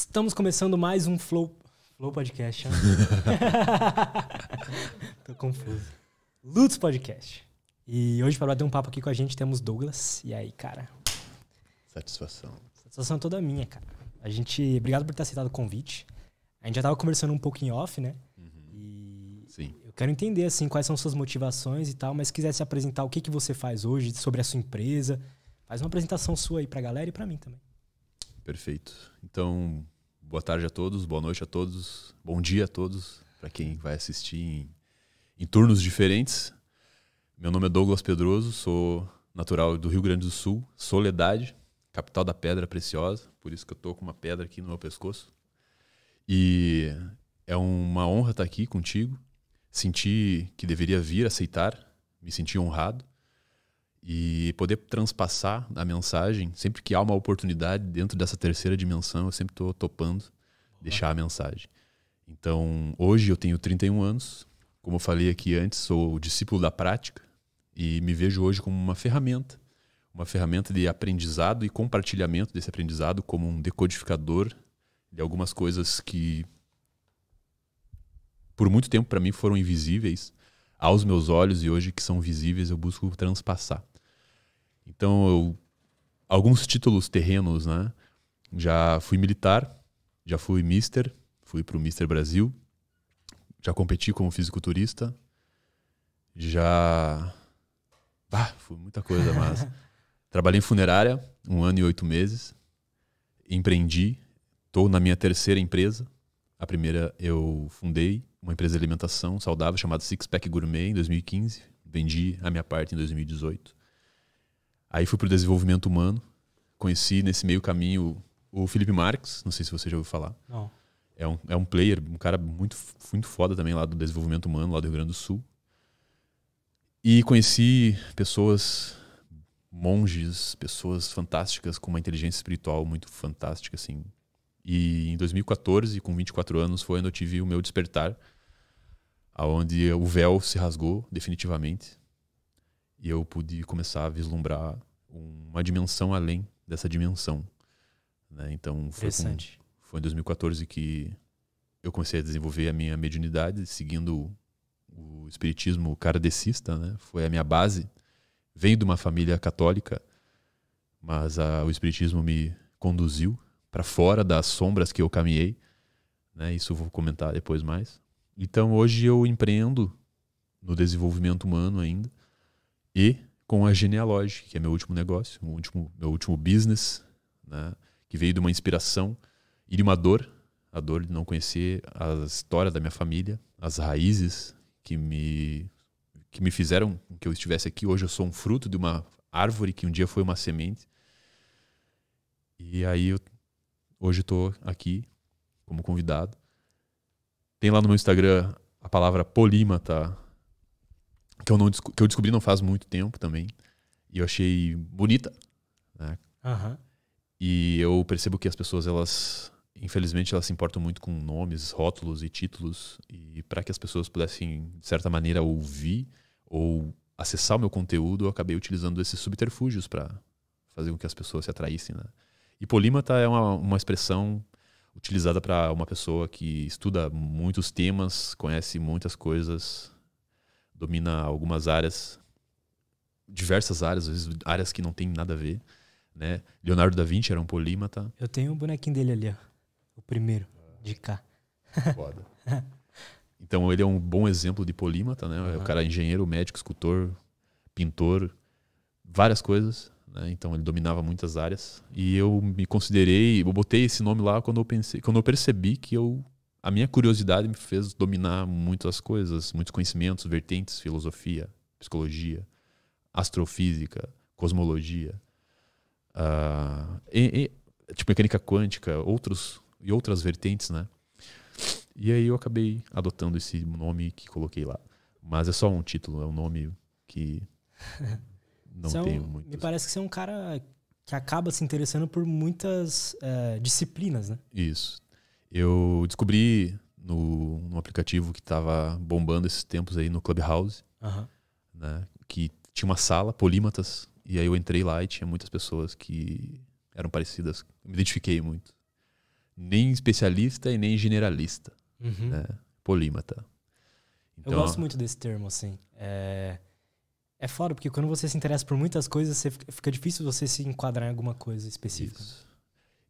Estamos começando mais um Flow, Flow Podcast. Tô confuso. Lutz Podcast. E hoje para bater um papo aqui com a gente temos Douglas. E aí, cara? Satisfação. Satisfação toda minha, cara. A gente, obrigado por ter aceitado o convite. A gente já tava conversando um pouco em off, né? Uhum. E Sim. eu quero entender assim quais são suas motivações e tal, mas se quiser se apresentar o que que você faz hoje sobre a sua empresa, faz uma apresentação sua aí pra galera e para mim também. Perfeito. Então, boa tarde a todos, boa noite a todos, bom dia a todos, para quem vai assistir em, em turnos diferentes. Meu nome é Douglas Pedroso, sou natural do Rio Grande do Sul, Soledade, capital da pedra preciosa, por isso que eu tô com uma pedra aqui no meu pescoço. E é uma honra estar aqui contigo. Senti que deveria vir aceitar, me senti honrado e poder transpassar a mensagem, sempre que há uma oportunidade dentro dessa terceira dimensão, eu sempre estou topando Boa. deixar a mensagem. Então, hoje eu tenho 31 anos, como eu falei aqui antes, sou discípulo da prática e me vejo hoje como uma ferramenta, uma ferramenta de aprendizado e compartilhamento desse aprendizado como um decodificador de algumas coisas que por muito tempo para mim foram invisíveis aos meus olhos e hoje que são visíveis eu busco transpassar. Então, eu, alguns títulos terrenos, né? Já fui militar, já fui mister, fui para o Mister Brasil, já competi como fisiculturista, já. Bah, foi muita coisa, mas. Trabalhei em funerária um ano e oito meses, empreendi, estou na minha terceira empresa. A primeira eu fundei uma empresa de alimentação saudável chamada Six Pack Gourmet em 2015, vendi a minha parte em 2018. Aí fui pro desenvolvimento humano. Conheci nesse meio caminho o Felipe Marques, não sei se você já ouviu falar. Não. É um, é um player, um cara muito, muito foda também lá do desenvolvimento humano, lá do Rio Grande do Sul. E conheci pessoas, monges, pessoas fantásticas com uma inteligência espiritual muito fantástica, assim. E em 2014, com 24 anos, foi onde eu tive o meu despertar, aonde o véu se rasgou definitivamente e eu pude começar a vislumbrar uma dimensão além dessa dimensão. Né? Então, foi, com, foi em 2014 que eu comecei a desenvolver a minha mediunidade, seguindo o espiritismo kardecista, né? foi a minha base. Venho de uma família católica, mas a, o espiritismo me conduziu para fora das sombras que eu caminhei. Né? Isso vou comentar depois mais. Então, hoje eu empreendo no desenvolvimento humano ainda e com a Genealogy, que é meu último negócio, meu último, meu último business, né? que veio de uma inspiração e de uma dor, a dor de não conhecer a história da minha família, as raízes que me, que me fizeram que eu estivesse aqui. Hoje eu sou um fruto de uma árvore que um dia foi uma semente. E aí eu, hoje estou aqui como convidado. Tem lá no meu Instagram a palavra polímata, tá? que eu, não, que eu descobri não faz muito tempo também. E eu achei bonita. Né? Uhum. E eu percebo que as pessoas, elas, infelizmente, elas se importam muito com nomes, rótulos e títulos. E para que as pessoas pudessem, de certa maneira, ouvir ou acessar o meu conteúdo, eu acabei utilizando esses subterfúgios para fazer com que as pessoas se atraíssem. Né? E polímata é uma, uma expressão utilizada para uma pessoa que estuda muitos temas, conhece muitas coisas domina algumas áreas, diversas áreas, às vezes áreas que não tem nada a ver. Né? Leonardo da Vinci era um polímata. Eu tenho o um bonequinho dele ali, ó. o primeiro, de cá. Foda. Então ele é um bom exemplo de polímata, né? Uhum. O cara é engenheiro, médico, escultor, pintor, várias coisas. Né? Então ele dominava muitas áreas. E eu me considerei, eu botei esse nome lá quando eu pensei, quando eu percebi que eu a minha curiosidade me fez dominar muitas coisas, muitos conhecimentos, vertentes, filosofia, psicologia, astrofísica, cosmologia, uh, e, e, tipo mecânica quântica, outros e outras vertentes, né? E aí eu acabei adotando esse nome que coloquei lá, mas é só um título, é um nome que não são, tenho muito. Me parece que você é um cara que acaba se interessando por muitas é, disciplinas, né? Isso. Eu descobri no, no aplicativo que estava bombando esses tempos aí no Clubhouse, uhum. né? Que tinha uma sala, polímatas, e aí eu entrei lá e tinha muitas pessoas que eram parecidas. me identifiquei muito. Nem especialista e nem generalista. Uhum. Né? Polímata. Então, eu gosto muito desse termo, assim. É... É foda, porque quando você se interessa por muitas coisas, fica difícil você se enquadrar em alguma coisa específica. Isso.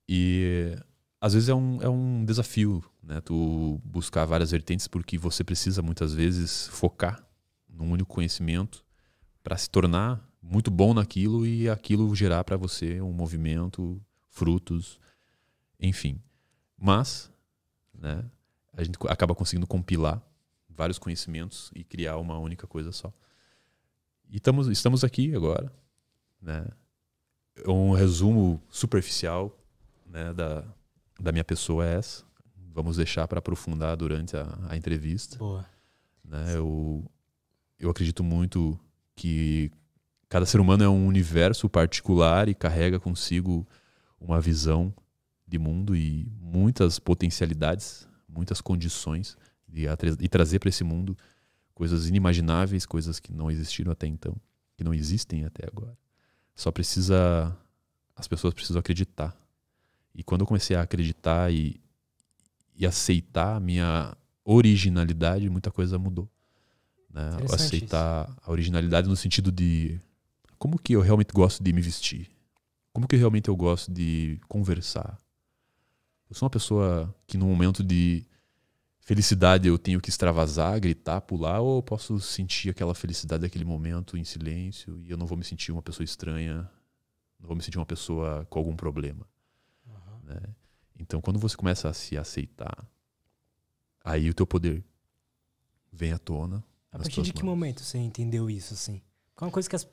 E às vezes é um, é um desafio, né? Tu buscar várias vertentes porque você precisa muitas vezes focar num único conhecimento para se tornar muito bom naquilo e aquilo gerar para você um movimento, frutos, enfim. Mas, né? A gente acaba conseguindo compilar vários conhecimentos e criar uma única coisa só. E tamo, estamos aqui agora, né? É um resumo superficial né, da, da minha pessoa é essa. Vamos deixar para aprofundar durante a, a entrevista. Boa. Né? Eu, eu acredito muito que cada ser humano é um universo particular e carrega consigo uma visão de mundo e muitas potencialidades, muitas condições de, de trazer para esse mundo coisas inimagináveis, coisas que não existiram até então, que não existem até agora. Só precisa as pessoas precisam acreditar e quando eu comecei a acreditar e, e aceitar a minha originalidade, muita coisa mudou. Né? Aceitar isso. a originalidade no sentido de como que eu realmente gosto de me vestir? Como que realmente eu gosto de conversar? Eu sou uma pessoa que no momento de felicidade eu tenho que extravasar, gritar, pular, ou eu posso sentir aquela felicidade daquele momento em silêncio e eu não vou me sentir uma pessoa estranha, não vou me sentir uma pessoa com algum problema. Né? Então, quando você começa a se aceitar, aí o teu poder vem à tona. A partir de que mãos. momento você entendeu isso, assim? Porque é uma coisa que, as,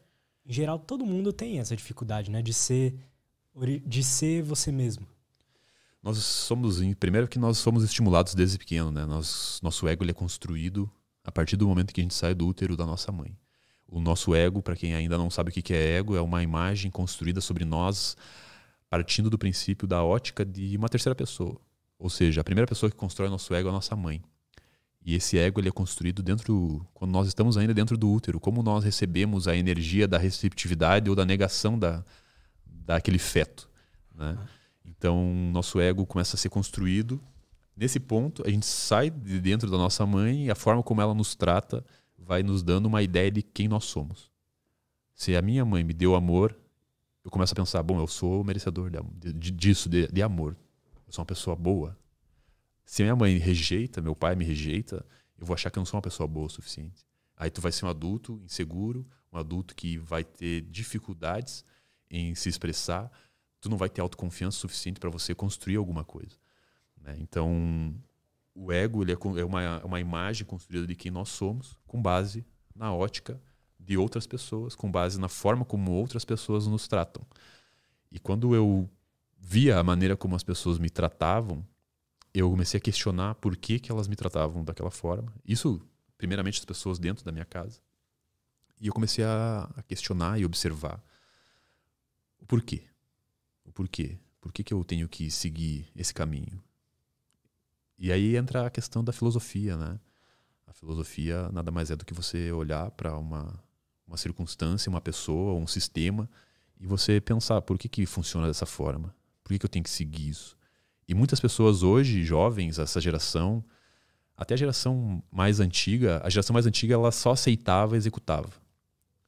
em geral, todo mundo tem essa dificuldade, né? De ser, de ser você mesmo. Nós somos, primeiro que nós somos estimulados desde pequeno, né? Nós, nosso ego ele é construído a partir do momento que a gente sai do útero da nossa mãe. O nosso ego, para quem ainda não sabe o que é ego, é uma imagem construída sobre nós partindo do princípio da ótica de uma terceira pessoa. Ou seja, a primeira pessoa que constrói nosso ego é a nossa mãe. E esse ego ele é construído dentro quando nós estamos ainda dentro do útero, como nós recebemos a energia da receptividade ou da negação da daquele feto, né? Então, nosso ego começa a ser construído. Nesse ponto, a gente sai de dentro da nossa mãe e a forma como ela nos trata vai nos dando uma ideia de quem nós somos. Se a minha mãe me deu amor, eu começo a pensar, bom, eu sou merecedor de, de, disso, de, de amor. Eu sou uma pessoa boa. Se minha mãe rejeita, meu pai me rejeita, eu vou achar que eu não sou uma pessoa boa o suficiente. Aí tu vai ser um adulto inseguro, um adulto que vai ter dificuldades em se expressar, tu não vai ter autoconfiança suficiente para você construir alguma coisa. Né? Então, o ego ele é, é uma, é uma imagem construída de quem nós somos com base na ótica de outras pessoas, com base na forma como outras pessoas nos tratam. E quando eu via a maneira como as pessoas me tratavam, eu comecei a questionar por que, que elas me tratavam daquela forma. Isso, primeiramente, as pessoas dentro da minha casa. E eu comecei a, questionar e observar o porquê. O porquê. Por que, que eu tenho que seguir esse caminho? E aí entra a questão da filosofia, né? A filosofia nada mais é do que você olhar para uma uma circunstância, uma pessoa, um sistema, e você pensar por que, que funciona dessa forma, por que, que eu tenho que seguir isso. E muitas pessoas hoje, jovens, essa geração, até a geração mais antiga, a geração mais antiga ela só aceitava e executava.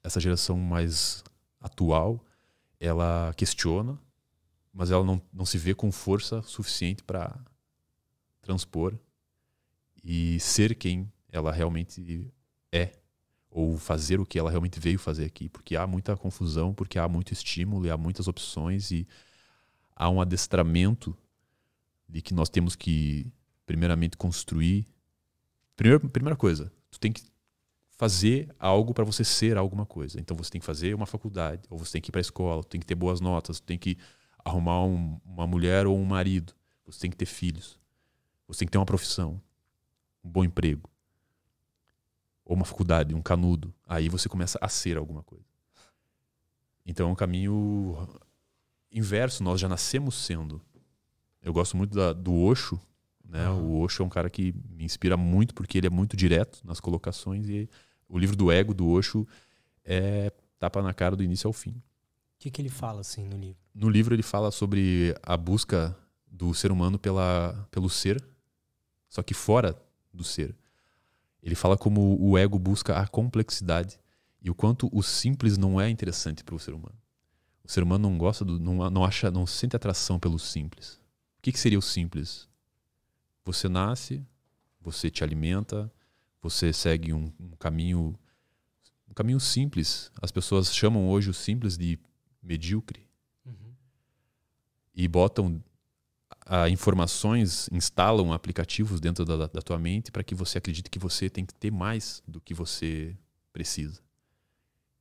Essa geração mais atual, ela questiona, mas ela não, não se vê com força suficiente para transpor e ser quem ela realmente é ou fazer o que ela realmente veio fazer aqui, porque há muita confusão, porque há muito estímulo e há muitas opções e há um adestramento de que nós temos que primeiramente construir. Primeira, primeira coisa, tu tem que fazer algo para você ser alguma coisa. Então você tem que fazer uma faculdade, ou você tem que ir para a escola, tem que ter boas notas, tem que arrumar um, uma mulher ou um marido, você tem que ter filhos, você tem que ter uma profissão, um bom emprego ou uma faculdade, um canudo, aí você começa a ser alguma coisa. Então é um caminho inverso, nós já nascemos sendo. Eu gosto muito da, do Osho, né? Uhum. O Osho é um cara que me inspira muito porque ele é muito direto nas colocações e o livro do ego do Osho é tapa na cara do início ao fim. O que, que ele fala assim no livro? No livro ele fala sobre a busca do ser humano pela, pelo ser, só que fora do ser. Ele fala como o ego busca a complexidade e o quanto o simples não é interessante para o ser humano. O ser humano não gosta, do, não, não acha, não sente atração pelo simples. O que, que seria o simples? Você nasce, você te alimenta, você segue um, um caminho, um caminho simples. As pessoas chamam hoje o simples de medíocre uhum. e botam a informações instalam aplicativos dentro da, da tua mente para que você acredite que você tem que ter mais do que você precisa.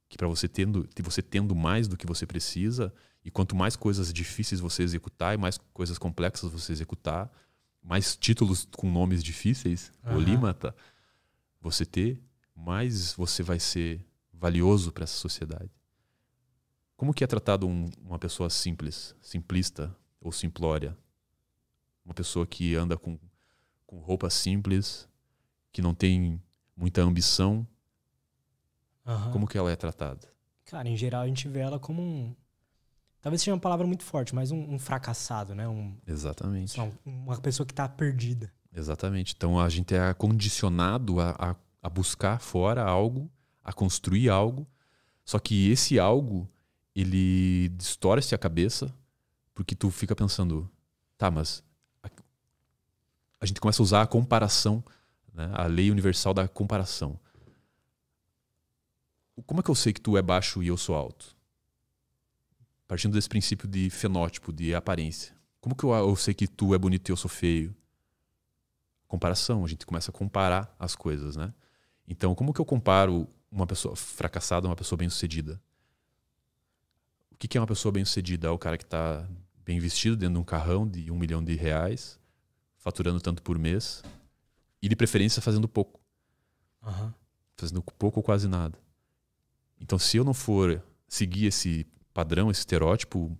Que para você tendo, você tendo mais do que você precisa, e quanto mais coisas difíceis você executar e mais coisas complexas você executar, mais títulos com nomes difíceis, uhum. olímata, você ter, mais você vai ser valioso para essa sociedade. Como que é tratado um, uma pessoa simples, simplista ou simplória uma pessoa que anda com, com roupa simples, que não tem muita ambição, uhum. como que ela é tratada? Cara, em geral a gente vê ela como um. Talvez seja uma palavra muito forte, mas um, um fracassado, né? Um, Exatamente. uma pessoa que está perdida. Exatamente. Então a gente é condicionado a, a, a buscar fora algo, a construir algo. Só que esse algo, ele distorce a cabeça, porque tu fica pensando, tá, mas a gente começa a usar a comparação, né? a lei universal da comparação. Como é que eu sei que tu é baixo e eu sou alto? Partindo desse princípio de fenótipo, de aparência. Como que eu, eu sei que tu é bonito e eu sou feio? Comparação, a gente começa a comparar as coisas, né? Então, como que eu comparo uma pessoa fracassada a uma pessoa bem-sucedida? O que, que é uma pessoa bem-sucedida? É o cara que está bem vestido dentro de um carrão de um milhão de reais, faturando tanto por mês, e de preferência fazendo pouco. Uhum. Fazendo pouco ou quase nada. Então, se eu não for seguir esse padrão, esse estereótipo,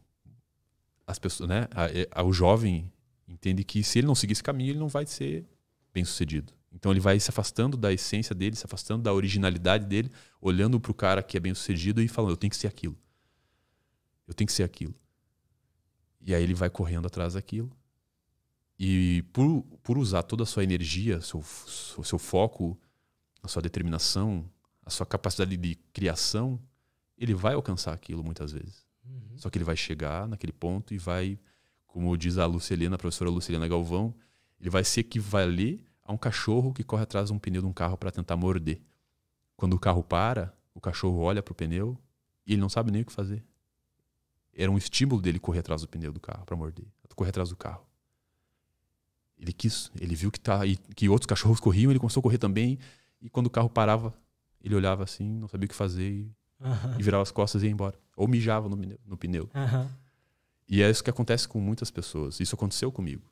as pessoas, né, a, é, a, o jovem entende que se ele não seguir esse caminho, ele não vai ser bem sucedido. Então ele vai se afastando da essência dele, se afastando da originalidade dele, olhando para o cara que é bem sucedido e falando: eu tenho que ser aquilo. Eu tenho que ser aquilo. E aí ele vai correndo atrás daquilo. E por, por usar toda a sua energia, seu, seu, seu foco, a sua determinação, a sua capacidade de criação, ele vai alcançar aquilo muitas vezes. Uhum. Só que ele vai chegar naquele ponto e vai, como diz a Lucilena, a professora Lucilena Galvão, ele vai se equivaler a um cachorro que corre atrás de um pneu de um carro para tentar morder. Quando o carro para, o cachorro olha para o pneu e ele não sabe nem o que fazer. Era um estímulo dele correr atrás do pneu do carro para morder, correr atrás do carro. Ele quis, ele viu que, tá, que outros cachorros corriam, ele começou a correr também. E quando o carro parava, ele olhava assim, não sabia o que fazer e, uhum. e virava as costas e ia embora. Ou mijava no, no pneu. Uhum. E é isso que acontece com muitas pessoas. Isso aconteceu comigo.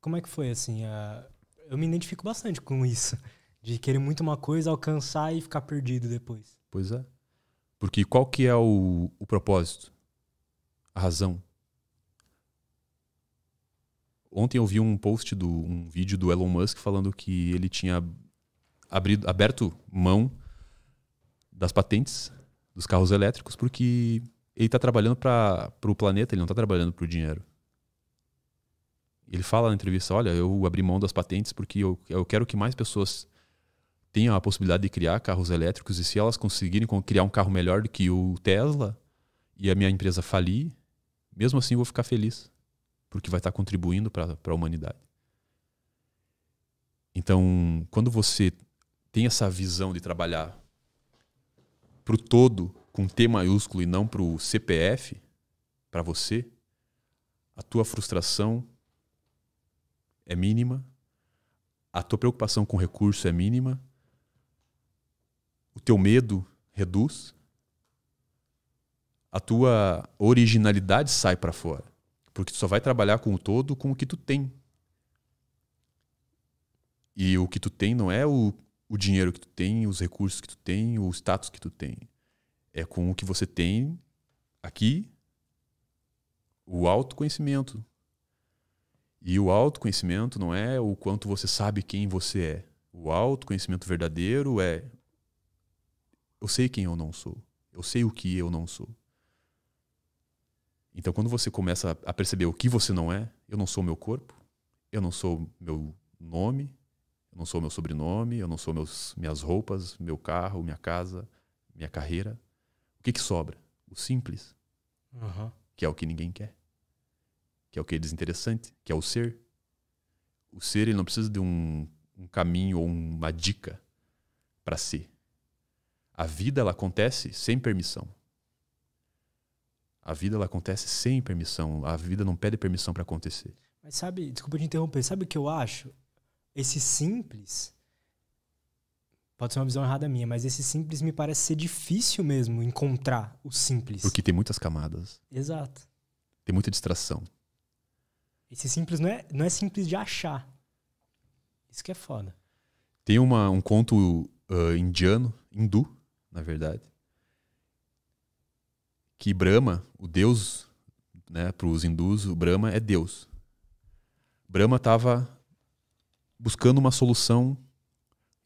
Como é que foi assim? A... Eu me identifico bastante com isso. De querer muito uma coisa, alcançar e ficar perdido depois. Pois é. Porque qual que é o, o propósito? A razão. Ontem eu vi um post do um vídeo do Elon Musk falando que ele tinha abrido, aberto mão das patentes dos carros elétricos porque ele está trabalhando para o planeta, ele não está trabalhando para o dinheiro. Ele fala na entrevista: olha, eu abri mão das patentes porque eu, eu quero que mais pessoas tenham a possibilidade de criar carros elétricos e se elas conseguirem criar um carro melhor do que o Tesla e a minha empresa falir, mesmo assim eu vou ficar feliz porque vai estar contribuindo para a humanidade. Então, quando você tem essa visão de trabalhar para o todo, com T maiúsculo e não para o CPF, para você, a tua frustração é mínima, a tua preocupação com recurso é mínima, o teu medo reduz, a tua originalidade sai para fora. Porque tu só vai trabalhar com o todo com o que tu tem. E o que tu tem não é o, o dinheiro que tu tem, os recursos que tu tem, o status que tu tem. É com o que você tem aqui, o autoconhecimento. E o autoconhecimento não é o quanto você sabe quem você é. O autoconhecimento verdadeiro é eu sei quem eu não sou. Eu sei o que eu não sou. Então, quando você começa a perceber o que você não é, eu não sou meu corpo, eu não sou meu nome, eu não sou meu sobrenome, eu não sou meus, minhas roupas, meu carro, minha casa, minha carreira. O que, que sobra? O simples, uhum. que é o que ninguém quer, que é o que é desinteressante, que é o ser. O ser ele não precisa de um, um caminho ou uma dica para ser. A vida ela acontece sem permissão. A vida ela acontece sem permissão. A vida não pede permissão para acontecer. Mas sabe, desculpa te interromper, sabe o que eu acho? Esse simples. Pode ser uma visão errada minha, mas esse simples me parece ser difícil mesmo encontrar o simples. Porque tem muitas camadas. Exato. Tem muita distração. Esse simples não é, não é simples de achar. Isso que é foda. Tem uma, um conto uh, indiano, hindu, na verdade, que Brahma, o deus, né, para os hindus, o Brahma é Deus. Brahma estava buscando uma solução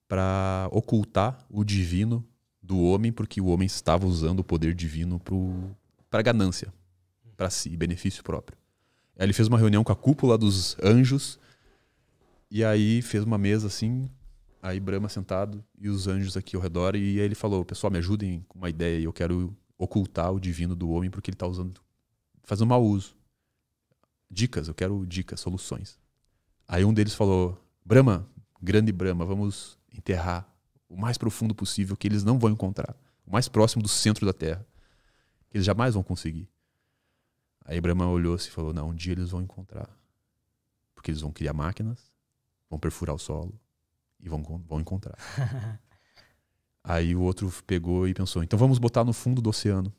para ocultar o divino do homem, porque o homem estava usando o poder divino para ganância, para si, benefício próprio. ele fez uma reunião com a cúpula dos anjos e aí fez uma mesa assim, aí Brahma sentado e os anjos aqui ao redor e aí ele falou: "Pessoal, me ajudem com uma ideia, eu quero ocultar o divino do homem porque ele está usando, fazendo mau uso. Dicas, eu quero dicas, soluções. Aí um deles falou: Brahma, grande Brahma, vamos enterrar o mais profundo possível que eles não vão encontrar, o mais próximo do centro da Terra, que eles jamais vão conseguir. Aí Brahma olhou-se assim e falou: Não, um dia eles vão encontrar. Porque eles vão criar máquinas, vão perfurar o solo e vão, vão encontrar. Aí o outro pegou e pensou: então vamos botar no fundo do oceano.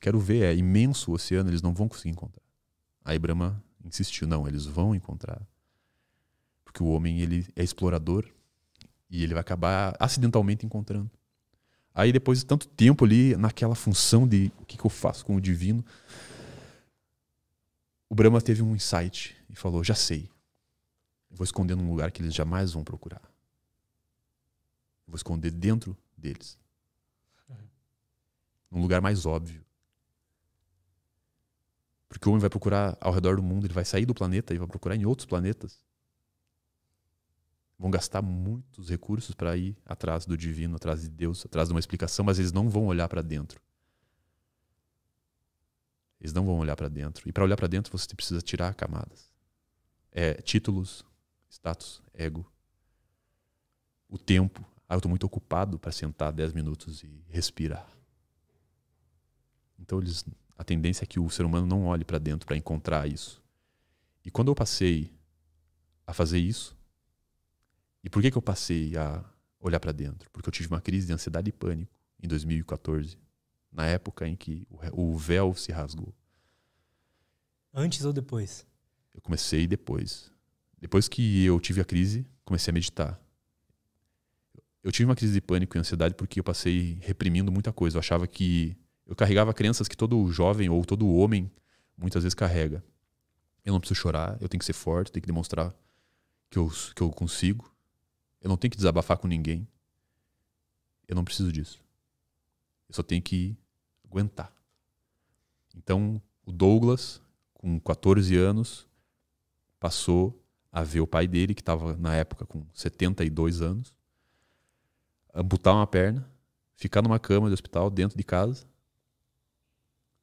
Quero ver, é imenso o oceano, eles não vão conseguir encontrar. Aí Brahma insistiu: não, eles vão encontrar. Porque o homem ele é explorador e ele vai acabar acidentalmente encontrando. Aí depois de tanto tempo ali, naquela função de o que, que eu faço com o divino, o Brahma teve um insight e falou: já sei. vou esconder num lugar que eles jamais vão procurar. vou esconder dentro deles. Uhum. Num lugar mais óbvio. Porque o homem vai procurar ao redor do mundo, ele vai sair do planeta e vai procurar em outros planetas. Vão gastar muitos recursos para ir atrás do divino, atrás de Deus, atrás de uma explicação, mas eles não vão olhar para dentro. Eles não vão olhar para dentro. E para olhar para dentro, você precisa tirar camadas. É títulos, status, ego, o tempo, ah, eu estou muito ocupado para sentar 10 minutos e respirar. Então eles, a tendência é que o ser humano não olhe para dentro para encontrar isso. E quando eu passei a fazer isso, e por que, que eu passei a olhar para dentro? Porque eu tive uma crise de ansiedade e pânico em 2014, na época em que o véu se rasgou. Antes ou depois? Eu comecei depois. Depois que eu tive a crise, comecei a meditar. Eu tive uma crise de pânico e ansiedade porque eu passei reprimindo muita coisa. Eu achava que. Eu carregava crenças que todo jovem ou todo homem muitas vezes carrega. Eu não preciso chorar, eu tenho que ser forte, eu tenho que demonstrar que eu, que eu consigo. Eu não tenho que desabafar com ninguém. Eu não preciso disso. Eu só tenho que aguentar. Então, o Douglas, com 14 anos, passou a ver o pai dele, que estava na época com 72 anos, amputar uma perna, ficar numa cama de hospital dentro de casa,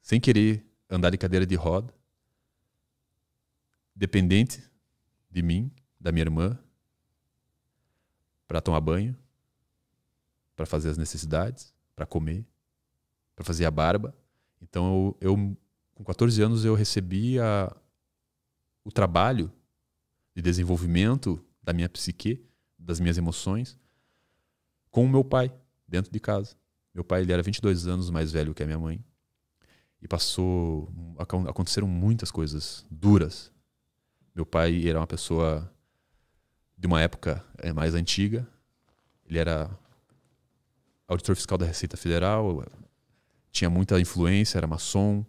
sem querer andar de cadeira de roda, dependente de mim, da minha irmã, para tomar banho, para fazer as necessidades, para comer, para fazer a barba. Então eu, eu, com 14 anos eu recebi a, o trabalho de desenvolvimento da minha psique, das minhas emoções, com o meu pai, dentro de casa. Meu pai ele era 22 anos mais velho que a minha mãe. E passou. Aconteceram muitas coisas duras. Meu pai era uma pessoa de uma época é, mais antiga. Ele era auditor fiscal da Receita Federal, tinha muita influência, era maçom,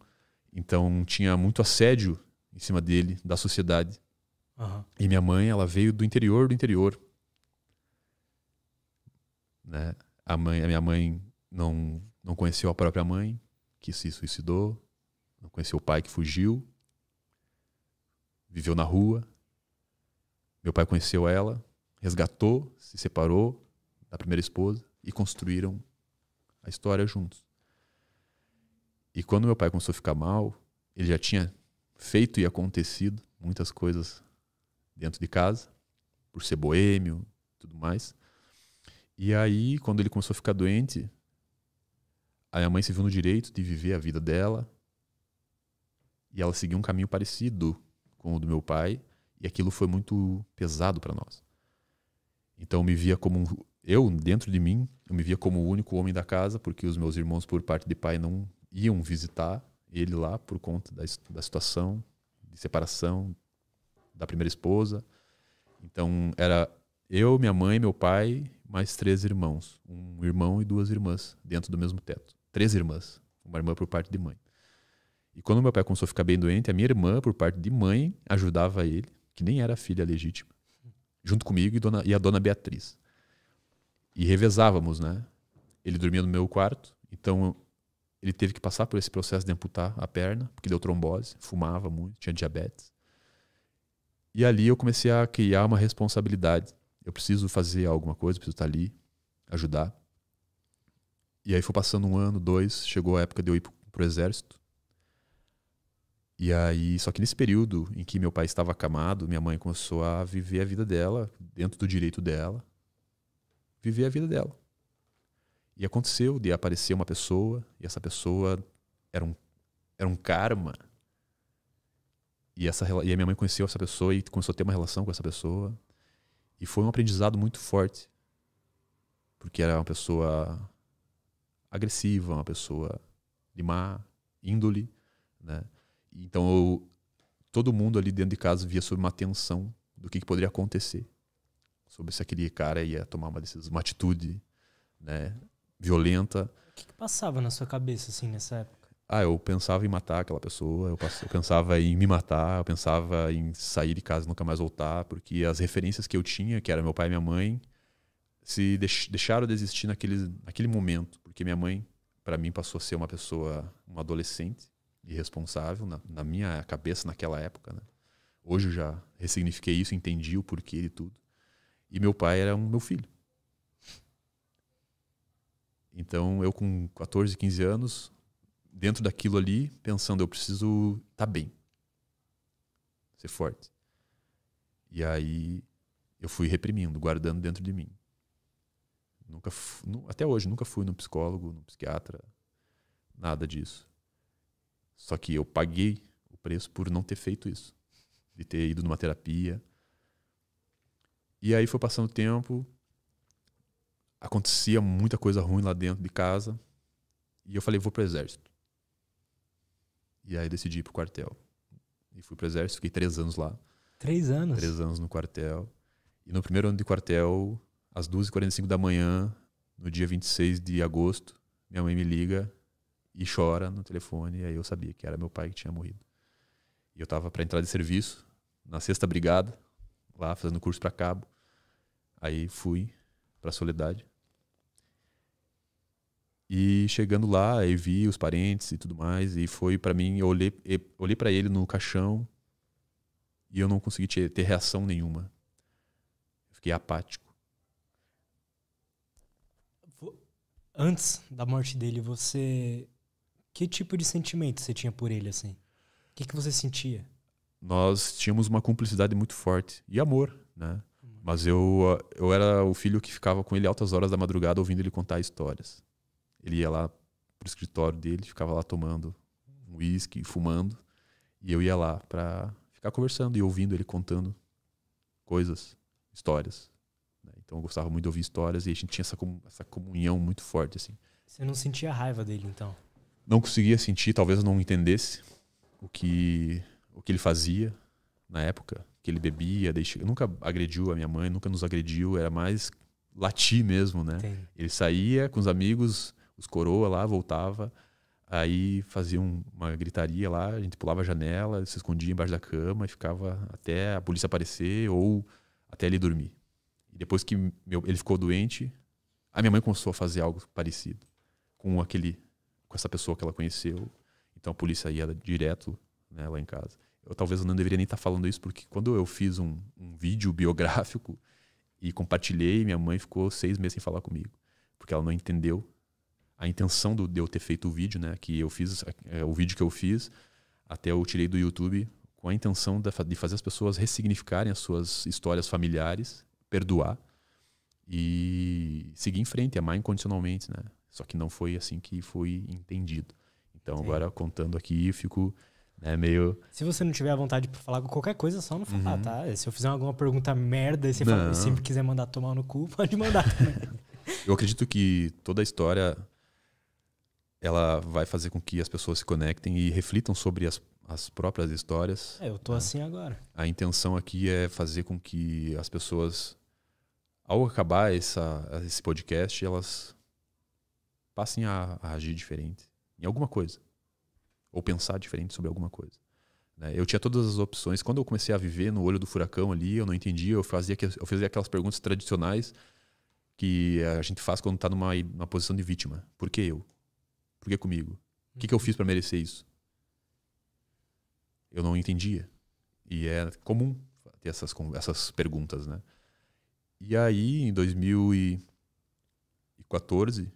então tinha muito assédio em cima dele, da sociedade. Uhum. E minha mãe, ela veio do interior do interior né? A mãe, a minha mãe não não conheceu a própria mãe que se suicidou, não conheceu o pai que fugiu, viveu na rua. Meu pai conheceu ela, resgatou, se separou da primeira esposa e construíram a história juntos. E quando meu pai começou a ficar mal, ele já tinha feito e acontecido muitas coisas dentro de casa, por ser boêmio, tudo mais. E aí, quando ele começou a ficar doente, a minha mãe se viu no direito de viver a vida dela. E ela seguiu um caminho parecido com o do meu pai. E aquilo foi muito pesado para nós. Então eu me via como um, eu dentro de mim, eu me via como o único homem da casa, porque os meus irmãos por parte de pai não iam visitar ele lá por conta da, da situação de separação da primeira esposa. Então era eu, minha mãe, meu pai, mais três irmãos. Um irmão e duas irmãs dentro do mesmo teto. Três irmãs. Uma irmã por parte de mãe. E quando meu pai começou a ficar bem doente, a minha irmã, por parte de mãe, ajudava ele, que nem era filha legítima, junto comigo e, dona, e a dona Beatriz. E revezávamos, né? Ele dormia no meu quarto, então ele teve que passar por esse processo de amputar a perna, porque deu trombose, fumava muito, tinha diabetes. E ali eu comecei a criar uma responsabilidade eu preciso fazer alguma coisa, preciso estar ali, ajudar. E aí foi passando um ano, dois, chegou a época de eu ir pro, o exército. E aí, só que nesse período em que meu pai estava acamado, minha mãe começou a viver a vida dela, dentro do direito dela, viver a vida dela. E aconteceu de aparecer uma pessoa, e essa pessoa era um, era um karma. E, essa, e a minha mãe conheceu essa pessoa e começou a ter uma relação com essa pessoa. E foi um aprendizado muito forte. Porque era uma pessoa agressiva, uma pessoa de má índole, né? Então eu, todo mundo ali dentro de casa via sobre uma tensão do que, que poderia acontecer, sobre se aquele cara ia tomar uma decisão, uma atitude, né, violenta. O que, que passava na sua cabeça assim nessa época? Ah, eu pensava em matar aquela pessoa, eu, passava, eu, pensava em me matar, eu pensava em sair de casa e nunca mais voltar, porque as referências que eu tinha, que era meu pai e minha mãe, se deixaram de existir naquele, naquele momento, porque minha mãe, para mim, passou a ser uma pessoa, uma adolescente irresponsável na, na minha cabeça naquela época. Né? Hoje eu já ressignifiquei isso, entendi o porquê de tudo. E meu pai era um meu filho. Então, eu com 14, 15 anos, dentro daquilo ali, pensando, eu preciso estar tá bem. Ser forte. E aí eu fui reprimindo, guardando dentro de mim. Nunca até hoje nunca fui no psicólogo, no psiquiatra, nada disso. Só que eu paguei o preço por não ter feito isso, de ter ido numa terapia. E aí foi passando o tempo, acontecia muita coisa ruim lá dentro de casa, e eu falei, vou pro exército. E aí decidi ir pro quartel. E fui pro exército, fiquei três anos lá. Três anos? Três anos no quartel. E no primeiro ano de quartel, às 2h45 da manhã, no dia 26 de agosto, minha mãe me liga e chora no telefone. E aí eu sabia que era meu pai que tinha morrido. E eu tava para entrar de serviço na sexta brigada, lá fazendo curso para cabo. Aí fui para Soledade e chegando lá, eu vi os parentes e tudo mais, e foi para mim, eu olhei, olhei para ele no caixão e eu não consegui ter, ter reação nenhuma. fiquei apático. Antes da morte dele, você que tipo de sentimento você tinha por ele assim? O que que você sentia? Nós tínhamos uma cumplicidade muito forte e amor, né? Uhum. Mas eu eu era o filho que ficava com ele altas horas da madrugada ouvindo ele contar histórias. Ele ia lá pro escritório dele, ficava lá tomando um uísque, fumando, e eu ia lá para ficar conversando e ouvindo ele contando coisas, histórias. Né? Então eu gostava muito de ouvir histórias e a gente tinha essa, essa comunhão muito forte, assim. Você não sentia a raiva dele, então? Não conseguia sentir, talvez eu não entendesse o que, o que ele fazia na época, que ele bebia, deixe. nunca agrediu a minha mãe, nunca nos agrediu, era mais latir mesmo, né? Entendi. Ele saía com os amigos, os coroa lá, voltava, aí fazia uma gritaria lá, a gente pulava a janela, se escondia embaixo da cama e ficava até a polícia aparecer ou até ele dormir. E depois que meu, ele ficou doente, a minha mãe começou a fazer algo parecido com aquele com essa pessoa que ela conheceu. Então a polícia ia direto né, lá em casa. Eu talvez não deveria nem estar tá falando isso, porque quando eu fiz um, um vídeo biográfico e compartilhei, minha mãe ficou seis meses sem falar comigo, porque ela não entendeu a intenção do, de eu ter feito o vídeo, né? Que eu fiz, é, o vídeo que eu fiz, até eu tirei do YouTube com a intenção de, de fazer as pessoas ressignificarem as suas histórias familiares, perdoar e seguir em frente, amar incondicionalmente, né? Só que não foi assim que foi entendido. Então Sim. agora contando aqui, eu fico é meio. Se você não tiver a vontade para falar qualquer coisa, é só não falar, uhum. tá? É, se eu fizer alguma pergunta merda e você sempre quiser mandar tomar no cu, pode mandar também. eu acredito que toda a história ela vai fazer com que as pessoas se conectem e reflitam sobre as, as próprias histórias. É, eu tô né? assim agora. A intenção aqui é fazer com que as pessoas, ao acabar essa, esse podcast, elas passem a, a agir diferente em alguma coisa. Ou pensar diferente sobre alguma coisa. Né? Eu tinha todas as opções. Quando eu comecei a viver no olho do furacão ali, eu não entendia. Eu fazia, eu fazia aquelas perguntas tradicionais que a gente faz quando está numa, numa posição de vítima. Por que eu? Por que comigo? O que, que eu uhum. fiz para merecer isso? Eu não entendia. E é comum ter essas, essas perguntas, né? E aí, em 2014,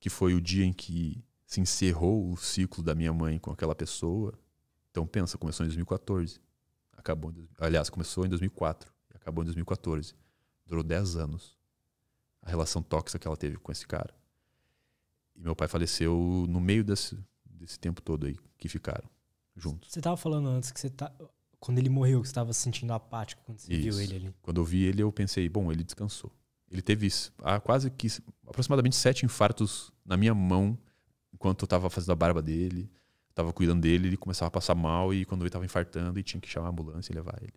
que foi o dia em que se encerrou o ciclo da minha mãe com aquela pessoa. Então, pensa, começou em 2014. Acabou em, aliás, começou em 2004 e acabou em 2014. Durou 10 anos a relação tóxica que ela teve com esse cara meu pai faleceu no meio desse, desse tempo todo aí que ficaram juntos. Você estava falando antes que você tá quando ele morreu que você estava se sentindo apático quando você Isso. viu ele ali. Quando eu vi ele eu pensei, bom, ele descansou. Ele teve há quase que aproximadamente sete infartos na minha mão enquanto eu estava fazendo a barba dele, estava cuidando dele, ele começava a passar mal e quando ele estava infartando e tinha que chamar a ambulância e levar ele.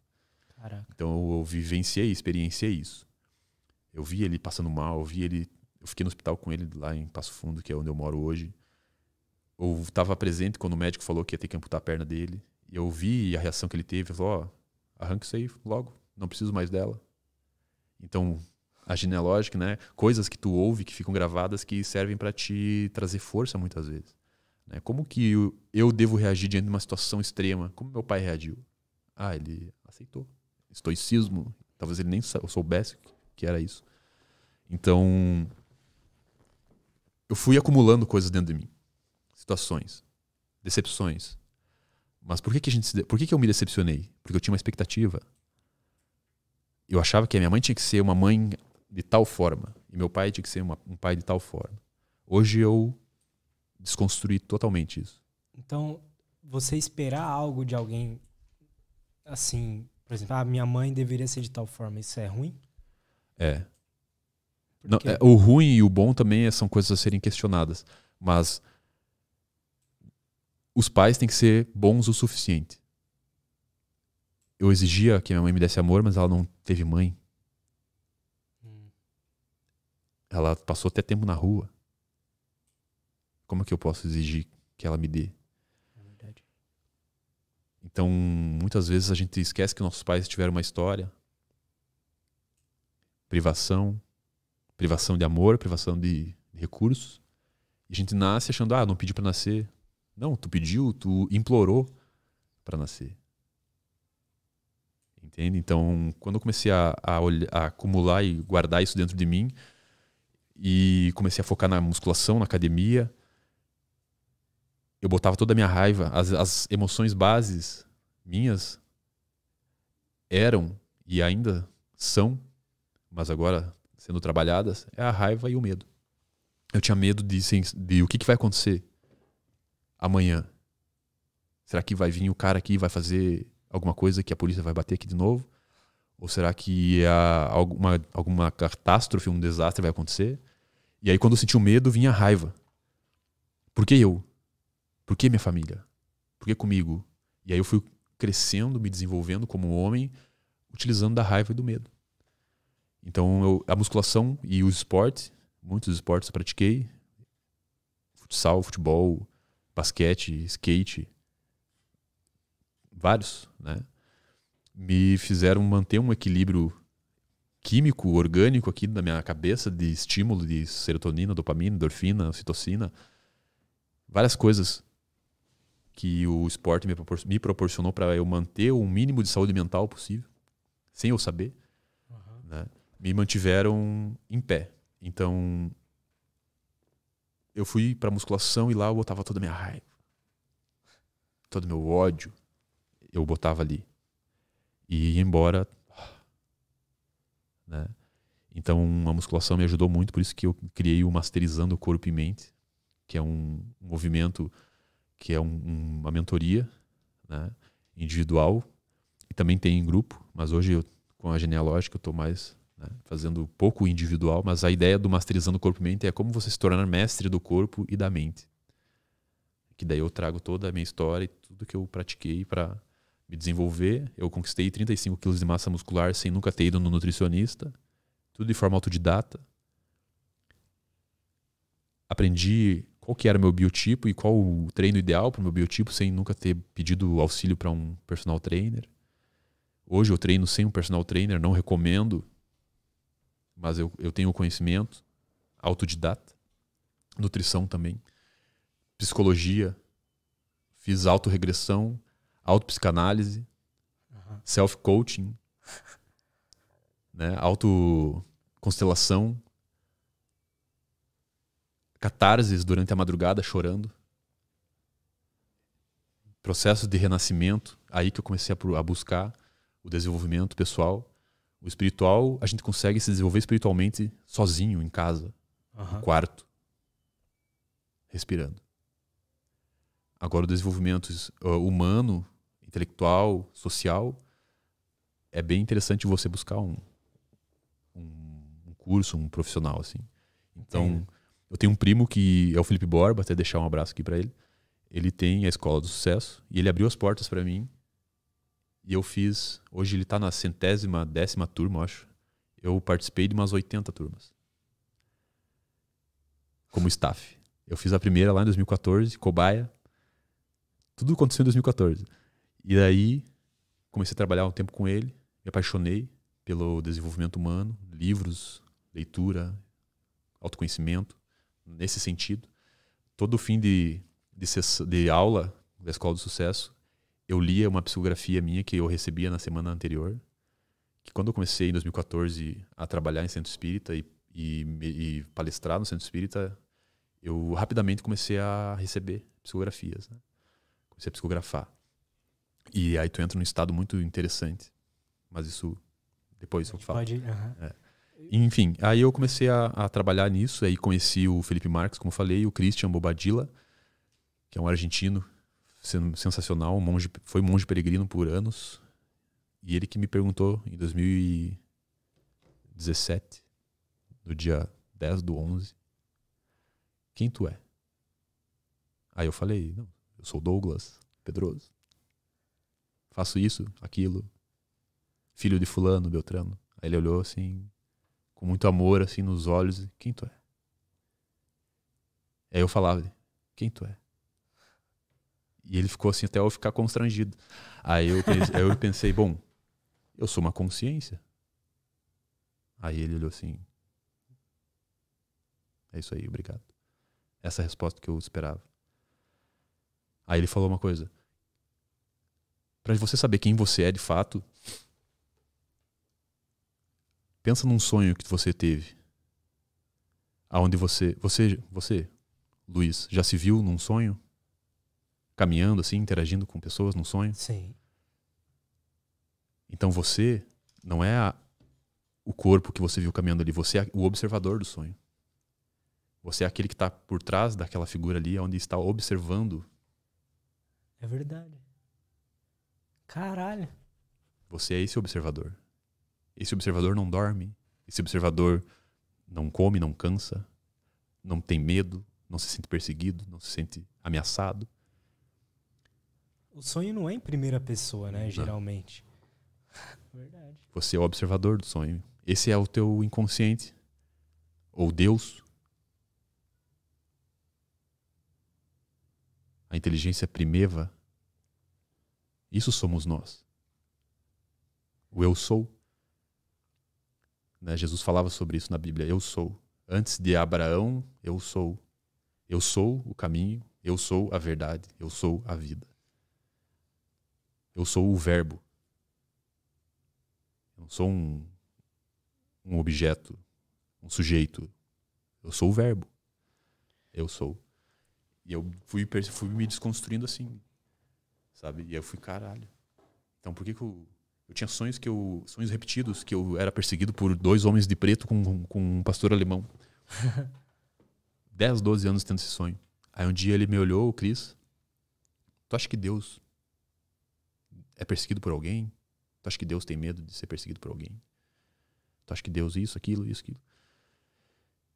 Caraca. Então eu vivenciei, experienciei isso. Eu vi ele passando mal, eu vi ele eu fiquei no hospital com ele lá em Passo Fundo, que é onde eu moro hoje. Eu estava presente quando o médico falou que ia ter que amputar a perna dele. E eu vi a reação que ele teve. Eu ó, oh, arranca isso aí logo. Não preciso mais dela. Então, a genealógica, né? Coisas que tu ouve, que ficam gravadas, que servem para te trazer força muitas vezes. Né? Como que eu, eu devo reagir diante de uma situação extrema? Como meu pai reagiu? Ah, ele aceitou. Estoicismo. Talvez ele nem soubesse que era isso. Então, eu fui acumulando coisas dentro de mim. Situações, decepções. Mas por que, que a gente por que, que eu me decepcionei? Porque eu tinha uma expectativa. Eu achava que a minha mãe tinha que ser uma mãe de tal forma e meu pai tinha que ser uma, um pai de tal forma. Hoje eu desconstruí totalmente isso. Então, você esperar algo de alguém assim, por exemplo, ah, minha mãe deveria ser de tal forma, isso é ruim? É. Não, é, o ruim e o bom também é, são coisas a serem questionadas. Mas os pais têm que ser bons o suficiente. Eu exigia que minha mãe me desse amor, mas ela não teve mãe. Ela passou até tempo na rua. Como é que eu posso exigir que ela me dê? É então, muitas vezes a gente esquece que nossos pais tiveram uma história, privação, privação de amor, privação de recursos. E a gente nasce achando, ah, não pedi para nascer. Não, tu pediu, tu implorou para nascer. Entende? Então, quando eu comecei a, a, olhar, a, acumular e guardar isso dentro de mim, e comecei a focar na musculação, na academia, eu botava toda a minha raiva, as, as emoções bases minhas eram e ainda são, mas agora sendo trabalhadas é a raiva e o medo. Eu tinha medo de, de o que, que vai acontecer amanhã. Será que vai vir o cara aqui e vai fazer alguma coisa que a polícia vai bater aqui de novo? Ou será que é a, alguma, alguma catástrofe, um desastre vai acontecer? E aí, quando eu senti o medo, vinha a raiva. Por que eu? Por que minha família? Por que comigo? E aí eu fui crescendo, me desenvolvendo como homem, utilizando da raiva e do medo. Então, eu, a musculação e o esporte, muitos esportes eu pratiquei: futsal, futebol, basquete, skate, vários, né? Me fizeram manter um equilíbrio químico, orgânico aqui na minha cabeça de estímulo de serotonina, dopamina, endorfina, citocina, várias coisas que o esporte me, me proporcionou para eu manter o mínimo de saúde mental possível, sem eu saber. Uhum. Né? me mantiveram em pé. Então, eu fui pra musculação e lá eu botava toda a minha raiva, todo o meu ódio, eu botava ali. E ia embora. Né? Então, a musculação me ajudou muito, por isso que eu criei o Masterizando Corpo e Mente, que é um movimento que é um, uma mentoria né? individual e também tem em grupo, mas hoje eu, com a genealógica eu estou mais né? fazendo pouco individual, mas a ideia do masterizando o corpo e mente é como você se tornar mestre do corpo e da mente. Que daí eu trago toda a minha história e tudo que eu pratiquei para me desenvolver. Eu conquistei 35 quilos de massa muscular sem nunca ter ido no nutricionista, tudo de forma autodidata. Aprendi qual que era o meu biotipo e qual o treino ideal para o meu biotipo sem nunca ter pedido auxílio para um personal trainer. Hoje eu treino sem um personal trainer, não recomendo, mas eu, eu tenho conhecimento, autodidata, nutrição também, psicologia, fiz autorregressão, autopsicanálise, uhum. self-coaching, né, autoconstelação, catarses durante a madrugada chorando, processo de renascimento, aí que eu comecei a buscar o desenvolvimento pessoal o espiritual, a gente consegue se desenvolver espiritualmente sozinho, em casa, uhum. no quarto, respirando. Agora, o desenvolvimento ah, humano, intelectual, social, é bem interessante você buscar um, um, um curso, um profissional, assim. Então, Entendi. eu tenho um primo que é o Felipe Borba, até deixar um abraço aqui para ele. Ele tem a Escola do Sucesso e ele abriu as portas para mim e eu fiz, hoje ele está na centésima, décima turma, acho. Eu participei de umas 80 turmas. Como staff. Eu fiz a primeira lá em 2014, cobaia. Tudo aconteceu em 2014. E daí comecei a trabalhar um tempo com ele, me apaixonei pelo desenvolvimento humano, livros, leitura, autoconhecimento, nesse sentido. Todo fim de, de, de aula da Escola do Sucesso, eu lia uma psicografia minha que eu recebia na semana anterior, que quando eu comecei em 2014 a trabalhar em centro espírita e, e, e palestrar no centro espírita, eu rapidamente comecei a receber psicografias, né? comecei a psicografar. E aí tu entra num estado muito interessante, mas isso depois eu falo. Pode, é. Enfim, aí eu comecei a, a, trabalhar nisso, aí conheci o Felipe Marques, como falei, o Christian Bobadilla, que é um argentino sensacional, monge, foi monge peregrino por anos. E ele que me perguntou em 2017, no dia 10 do 11, quem tu é? Aí eu falei, não, eu sou Douglas Pedroso. Faço isso, aquilo. Filho de fulano, Beltrano. Aí ele olhou assim, com muito amor assim nos olhos, quem tu é? Aí eu falava, quem tu é? E ele ficou assim até eu ficar constrangido. Aí eu pensei, eu pensei bom, eu sou uma consciência. Aí ele olhou assim. É isso aí, obrigado. Essa é a resposta que eu esperava. Aí ele falou uma coisa. Para você saber quem você é de fato, pensa num sonho que você teve. Aonde você, você, você, Luiz, já se viu num sonho? caminhando assim, interagindo com pessoas no sonho. Sim. Então você não é a, o corpo que você viu caminhando ali, você é o observador do sonho. Você é aquele que está por trás daquela figura ali, é onde está observando. É verdade. Caralho. Você é esse observador. Esse observador não dorme. Esse observador não come, não cansa, não tem medo, não se sente perseguido, não se sente ameaçado o sonho não é em primeira pessoa, né? Não. Geralmente. Verdade. Você é o observador do sonho. Esse é o teu inconsciente. Ou Deus. A inteligência primeva. Isso somos nós. O eu sou. Né? Jesus falava sobre isso na Bíblia. Eu sou. Antes de Abraão, eu sou. Eu sou o caminho, eu sou a verdade, eu sou a vida. Eu sou o verbo. Eu não sou um, um objeto, um sujeito. Eu sou o verbo. Eu sou. E eu fui, fui me desconstruindo assim. Sabe? E eu fui, caralho. Então por que, que eu. Eu tinha sonhos que eu. Sonhos repetidos, que eu era perseguido por dois homens de preto com, com um pastor alemão. 10, 12 anos tendo esse sonho. Aí um dia ele me olhou, o Cris. Tu acha que Deus é perseguido por alguém? Tu acha que Deus tem medo de ser perseguido por alguém? Tu acha que Deus isso, aquilo, isso, aquilo?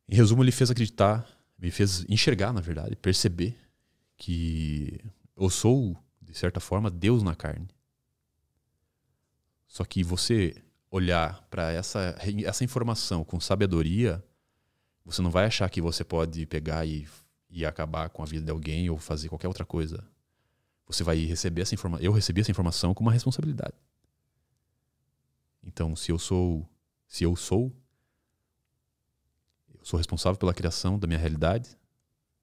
Em resumo, ele fez acreditar, me fez enxergar, na verdade, perceber que eu sou, de certa forma, Deus na carne. Só que você olhar para essa, essa informação com sabedoria, você não vai achar que você pode pegar e, e acabar com a vida de alguém ou fazer qualquer outra coisa você vai receber essa informação. Eu recebi essa informação com uma responsabilidade. Então, se eu sou, se eu sou, eu sou responsável pela criação da minha realidade.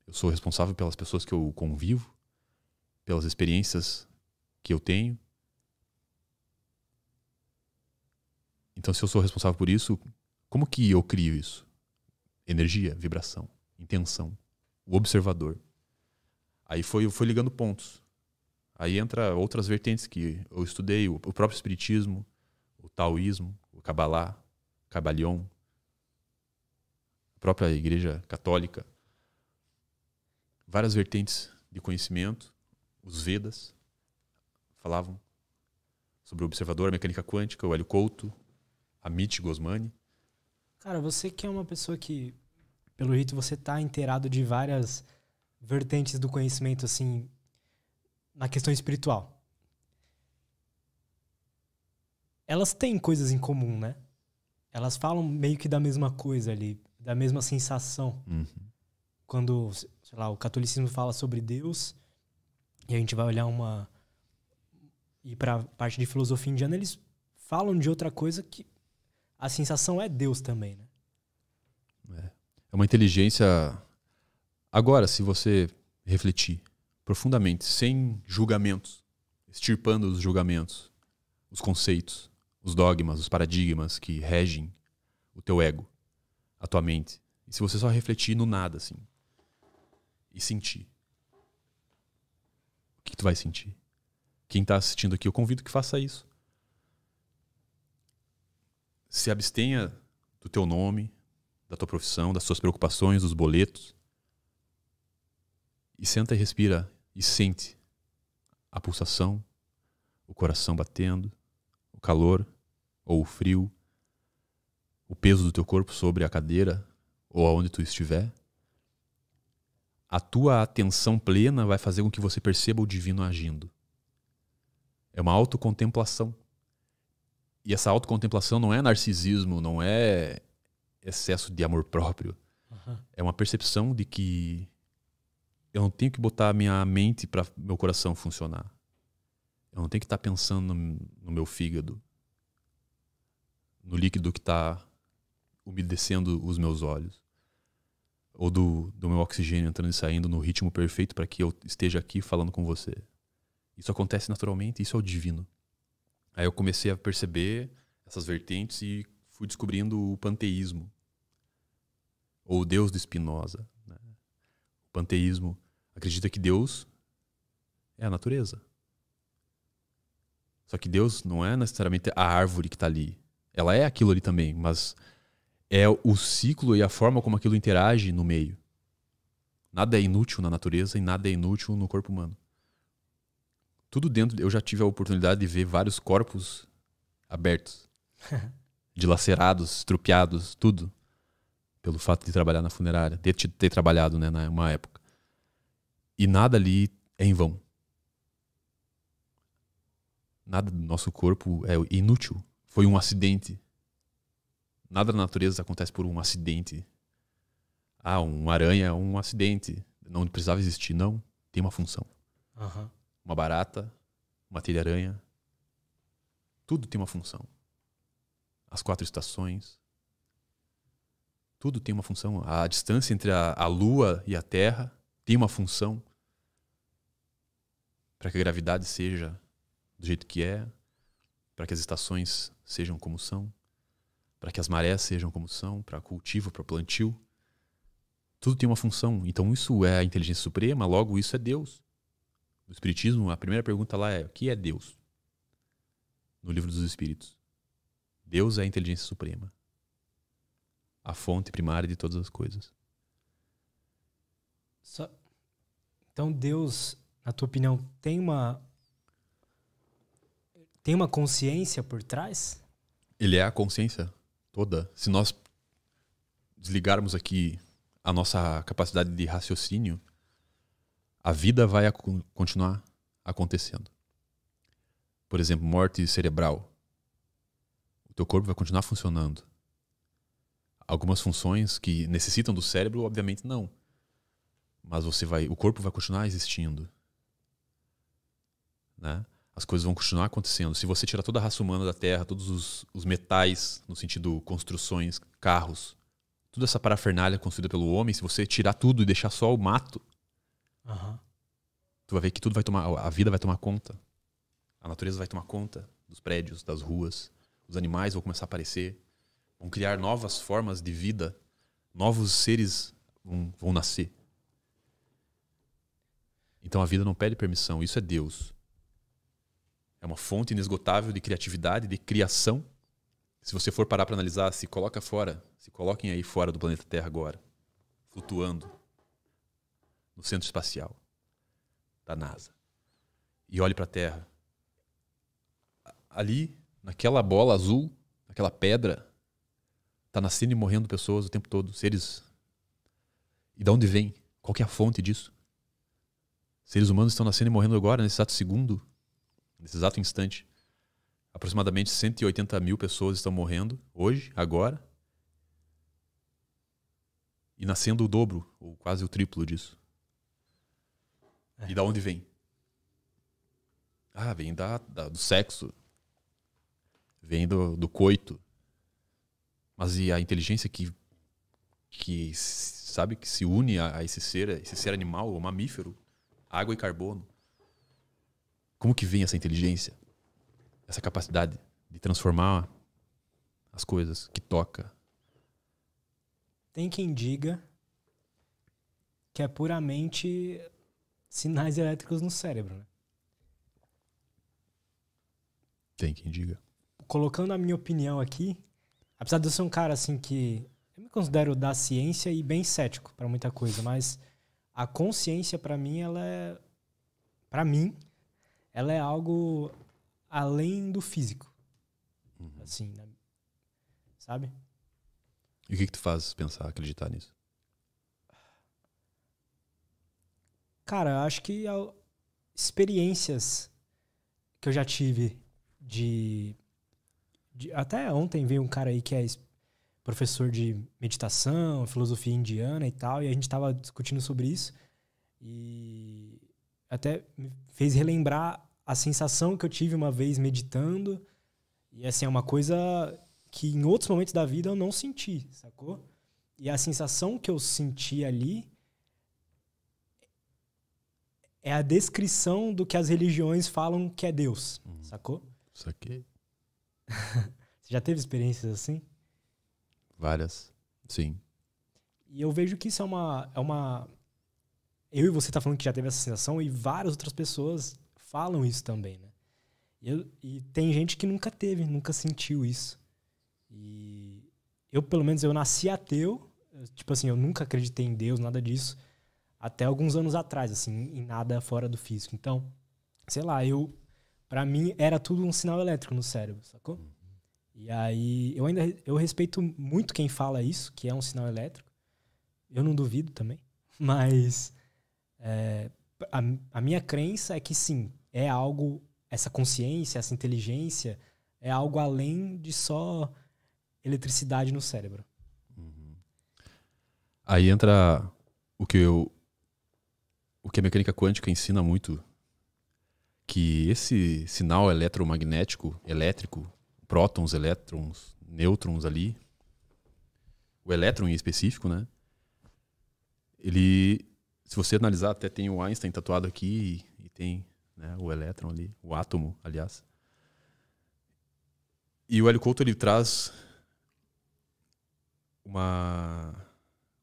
Eu sou responsável pelas pessoas que eu convivo, pelas experiências que eu tenho. Então, se eu sou responsável por isso, como que eu crio isso? Energia, vibração, intenção, o observador. Aí foi, fui ligando pontos. Aí entra outras vertentes que eu estudei, o próprio espiritismo, o taoísmo, o cabalá, o cabalion, a própria igreja católica. Várias vertentes de conhecimento, os Vedas falavam sobre o observador, a mecânica quântica, o Hélio Couto, Amit Gosmani. Cara, você que é uma pessoa que, pelo jeito, você está inteirado de várias vertentes do conhecimento, assim, na questão espiritual. Elas têm coisas em comum, né? Elas falam meio que da mesma coisa ali, da mesma sensação. Uhum. Quando, sei lá, o catolicismo fala sobre Deus, e a gente vai olhar uma. E para parte de filosofia indiana, eles falam de outra coisa que a sensação é Deus também, né? É, é uma inteligência. Agora, se você refletir, profundamente, sem julgamentos, extirpando os julgamentos, os conceitos, os dogmas, os paradigmas que regem o teu ego, a tua mente. E se você só refletir no nada, assim, e sentir, o que, que tu vai sentir? Quem está assistindo aqui, eu convido que faça isso. Se abstenha do teu nome, da tua profissão, das suas preocupações, dos boletos. E senta e respira e sente a pulsação, o coração batendo, o calor ou o frio, o peso do teu corpo sobre a cadeira ou aonde tu estiver. A tua atenção plena vai fazer com que você perceba o divino agindo. É uma autocontemplação. E essa autocontemplação não é narcisismo, não é excesso de amor próprio. Uhum. É uma percepção de que eu não tenho que botar a minha mente para meu coração funcionar. Eu não tenho que estar tá pensando no, meu fígado, no líquido que está umedecendo os meus olhos, ou do, do meu oxigênio entrando e saindo no ritmo perfeito para que eu esteja aqui falando com você. Isso acontece naturalmente, isso é o divino. Aí eu comecei a perceber essas vertentes e fui descobrindo o panteísmo, ou o Deus de Spinoza. Né? O panteísmo acredita que Deus é a natureza. Só que Deus não é necessariamente a árvore que está ali. Ela é aquilo ali também, mas é o ciclo e a forma como aquilo interage no meio. Nada é inútil na natureza e nada é inútil no corpo humano. Tudo dentro. Eu já tive a oportunidade de ver vários corpos abertos, dilacerados, estrupiados, tudo. Pelo fato de trabalhar na funerária, de ter, ter trabalhado né, na uma época. E nada ali é em vão. Nada do nosso corpo é inútil. Foi um acidente. Nada da natureza acontece por um acidente. Ah, um aranha é um acidente. Não precisava existir. Não. Tem uma função. Uhum. Uma barata, uma telha-aranha. Tudo tem uma função. As quatro estações. Tudo tem uma função. A distância entre a, a Lua e a Terra tem uma função para que a gravidade seja do jeito que é, para que as estações sejam como são, para que as marés sejam como são, para cultivo, para plantio. Tudo tem uma função. Então isso é a inteligência suprema, logo isso é Deus. No espiritismo, a primeira pergunta lá é: o que é Deus? No livro dos espíritos. Deus é a inteligência suprema. A fonte primária de todas as coisas. Só... Então Deus, na tua opinião, tem uma tem uma consciência por trás? Ele é a consciência toda. Se nós desligarmos aqui a nossa capacidade de raciocínio, a vida vai continuar acontecendo. Por exemplo, morte cerebral. O teu corpo vai continuar funcionando. Algumas funções que necessitam do cérebro, obviamente não mas você vai, o corpo vai continuar existindo, né? As coisas vão continuar acontecendo. Se você tirar toda a raça humana da Terra, todos os, os metais, no sentido construções, carros, toda essa parafernália construída pelo homem, se você tirar tudo e deixar só o mato, uhum. tu vai ver que tudo vai tomar, a vida vai tomar conta, a natureza vai tomar conta dos prédios, das ruas, os animais vão começar a aparecer, vão criar novas formas de vida, novos seres vão, vão nascer. Então a vida não pede permissão, isso é Deus. É uma fonte inesgotável de criatividade, de criação. Se você for parar para analisar, se coloca fora, se coloquem aí fora do planeta Terra agora, flutuando no centro espacial da NASA. E olhe para a Terra. Ali, naquela bola azul, naquela pedra, está nascendo e morrendo pessoas o tempo todo, seres. E de onde vem? Qual é a fonte disso? Seres humanos estão nascendo e morrendo agora, nesse exato segundo, nesse exato instante. Aproximadamente 180 mil pessoas estão morrendo hoje, agora. E nascendo o dobro, ou quase o triplo disso. É. E da onde vem? Ah, vem da, da, do sexo. Vem do, do coito. Mas e a inteligência que, que sabe, que se une a, a esse ser, a esse ser animal, ou mamífero, água e carbono. Como que vem essa inteligência? Essa capacidade de transformar as coisas que toca? Tem quem diga que é puramente sinais elétricos no cérebro, né? Tem quem diga. Colocando a minha opinião aqui, apesar de eu ser um cara assim que eu me considero da ciência e bem cético para muita coisa, mas a consciência para mim ela é para mim ela é algo além do físico uhum. assim né? sabe e o que que tu faz pensar acreditar nisso cara eu acho que experiências que eu já tive de, de até ontem veio um cara aí que é professor de meditação, filosofia indiana e tal, e a gente estava discutindo sobre isso. E até me fez relembrar a sensação que eu tive uma vez meditando. E assim, é uma coisa que em outros momentos da vida eu não senti, sacou? E a sensação que eu senti ali é a descrição do que as religiões falam que é Deus, hum, sacou? Saquei. Você já teve experiências assim? Várias, sim. E eu vejo que isso é uma, é uma. Eu e você tá falando que já teve essa sensação e várias outras pessoas falam isso também, né? E, eu, e tem gente que nunca teve, nunca sentiu isso. E eu, pelo menos, eu nasci ateu. Tipo assim, eu nunca acreditei em Deus, nada disso. Até alguns anos atrás, assim, em nada fora do físico. Então, sei lá, eu. para mim, era tudo um sinal elétrico no cérebro, sacou? Hum. E aí, eu ainda eu respeito muito quem fala isso, que é um sinal elétrico. Eu não duvido também. Mas é, a, a minha crença é que sim, é algo, essa consciência, essa inteligência, é algo além de só eletricidade no cérebro. Uhum. Aí entra o que eu. O que a mecânica quântica ensina muito, que esse sinal eletromagnético, elétrico, prótons, elétrons, nêutrons ali, o elétron em específico, né? Ele, se você analisar, até tem o Einstein tatuado aqui e, e tem né, o elétron ali, o átomo, aliás. E o Helio Couto ele traz uma,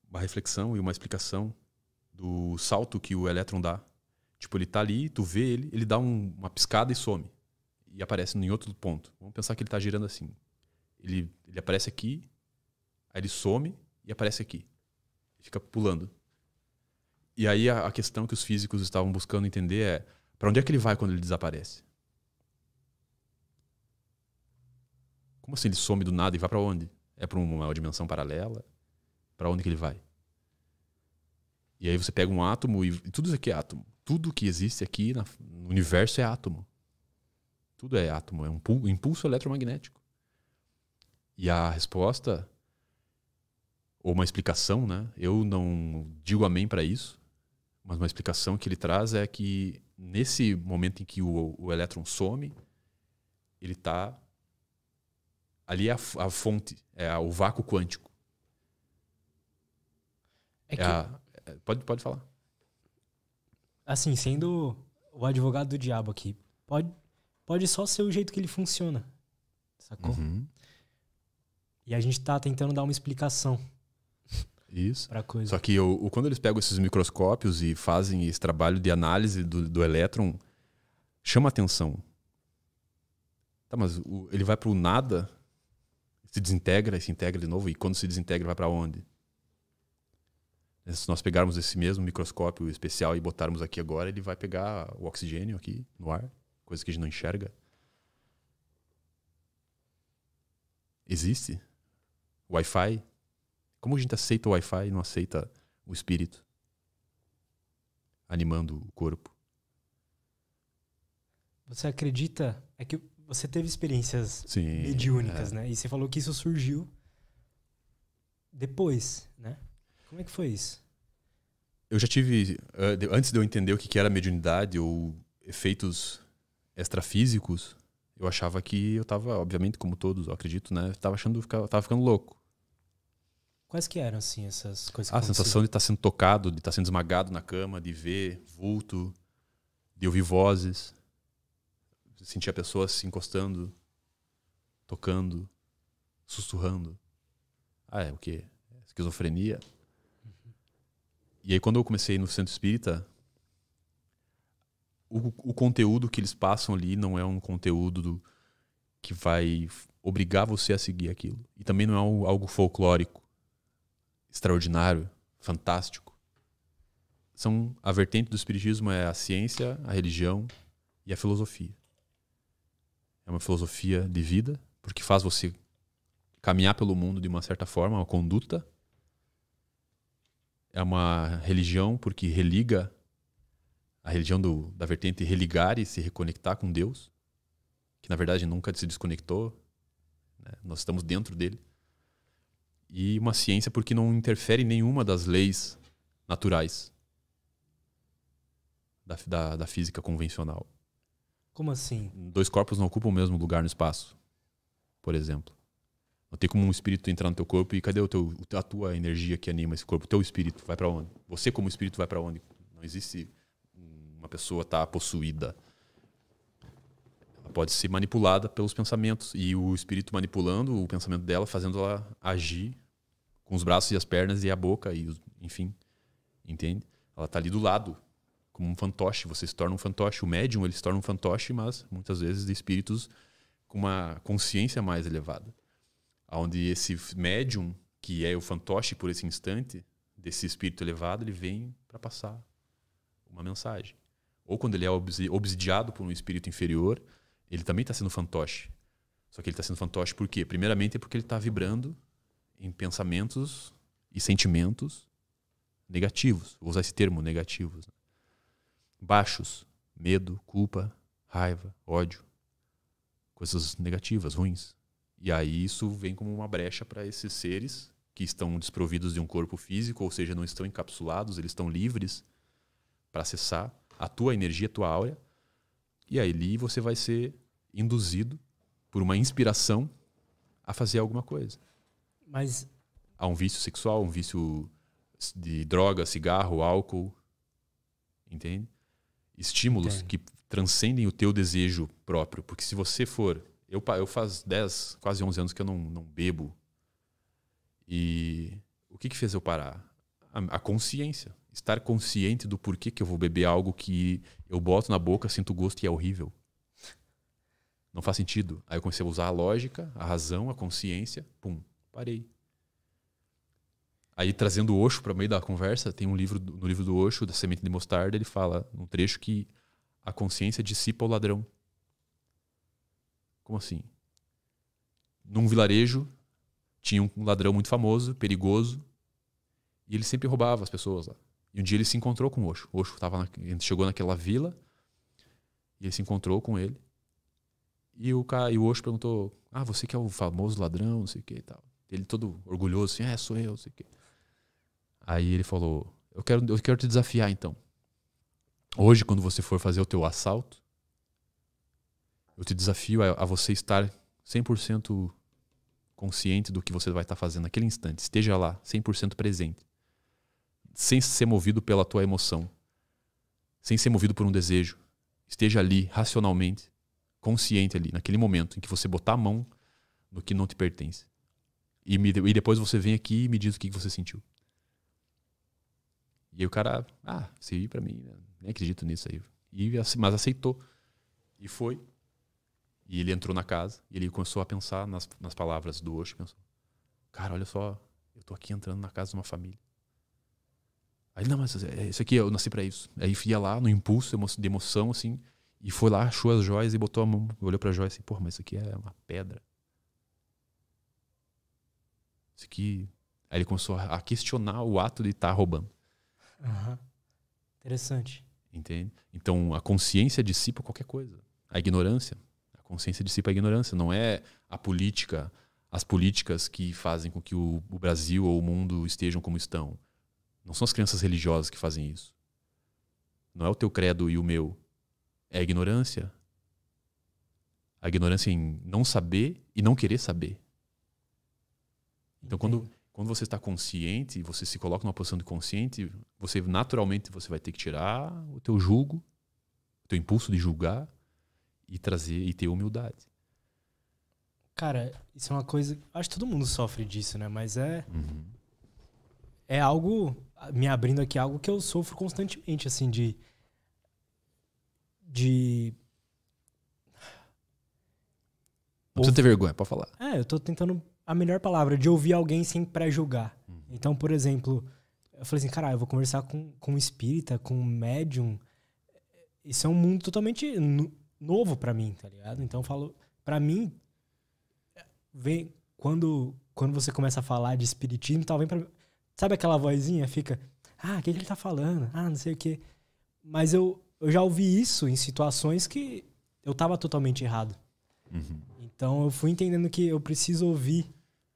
uma reflexão e uma explicação do salto que o elétron dá. Tipo, ele tá ali, tu vê ele, ele dá um, uma piscada e some e aparece em outro ponto. Vamos pensar que ele está girando assim. Ele, ele aparece aqui, aí ele some e aparece aqui. fica pulando. E aí a, a questão que os físicos estavam buscando entender é para onde é que ele vai quando ele desaparece? Como assim ele some do nada e vai para onde? É para uma dimensão paralela? Para onde que ele vai? E aí você pega um átomo e, e tudo isso aqui é átomo. Tudo que existe aqui na, no universo é átomo. Tudo é átomo, é um impulso eletromagnético. E a resposta, ou uma explicação, né? Eu não digo amém para isso, mas uma explicação que ele traz é que nesse momento em que o, o elétron some, ele está. Ali é a, a fonte, é o vácuo quântico. É, é que... é a, pode, pode falar. Assim, sendo o advogado do diabo aqui, pode, pode só ser o jeito que ele funciona. Sacou? Uhum. E a gente tá tentando dar uma explicação. Isso. Pra coisa. Só que o, quando eles pegam esses microscópios e fazem esse trabalho de análise do, do elétron, chama atenção. Tá, mas o, ele vai pro nada, se desintegra e se integra de novo. E quando se desintegra, vai para onde? É, se nós pegarmos esse mesmo microscópio especial e botarmos aqui agora, ele vai pegar o oxigênio aqui no ar coisa que a gente não enxerga? Existe? Wi-Fi? Como a gente aceita o Wi-Fi e não aceita o espírito animando o corpo? Você acredita? É que você teve experiências Sim, mediúnicas, é. né? E você falou que isso surgiu depois, né? Como é que foi isso? Eu já tive, eh, antes de eu entender o que era mediunidade ou efeitos extrafísicos, eu achava que eu tava, obviamente, como todos, eu acredito, né? tava achando, tava ficando louco. Quais que eram, assim, essas coisas ah, A sensação de estar tá sendo tocado, de estar tá sendo esmagado na cama, de ver vulto, de ouvir vozes. Sentir a pessoa se encostando, tocando, sussurrando. Ah, é o quê? É esquizofrenia? Uhum. E aí, quando eu comecei no centro espírita, o, o conteúdo que eles passam ali não é um conteúdo do, que vai obrigar você a seguir aquilo. E também não é um, algo folclórico, extraordinário, fantástico. São a vertente do espiritismo é a ciência, a religião e a filosofia. É uma filosofia de vida, porque faz você caminhar pelo mundo de uma certa forma, uma conduta. É uma religião porque religa a religião do, da vertente religar e se reconectar com Deus, que na verdade nunca se desconectou, né? nós estamos dentro dele. E uma ciência porque não interfere em nenhuma das leis naturais da, da, da física convencional. Como assim? Dois corpos não ocupam o mesmo lugar no espaço, por exemplo. Não tem como um espírito entrar no teu corpo e cadê o teu, a tua energia que anima esse corpo? O teu espírito vai para onde? Você como espírito vai para onde? Não existe uma pessoa está possuída, ela pode ser manipulada pelos pensamentos e o espírito manipulando o pensamento dela, fazendo ela agir com os braços e as pernas e a boca e enfim, entende? Ela está ali do lado, como um fantoche. Você se torna um fantoche. O médium ele se torna um fantoche, mas muitas vezes de espíritos com uma consciência mais elevada, onde esse médium que é o fantoche por esse instante desse espírito elevado, ele vem para passar uma mensagem ou quando ele é obsidiado por um espírito inferior, ele também está sendo fantoche. Só que ele está sendo fantoche por quê? Primeiramente é porque ele está vibrando em pensamentos e sentimentos negativos. Vou usar esse termo, negativos. Né? Baixos, medo, culpa, raiva, ódio. Coisas negativas, ruins. E aí isso vem como uma brecha para esses seres que estão desprovidos de um corpo físico, ou seja, não estão encapsulados, eles estão livres para acessar a tua energia, a tua áurea. E aí ali você vai ser induzido por uma inspiração a fazer alguma coisa. Mas há um vício sexual, um vício de droga, cigarro, álcool, entende? Estímulos Entendi. que transcendem o teu desejo próprio, porque se você for, eu eu faz 10, quase 11 anos que eu não, não bebo. E o que que fez eu parar? a, a consciência estar consciente do porquê que eu vou beber algo que eu boto na boca, sinto gosto e é horrível. Não faz sentido. Aí eu comecei a usar a lógica, a razão, a consciência, pum, parei. Aí trazendo o Osho para meio da conversa, tem um livro no livro do Osho, da semente de mostarda, ele fala num trecho que a consciência dissipa o ladrão. Como assim? Num vilarejo tinha um ladrão muito famoso, perigoso, e ele sempre roubava as pessoas lá. E um dia ele se encontrou com o Osho. O Osho tava na, chegou naquela vila e ele se encontrou com ele. E o, cara, e o Osho perguntou: Ah, você que é o famoso ladrão, não sei o que e tal. Ele todo orgulhoso, assim, é, sou eu, não sei o que. Aí ele falou: eu quero, eu quero te desafiar então. Hoje, quando você for fazer o teu assalto, eu te desafio a, a você estar 100% consciente do que você vai estar tá fazendo naquele instante. Esteja lá, 100% presente sem ser movido pela tua emoção, sem ser movido por um desejo. Esteja ali, racionalmente, consciente ali, naquele momento em que você botar a mão no que não te pertence. E, me, e depois você vem aqui e me diz o que, você sentiu. E aí o cara, ah, viu para mim, né? nem acredito nisso aí. E, mas aceitou. E foi. E ele entrou na casa e ele começou a pensar nas, nas palavras do Osho. Pensou, cara, olha só, eu tô aqui entrando na casa de uma família. Aí, não, mas é, isso aqui, eu nasci para isso. Aí ia lá, no impulso de emoção, assim, e foi lá, achou as joias e botou a mão. Olhou pra joia assim, porra, mas isso aqui é uma pedra. Isso aqui. Aí ele começou a questionar o ato de estar tá roubando. Uhum. Interessante. Entende? Então, a consciência dissipa qualquer coisa. A ignorância. A consciência dissipa a ignorância. Não é a política, as políticas que fazem com que o, o Brasil ou o mundo estejam como estão não são as crianças religiosas que fazem isso. Não é o teu credo e o meu. É a ignorância. A ignorância em não saber e não querer saber. Então, quando, quando você está consciente, você se coloca numa posição de consciente, você naturalmente você vai ter que tirar o teu julgo, o teu impulso de julgar e trazer e ter humildade. Cara, isso é uma coisa. Acho que todo mundo sofre disso, né? Mas é. Uhum. É algo me abrindo aqui algo que eu sofro constantemente, assim, de. De. Não precisa ter vergonha pra falar. É, eu tô tentando a melhor palavra, de ouvir alguém sem pré-julgar. Uhum. Então, por exemplo, eu falei assim, caralho, eu vou conversar com, com um espírita, com um médium. Isso é um mundo totalmente no, novo para mim, tá ligado? Então eu falo, para mim, vem, quando, quando você começa a falar de espiritismo, vem pra mim Sabe aquela vozinha? Fica, ah, o que, ele tá falando? Ah, não sei o quê. Mas eu, eu já ouvi isso em situações que eu tava totalmente errado. Uhum. Então eu fui entendendo que eu preciso ouvir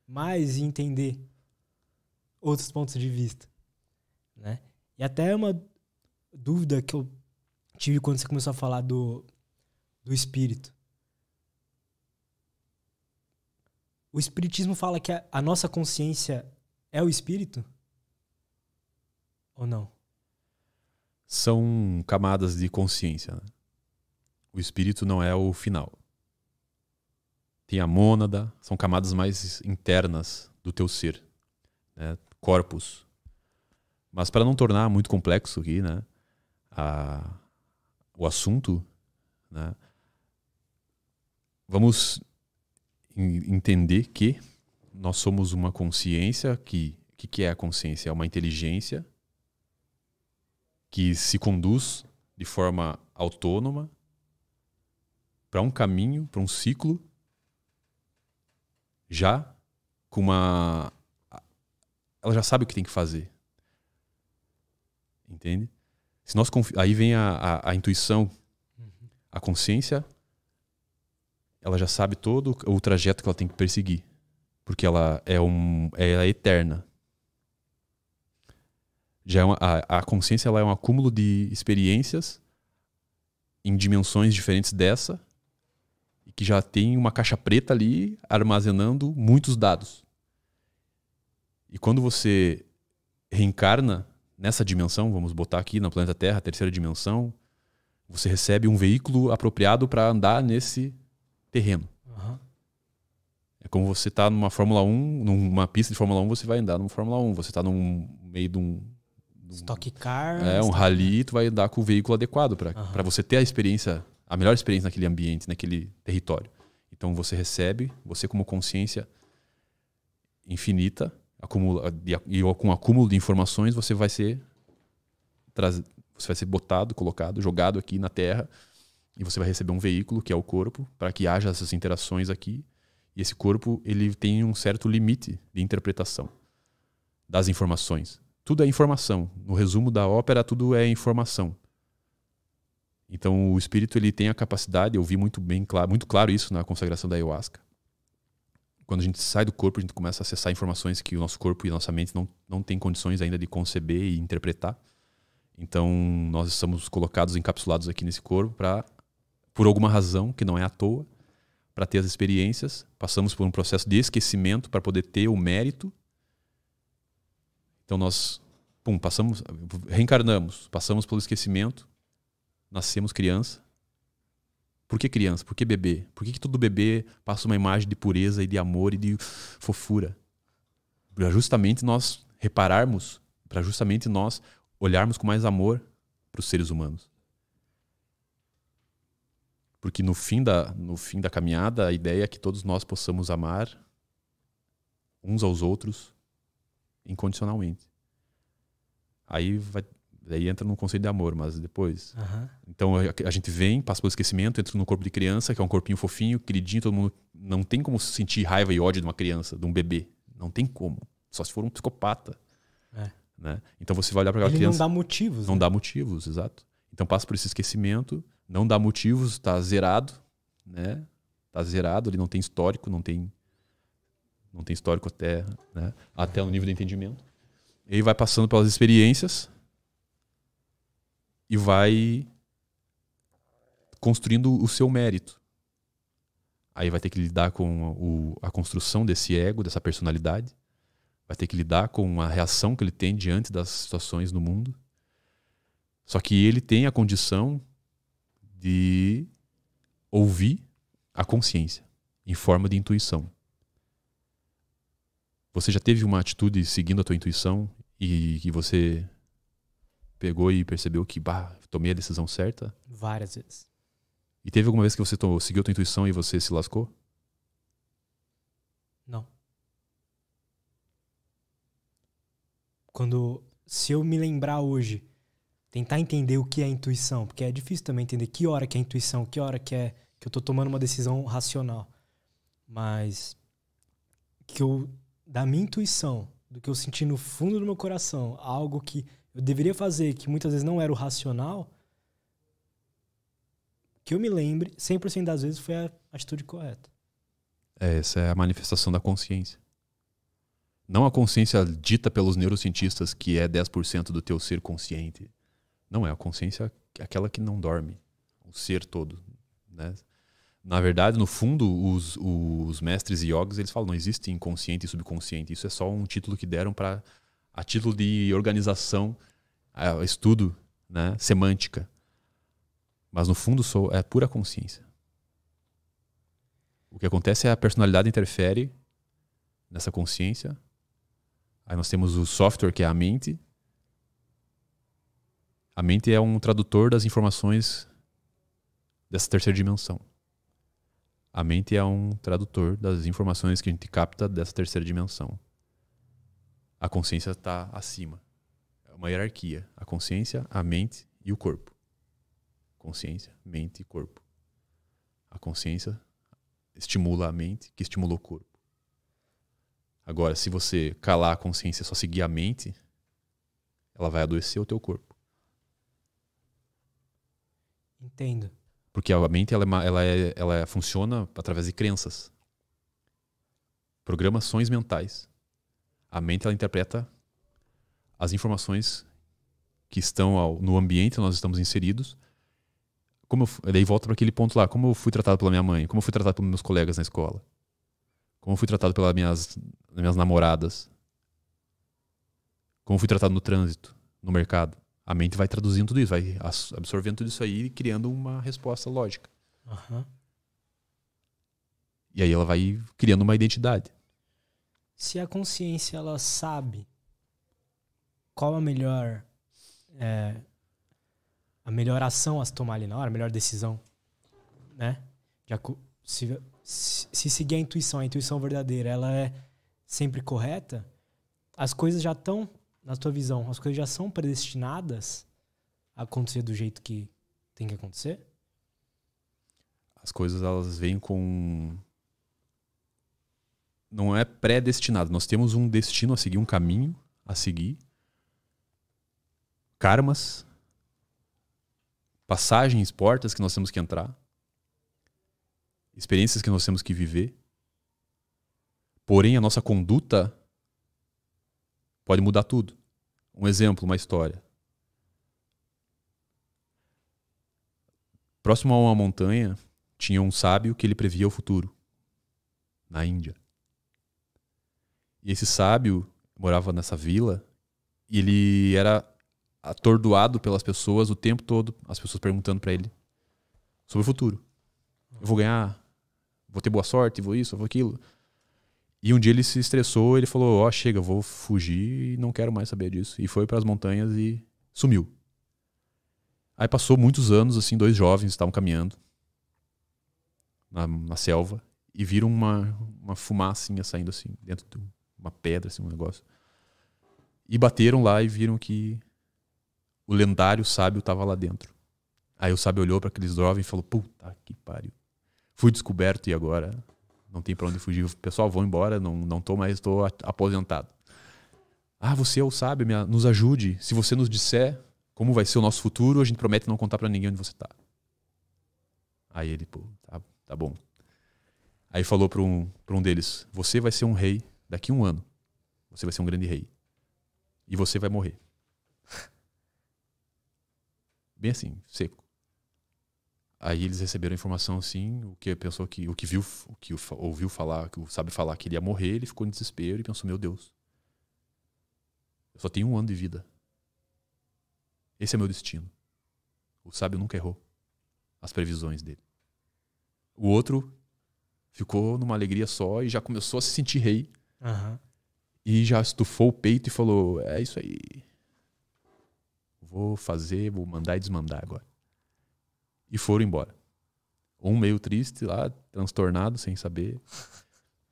mais e entender outros pontos de vista. Né? E até uma dúvida que eu tive quando você começou a falar do, do espírito. O espiritismo fala que a, a nossa consciência é o espírito? Ou não? São camadas de consciência. Né? O espírito não é o final. Tem a mônada, são camadas mais internas do teu ser, né? corpos. Mas para não tornar muito complexo aqui, né? A, o assunto, né? vamos entender que nós somos uma consciência que. O que, que é a consciência? É uma inteligência que se conduz de forma autônoma para um caminho, para um ciclo, já com uma. Ela já sabe o que tem que fazer. Entende? Se nós confi... Aí vem a, a, a intuição, uhum. a consciência, ela já sabe todo o trajeto que ela tem que perseguir porque ela é, um, ela é eterna. Já é uma, a, a consciência ela é um acúmulo de experiências em dimensões diferentes dessa, e que já tem uma caixa preta ali armazenando muitos dados. E quando você reencarna nessa dimensão, vamos botar aqui na planeta Terra, terceira dimensão, você recebe um veículo apropriado para andar nesse terreno. É como você tá numa Fórmula 1, numa pista de Fórmula 1, você vai andar numa Fórmula 1. Você tá no meio de um. um stock car. É, um rally, tu vai andar com o veículo adequado para uhum. você ter a experiência, a melhor experiência naquele ambiente, naquele território. Então você recebe, você como consciência infinita, acumula, e com um acúmulo de informações, você vai ser você vai ser botado, colocado, jogado aqui na Terra e você vai receber um veículo que é o corpo para que haja essas interações aqui e esse corpo ele tem um certo limite de interpretação das informações. Tudo é informação. No resumo da ópera, tudo é informação. Então o espírito ele tem a capacidade, eu vi muito bem claro, muito claro isso na consagração da ayahuasca. Quando a gente sai do corpo, a gente começa a acessar informações que o nosso corpo e a nossa mente não, não tem condições ainda de conceber e interpretar. Então nós estamos colocados, encapsulados aqui nesse corpo para, por alguma razão que não é à toa, para ter as experiências, passamos por um processo de esquecimento para poder ter o mérito. Então nós, pum, passamos, reencarnamos, passamos pelo esquecimento, nascemos criança. Por que criança? Por que bebê? Por que, que todo bebê passa uma imagem de pureza e de amor e de fofura? Para justamente nós repararmos, para justamente nós olharmos com mais amor para os seres humanos. Porque no fim, da, no fim da caminhada, a ideia é que todos nós possamos amar uns aos outros incondicionalmente. Aí vai, daí entra no conceito de amor, mas depois. Uhum. Então a, a, gente vem, passa pelo esquecimento, entra no corpo de criança, que é um corpinho fofinho, queridinho, todo mundo. Não tem como sentir raiva e ódio de uma criança, de um bebê. Não tem como. Só se for um psicopata. É. Né? Então você vai olhar para aquela Ele criança. Não dá motivos. Não né? dá motivos, exato. Então passa por esse esquecimento não dá motivos, está zerado, né? Tá zerado, ele não tem histórico, não tem não tem histórico até, né? até o nível de entendimento. Ele vai passando pelas experiências e vai construindo o seu mérito. Aí vai ter que lidar com o, a construção desse ego, dessa personalidade. Vai ter que lidar com a reação que ele tem diante das situações no mundo. Só que ele tem a condição de ouvir a consciência em forma de intuição. Você já teve uma atitude seguindo a tua intuição e que você pegou e percebeu que, bah, tomei a decisão certa? Várias vezes. E teve alguma vez que você tomou, seguiu a tua intuição e você se lascou? Não. Quando se eu me lembrar hoje tentar entender o que é intuição, porque é difícil também entender que hora que é intuição, que hora que é que eu tô tomando uma decisão racional. Mas que eu da minha intuição, do que eu senti no fundo do meu coração, algo que eu deveria fazer, que muitas vezes não era o racional, que eu me lembre, 100% das vezes foi a atitude correta. É, essa é a manifestação da consciência. Não a consciência dita pelos neurocientistas que é 10% do teu ser consciente, não, é a consciência aquela que não dorme, o ser todo. Né? Na verdade, no fundo, os, os mestres yogis eles falam não existe inconsciente e subconsciente. Isso é só um título que deram para a título de organização, estudo, né? semântica. Mas no fundo sou é pura consciência. O que acontece é a personalidade interfere nessa consciência. Aí nós temos o software que é a mente a mente é um tradutor das informações dessa terceira dimensão. A mente é um tradutor das informações que a gente capta dessa terceira dimensão. A consciência está acima. É uma hierarquia. A consciência, a mente e o corpo. Consciência, mente e corpo. A consciência estimula a mente, que estimula o corpo. Agora, se você calar a consciência e só seguir a mente, ela vai adoecer o teu corpo. Entendo. Porque a mente ela, é ela, é, ela é, funciona através de crenças, programações mentais. A mente ela interpreta as informações que estão ao, no ambiente que nós estamos inseridos. Como eu, daí volta para aquele ponto lá, como eu fui tratado pela minha mãe, como eu fui tratado pelos meus colegas na escola, como eu fui tratado pelas minhas, minhas namoradas, como eu fui tratado no trânsito, no mercado a mente vai traduzindo tudo isso, vai absorvendo tudo isso aí e criando uma resposta lógica. Uhum. E aí ela vai criando uma identidade. Se a consciência ela sabe qual a melhor é, a melhor ação a se tomar ali na hora, a melhor decisão, né? Já se, se seguir a intuição, a intuição verdadeira, ela é sempre correta, as coisas já estão na tua visão, as coisas já são predestinadas a acontecer do jeito que tem que acontecer? As coisas elas vêm com não é predestinado. Nós temos um destino a seguir, um caminho a seguir. Karmas, passagens, portas que nós temos que entrar, experiências que nós temos que viver. Porém, a nossa conduta Pode mudar tudo. Um exemplo, uma história. Próximo a uma montanha, tinha um sábio que ele previa o futuro, na Índia. E esse sábio morava nessa vila e ele era atordoado pelas pessoas o tempo todo, as pessoas perguntando para ele sobre o futuro. Eu vou ganhar, vou ter boa sorte, vou isso, vou aquilo. E um dia ele se estressou, ele falou: Ó, oh, chega, vou fugir e não quero mais saber disso. E foi para as montanhas e sumiu. Aí passou muitos anos, assim, dois jovens estavam caminhando na, na selva e viram uma, uma fumacinha saindo, assim, dentro de uma pedra, assim, um negócio. E bateram lá e viram que o lendário sábio estava lá dentro. Aí o sábio olhou para aqueles jovens e falou: Puta que pariu. Fui descoberto e agora não tem para onde fugir. pessoal, vou embora, não, não tô mais, estou aposentado. Ah, você é o sábio, minha, nos ajude. Se você nos disser como vai ser o nosso futuro, a gente promete não contar para ninguém onde você tá. Aí ele, pô, tá, tá bom. Aí falou para um, pra um deles: Você vai ser um rei daqui a um ano. Você vai ser um grande rei. E você vai morrer. Bem assim, seco. Aí eles receberam a informação assim, o que pensou que o que viu, o que ouviu falar, que sabe falar que ele ia morrer, ele ficou em desespero e pensou: "Meu Deus. Eu só tenho um ano de vida. Esse é meu destino." O sábio nunca errou as previsões dele. O outro ficou numa alegria só e já começou a se sentir rei. Uhum. E já estufou o peito e falou: "É isso aí. Vou fazer, vou mandar e desmandar agora." e foram embora. Um meio triste lá, transtornado, sem saber,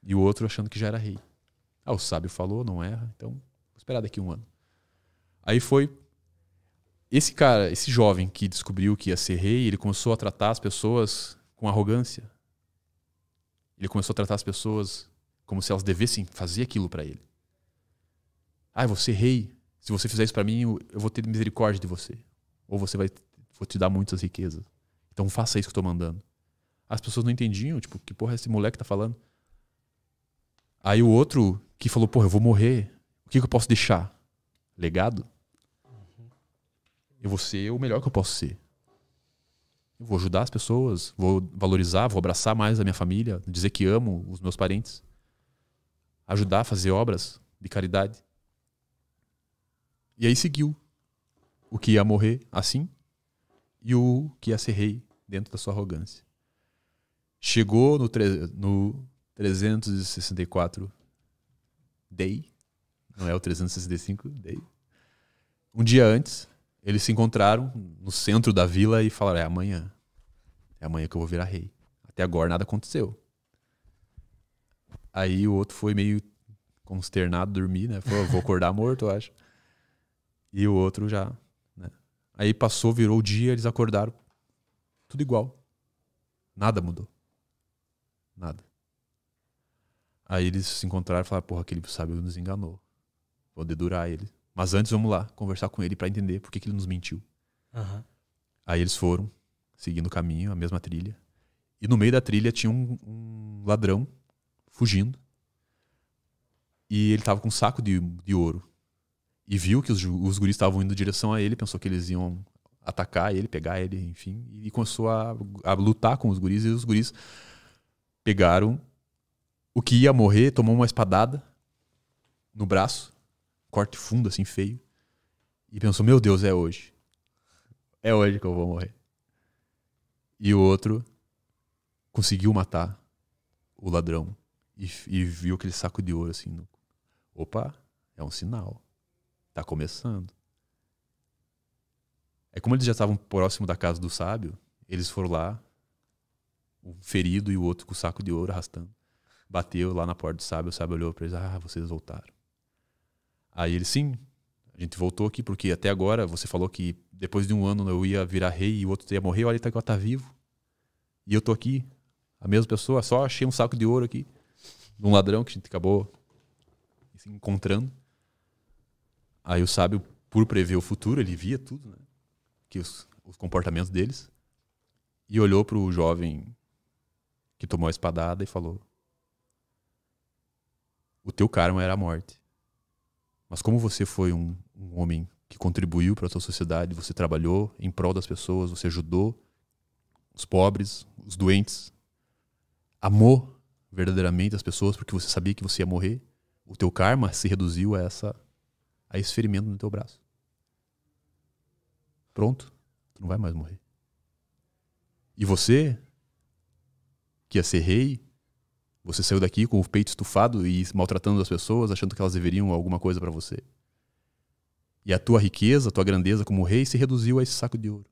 e o outro achando que já era rei. Ah, o sábio falou, não erra, então vou esperar daqui um ano. Aí foi esse cara, esse jovem que descobriu que ia ser rei, ele começou a tratar as pessoas com arrogância. Ele começou a tratar as pessoas como se elas devessem fazer aquilo para ele. Ah, você rei, se você fizer isso para mim, eu vou ter misericórdia de você. Ou você vai vou te dar muitas riquezas. Então faça isso que eu tô mandando. As pessoas não entendiam, tipo, que porra é esse moleque tá falando? Aí o outro que falou, porra, eu vou morrer. O que, que eu posso deixar? Legado? Eu vou ser o melhor que eu posso ser. Eu vou ajudar as pessoas, vou valorizar, vou abraçar mais a minha família, dizer que amo os meus parentes, ajudar a fazer obras de caridade. E aí seguiu o que ia morrer assim, e o que ia ser rei dentro da sua arrogância. Chegou no, no 364 Day, não é o 365 Day. Um dia antes, eles se encontraram no centro da vila e falaram: é amanhã. É amanhã que eu vou virar rei. Até agora nada aconteceu. Aí o outro foi meio consternado dormir, né? Falou: vou acordar morto, eu acho. E o outro já Aí passou, virou o dia, eles acordaram. Tudo igual. Nada mudou. Nada. Aí eles se encontraram e falaram: porra, aquele sábio nos enganou. Vou dedurar ele. Mas antes vamos lá conversar com ele para entender por que, que, ele nos mentiu. Uhum. Aí eles foram, seguindo o caminho, a mesma trilha. E no meio da trilha tinha um, um ladrão fugindo. E ele tava com um saco de, de ouro e viu que os, os guris estavam indo em direção a ele, pensou que eles iam atacar ele, pegar ele, enfim, e começou a, a lutar com os guris, e os guris pegaram o que ia morrer, tomou uma espadada no braço, corte fundo, assim, feio, e pensou, meu Deus, é hoje. É hoje que eu vou morrer. E o outro conseguiu matar o ladrão e, e viu aquele saco de ouro, assim, no... opa, é um sinal Está começando. É como eles já estavam próximo da casa do sábio, eles foram lá, um ferido e o outro com o saco de ouro arrastando. Bateu lá na porta do sábio, o sábio olhou para eles, ah, vocês voltaram. Aí ele, sim, a gente voltou aqui porque até agora você falou que depois de um ano eu ia virar rei e o outro ia morrer, olha, ele tá agora tá vivo. E eu tô aqui, a mesma pessoa, só achei um saco de ouro aqui, de um ladrão que a gente acabou se encontrando. Aí o sábio, por prever o futuro, ele via tudo, né? Que os, os comportamentos deles. E olhou para o jovem que tomou a espadada e falou: O teu karma era a morte. Mas como você foi um, um homem que contribuiu para a sua sociedade, você trabalhou em prol das pessoas, você ajudou os pobres, os doentes, amou verdadeiramente as pessoas porque você sabia que você ia morrer, o teu karma se reduziu a essa a esse ferimento no teu braço. Pronto, tu não vai mais morrer. E você, que ia ser rei, você saiu daqui com o peito estufado e maltratando as pessoas, achando que elas deveriam alguma coisa para você. E a tua riqueza, a tua grandeza como rei se reduziu a esse saco de ouro.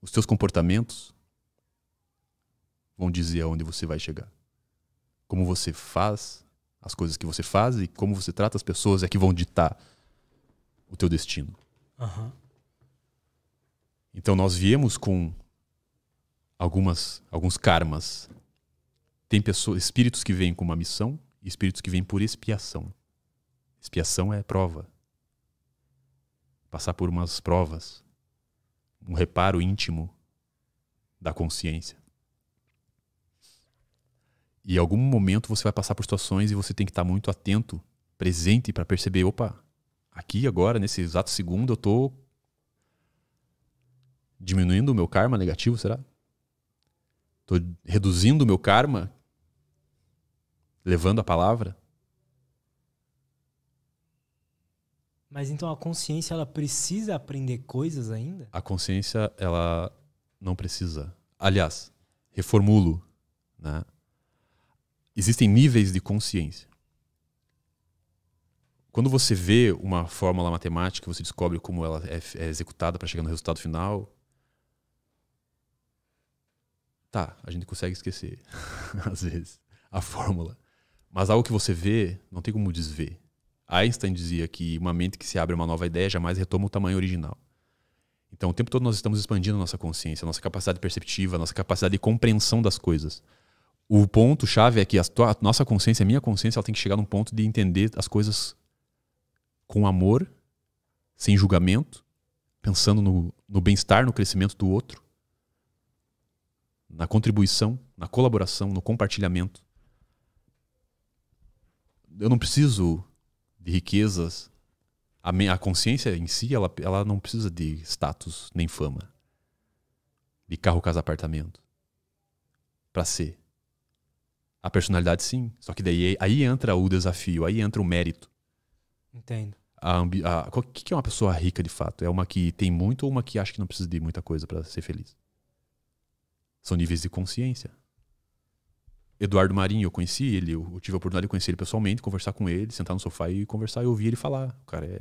Os teus comportamentos vão dizer aonde você vai chegar. Como você faz as coisas que você faz e como você trata as pessoas é que vão ditar o teu destino. Uhum. Então nós viemos com algumas alguns karmas. Tem pessoas, espíritos que vêm com uma missão e espíritos que vêm por expiação. Expiação é prova. Passar por umas provas, um reparo íntimo da consciência. E em algum momento você vai passar por situações e você tem que estar muito atento, presente para perceber, opa, aqui agora, nesse exato segundo, eu estou diminuindo o meu karma negativo, será? Estou reduzindo o meu karma, levando a palavra. Mas então a consciência ela precisa aprender coisas ainda? A consciência ela não precisa. Aliás, reformulo, né? existem níveis de consciência. Quando você vê uma fórmula matemática, você descobre como ela é, é executada para chegar no resultado final. Tá, a gente consegue esquecer, às vezes, a fórmula. Mas algo que você vê, não tem como desver. Einstein dizia que uma mente que se abre a uma nova ideia jamais retoma o tamanho original. Então, o tempo todo nós estamos expandindo a nossa consciência, a nossa capacidade perceptiva, a nossa capacidade de compreensão das coisas. O ponto-chave é que a, tua, a nossa consciência, a minha consciência, ela tem que chegar num ponto de entender as coisas com amor, sem julgamento, pensando no, no bem-estar, no crescimento do outro, na contribuição, na colaboração, no compartilhamento. Eu não preciso de riquezas. A, minha, a consciência em si, ela, ela não precisa de status nem fama, de carro, casa, apartamento, para ser. A personalidade, sim. Só que daí aí entra o desafio, aí entra o mérito. Entendo. O que, que é uma pessoa rica de fato? É uma que tem muito ou uma que acha que não precisa de muita coisa para ser feliz? São níveis de consciência. Eduardo Marinho, eu conheci ele, eu tive a oportunidade de conhecer ele pessoalmente, conversar com ele, sentar no sofá e conversar e ouvir ele falar. O cara é,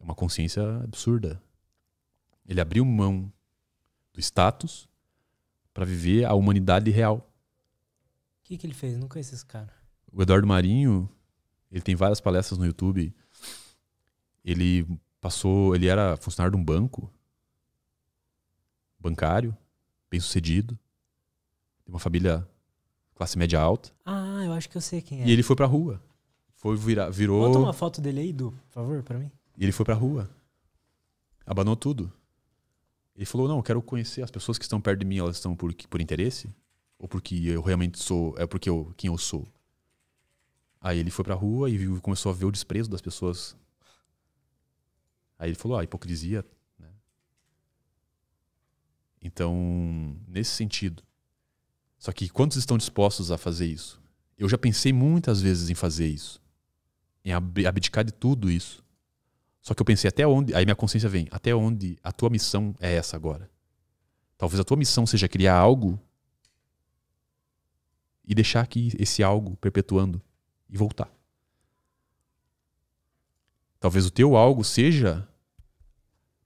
é uma consciência absurda. Ele abriu mão do status para viver a humanidade real que, que ele fez? Não conheço esse cara. O Eduardo Marinho, ele tem várias palestras no YouTube. Ele passou. Ele era funcionário de um banco. Bancário. Bem sucedido. De uma família classe média alta. Ah, eu acho que eu sei quem é. E ele foi pra rua. Foi virar, virou. Bota uma foto dele aí, Du, por favor, pra mim. E ele foi pra rua. Abanou tudo. Ele falou: não, eu quero conhecer as pessoas que estão perto de mim, elas estão por, por interesse? Ou porque eu realmente sou. É porque eu. Quem eu sou. Aí ele foi pra rua e viu, começou a ver o desprezo das pessoas. Aí ele falou: ah, hipocrisia. Né? Então, nesse sentido. Só que quantos estão dispostos a fazer isso? Eu já pensei muitas vezes em fazer isso. Em abdicar de tudo isso. Só que eu pensei até onde. Aí minha consciência vem: até onde a tua missão é essa agora? Talvez a tua missão seja criar algo e deixar aqui esse algo perpetuando e voltar. Talvez o teu algo seja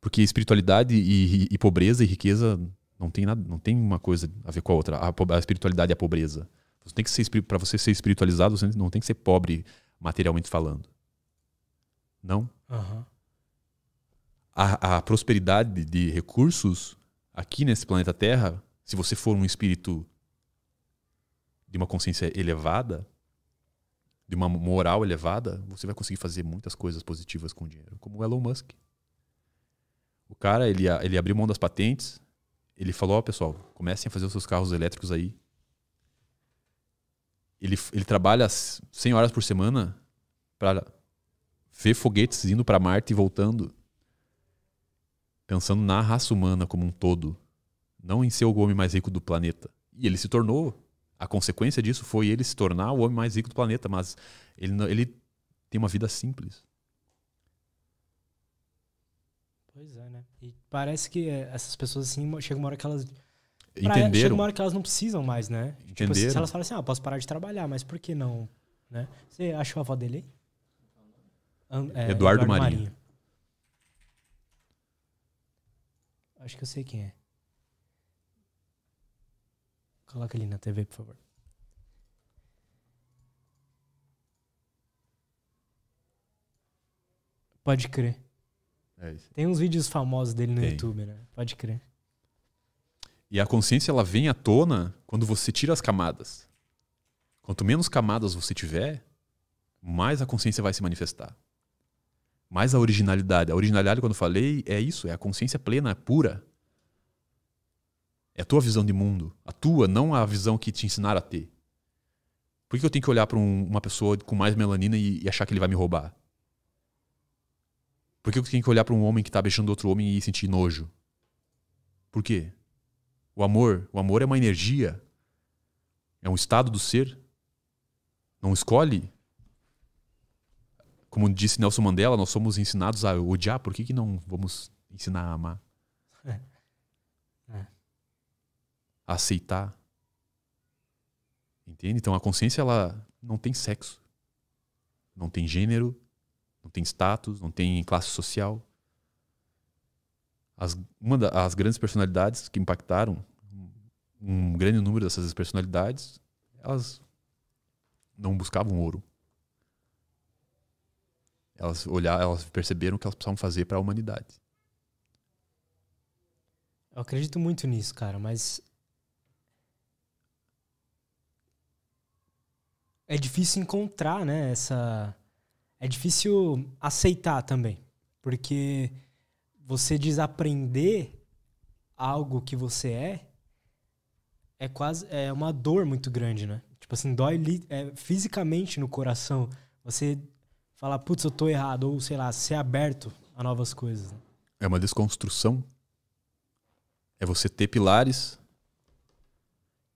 porque espiritualidade e, e, e pobreza e riqueza não tem nada, não tem uma coisa a ver com a outra. A, a espiritualidade e é a pobreza. Você tem que ser para você ser espiritualizado, você não tem que ser pobre materialmente falando. Não. Uhum. A, a prosperidade de recursos aqui nesse planeta Terra, se você for um espírito de uma consciência elevada, de uma moral elevada, você vai conseguir fazer muitas coisas positivas com o dinheiro, como o Elon Musk. O cara, ele, ele abriu mão das patentes, ele falou, ó oh, pessoal, comecem a fazer os seus carros elétricos aí. Ele, ele trabalha 100 horas por semana para ver foguetes indo para Marte e voltando. Pensando na raça humana como um todo, não em ser o homem mais rico do planeta. E ele se tornou a consequência disso foi ele se tornar o homem mais rico do planeta, mas ele, ele tem uma vida simples. Pois é, né? E parece que é, essas pessoas assim, chega uma hora que elas. Entenderam. chega uma hora que elas não precisam mais, né? Tipo assim, Entenderam. Tipo, se elas falam assim, ah, posso parar de trabalhar, mas por que não? Né? Você achou a avó dele aí? Um, é, Eduardo, Eduardo Marinho. Marinho. Acho que eu sei quem é. Coloca ali na TV, por favor. Pode crer. É Tem uns vídeos famosos dele no Tem. YouTube, né? Pode crer. E a consciência ela vem à tona quando você tira as camadas. Quanto menos camadas você tiver, mais a consciência vai se manifestar. Mais a originalidade. A originalidade, quando eu falei, é isso, é a consciência plena, pura. É a tua visão de mundo. A tua, não a visão que te ensinaram a ter. Por que eu tenho que olhar para um, uma pessoa com mais melanina e, e, achar que ele vai me roubar? Por que eu tenho que olhar para um homem que está beijando outro homem e sentir nojo? Por quê? O amor, o amor é uma energia. É um estado do ser. Não escolhe. Como disse Nelson Mandela, nós somos ensinados a odiar. Por que, que não vamos ensinar a amar? aceitar. Entende? Então a consciência ela não tem sexo, não tem gênero, não tem status, não tem classe social. As, uma das grandes personalidades que impactaram um grande número dessas personalidades, elas não buscavam ouro. Elas olhar, elas perceberam o que elas precisavam fazer para a humanidade. Eu acredito muito nisso, cara, mas é difícil encontrar, né? Essa. É difícil aceitar também. Porque você desaprender algo que você é é quase é uma dor muito grande, né? Tipo assim, dói é, fisicamente no coração. Você falar, putz, eu tô errado, ou sei lá, ser aberto a novas coisas. Né? É uma desconstrução. É você ter pilares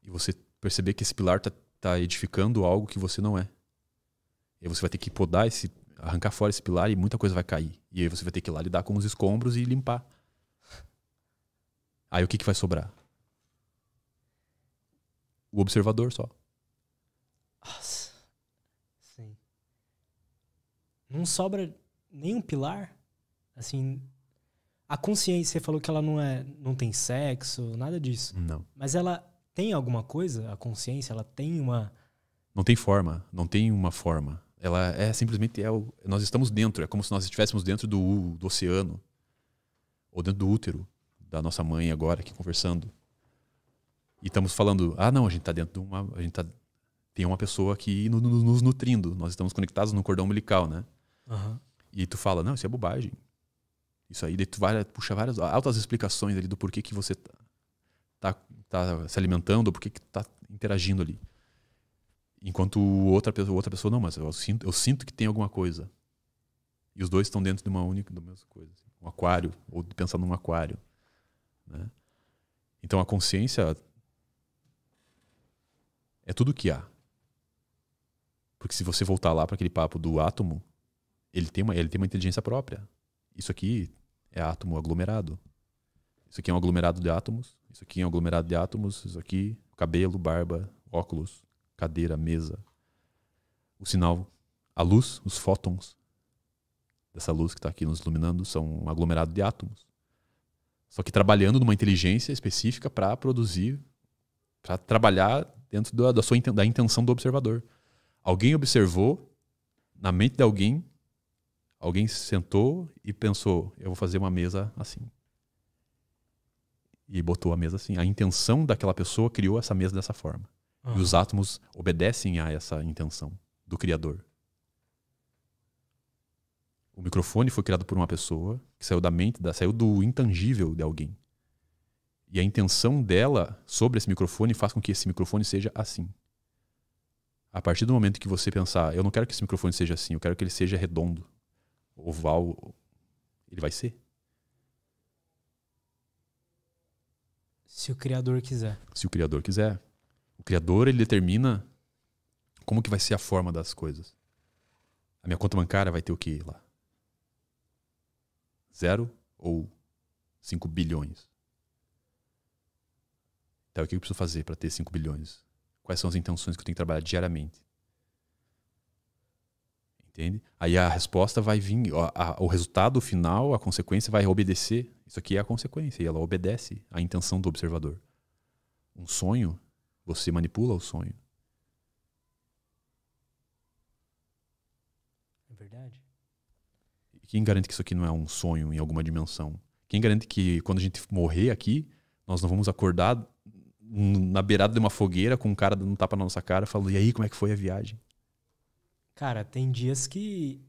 e você perceber que esse pilar tá tá edificando algo que você não é. E você vai ter que podar esse, arrancar fora esse pilar e muita coisa vai cair. E aí você vai ter que ir lá lidar com os escombros e limpar. Aí o que, que vai sobrar? O observador só. Nossa. Sim. Não sobra nenhum pilar? Assim, a consciência, você falou que ela não é, não tem sexo, nada disso. Não. Mas ela tem alguma coisa, a consciência, ela tem uma. Não tem forma, não tem uma forma. Ela é simplesmente. É o, nós estamos dentro, é como se nós estivéssemos dentro do, do oceano, ou dentro do útero da nossa mãe agora aqui conversando. E estamos falando, ah, não, a gente está dentro de uma. A gente tá, tem uma pessoa aqui no, no, nos nutrindo, nós estamos conectados no cordão umbilical, né? Uhum. E tu fala, não, isso é bobagem. Isso aí, daí tu vai, puxa várias altas explicações ali do porquê que você tá está tá se alimentando, por que está interagindo ali. Enquanto outra pessoa, outra pessoa não, mas eu sinto, eu sinto que tem alguma coisa. E os dois estão dentro de uma única da mesma coisa. Assim, um aquário, ou pensar num aquário. Né? Então a consciência é tudo o que há. Porque se você voltar lá para aquele papo do átomo, ele tem, uma, ele tem uma inteligência própria. Isso aqui é átomo aglomerado. Isso aqui é um aglomerado de átomos. Isso aqui é um aglomerado de átomos. Isso aqui, cabelo, barba, óculos, cadeira, mesa. O sinal, a luz, os fótons dessa luz que está aqui nos iluminando são um aglomerado de átomos. Só que trabalhando numa inteligência específica para produzir, para trabalhar dentro da, da, sua, da intenção do observador. Alguém observou na mente de alguém, alguém sentou e pensou: eu vou fazer uma mesa assim e botou a mesa assim. A intenção daquela pessoa criou essa mesa dessa forma. E ah. os átomos obedecem a essa intenção do criador. O microfone foi criado por uma pessoa que saiu da mente, da, saiu do intangível de alguém. E a intenção dela sobre esse microfone faz com que esse microfone seja assim. A partir do momento que você pensar, eu não quero que esse microfone seja assim, eu quero que ele seja redondo, oval, ele vai ser. Se o criador quiser. Se o criador quiser. O criador ele determina como que vai ser a forma das coisas. A minha conta bancária vai ter o que lá? Zero ou 5 bilhões? Então, o que eu preciso fazer para ter 5 bilhões? Quais são as intenções que eu tenho que trabalhar diariamente? Entende? Aí a resposta vai vir, a, a, o resultado final, a consequência vai obedecer. Isso aqui é a consequência, e ela obedece à intenção do observador. Um sonho, você manipula o sonho. É verdade. E quem garante que isso aqui não é um sonho em alguma dimensão? Quem garante que quando a gente morrer aqui, nós não vamos acordar na beirada de uma fogueira com um cara dando um tapa na nossa cara, falando: e aí, como é que foi a viagem? Cara, tem dias que.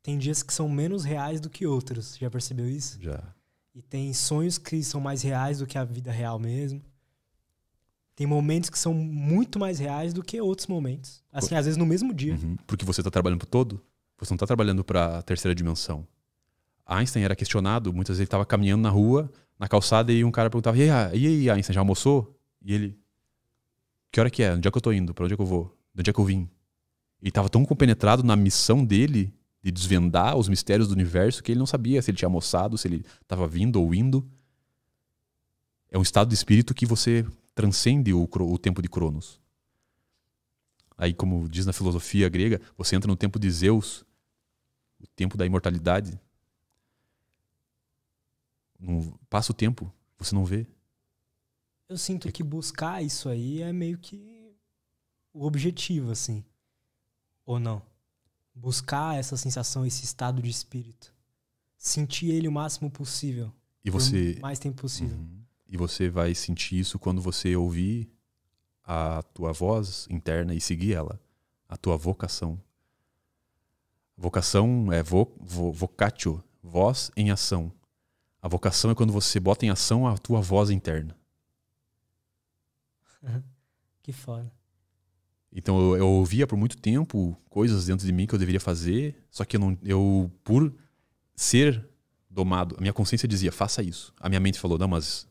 Tem dias que são menos reais do que outros. Já percebeu isso? Já. E tem sonhos que são mais reais do que a vida real mesmo. Tem momentos que são muito mais reais do que outros momentos. Assim, às vezes no mesmo dia. Uhum. Porque você está trabalhando pro todo. Você não está trabalhando para a terceira dimensão. Einstein era questionado, muitas vezes ele estava caminhando na rua, na calçada, e um cara perguntava: E aí, Einstein, já almoçou? E ele: Que hora que é? Onde é que eu tô indo? Para onde é que eu vou? De onde é que eu vim? e estava tão compenetrado na missão dele de desvendar os mistérios do universo que ele não sabia se ele tinha almoçado, se ele estava vindo ou indo. É um estado de espírito que você transcende o, o tempo de Cronos. Aí, como diz na filosofia grega, você entra no tempo de Zeus, o tempo da imortalidade. Não, passa o tempo, você não vê. Eu sinto é... que buscar isso aí é meio que o objetivo, assim ou não. Buscar essa sensação, esse estado de espírito. Sentir ele o máximo possível. E você. O mais tempo possível. Uhum. E você vai sentir isso quando você ouvir a tua voz interna e seguir ela, a tua vocação. Vocação é vo, vo, vocatio, voz em ação. A vocação é quando você bota em ação a tua voz interna. que foda. Então eu, eu ouvia por muito tempo coisas dentro de mim que eu deveria fazer, só que eu, não, eu por ser domado, a minha consciência dizia, faça isso. A minha mente falou, não, mas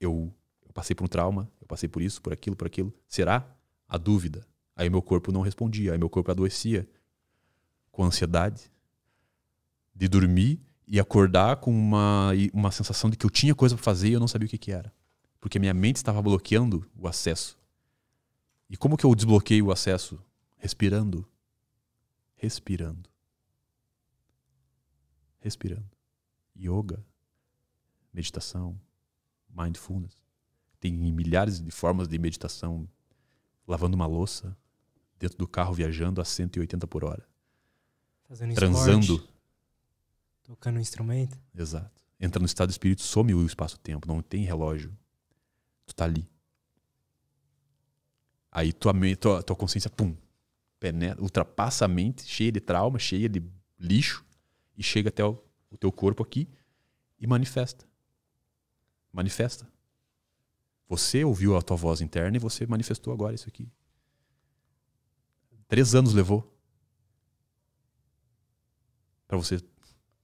eu, eu passei por um trauma, eu passei por isso, por aquilo, por aquilo. Será? A dúvida. Aí meu corpo não respondia, aí meu corpo adoecia com ansiedade de dormir e acordar com uma, uma sensação de que eu tinha coisa para fazer e eu não sabia o que, que era. Porque minha mente estava bloqueando o acesso e como que eu desbloqueio o acesso? Respirando. Respirando. Respirando. Yoga, meditação, mindfulness. Tem milhares de formas de meditação lavando uma louça, dentro do carro viajando a 180 por hora. Fazendo transando. Esporte, tocando um instrumento. Exato. Entra no estado de espírito, some o espaço-tempo, não tem relógio. Tu tá ali. Aí tua, tua, tua consciência, pum, penetra, ultrapassa a mente, cheia de trauma, cheia de lixo, e chega até o, o teu corpo aqui e manifesta. Manifesta. Você ouviu a tua voz interna e você manifestou agora isso aqui. Três anos levou para você estar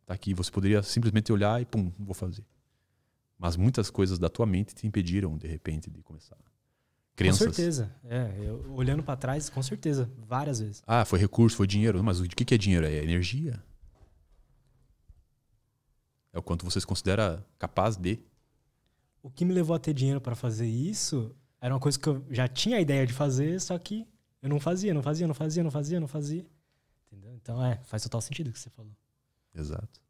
tá aqui. Você poderia simplesmente olhar e pum, vou fazer. Mas muitas coisas da tua mente te impediram, de repente, de começar crianças. Com certeza. É, eu, olhando para trás, com certeza, várias vezes. Ah, foi recurso, foi dinheiro. Mas o que, que é dinheiro? É energia. É o quanto você se considera capaz de. O que me levou a ter dinheiro para fazer isso era uma coisa que eu já tinha a ideia de fazer, só que eu não fazia, não fazia, não fazia, não fazia, não fazia. Entendeu? Então é, faz total sentido o que você falou. Exato.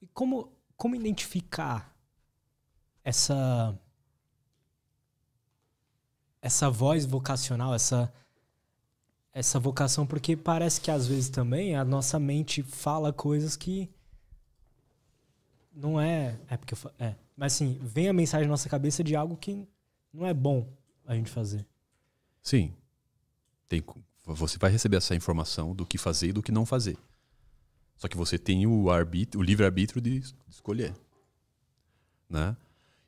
E como, como identificar essa essa voz vocacional, essa essa vocação, porque parece que às vezes também a nossa mente fala coisas que não é, é porque eu, é, mas assim, vem a mensagem na nossa cabeça de algo que não é bom a gente fazer. Sim. Tem você vai receber essa informação do que fazer e do que não fazer. Só que você tem o arbítrio, o livre arbítrio de, de escolher, né?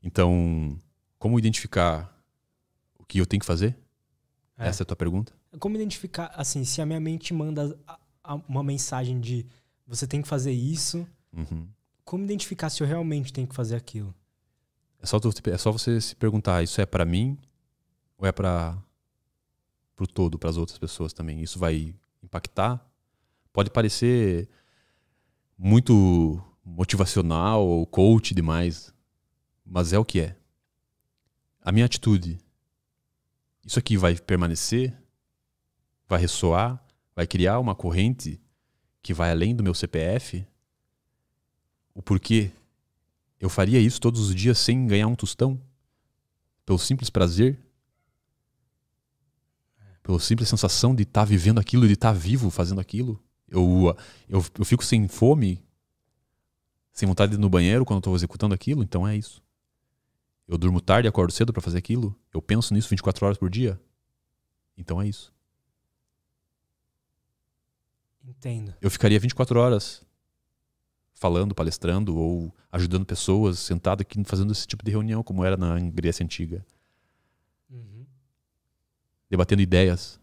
Então, como identificar que eu tenho que fazer? É. Essa é a tua pergunta? Como identificar, assim, se a minha mente manda uma mensagem de você tem que fazer isso, uhum. como identificar se eu realmente tenho que fazer aquilo? É só, tu, é só você se perguntar, isso é para mim ou é para pro todo, para as outras pessoas também? Isso vai impactar? Pode parecer muito motivacional ou coach demais, mas é o que é. A minha atitude isso aqui vai permanecer, vai ressoar, vai criar uma corrente que vai além do meu CPF? O porquê eu faria isso todos os dias sem ganhar um tostão? Pelo simples prazer? Pela simples sensação de estar tá vivendo aquilo, de estar tá vivo fazendo aquilo? Eu, eu, eu fico sem fome, sem vontade de ir no banheiro quando estou executando aquilo? Então é isso. Eu durmo tarde e acordo cedo para fazer aquilo? Eu penso nisso 24 horas por dia? Então é isso. Entendo. Eu ficaria 24 horas falando, palestrando ou ajudando pessoas, sentado aqui fazendo esse tipo de reunião, como era na Grécia Antiga. Uhum. Debatendo ideias.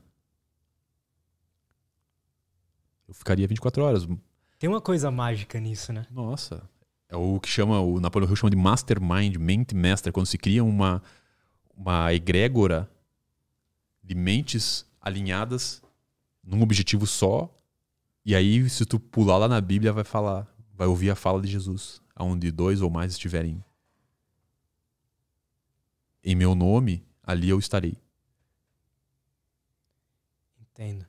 Eu ficaria 24 horas. Tem uma coisa mágica nisso, né? Nossa. É o que chama, o Napoleão Hill chama de mastermind, mente mestra, quando se cria uma, uma egrégora de mentes alinhadas num objetivo só. E aí, se tu pular lá na Bíblia, vai falar, vai ouvir a fala de Jesus, aonde dois ou mais estiverem em meu nome, ali eu estarei. Entendo.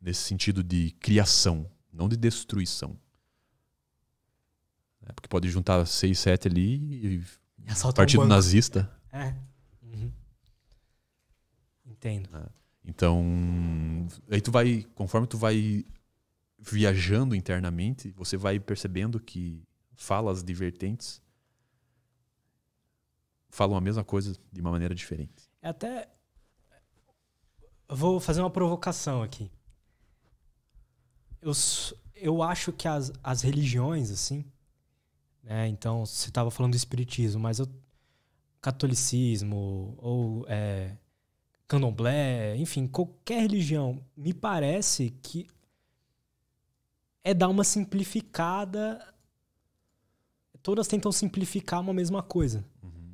Nesse sentido de criação, não de destruição. Né? Porque pode juntar seis, sete ali e. e partido um nazista. É. Uhum. Entendo. É, então, aí tu vai, conforme tu vai viajando internamente, você vai percebendo que falas divertentes falam a mesma coisa de uma maneira diferente. É até eu vou fazer uma provocação aqui. Eu, eu acho que as, as religiões, assim, né? Então, você estava falando do espiritismo, mas o catolicismo ou é, candomblé, enfim, qualquer religião, me parece que é dar uma simplificada. Todas tentam simplificar uma mesma coisa. Uhum.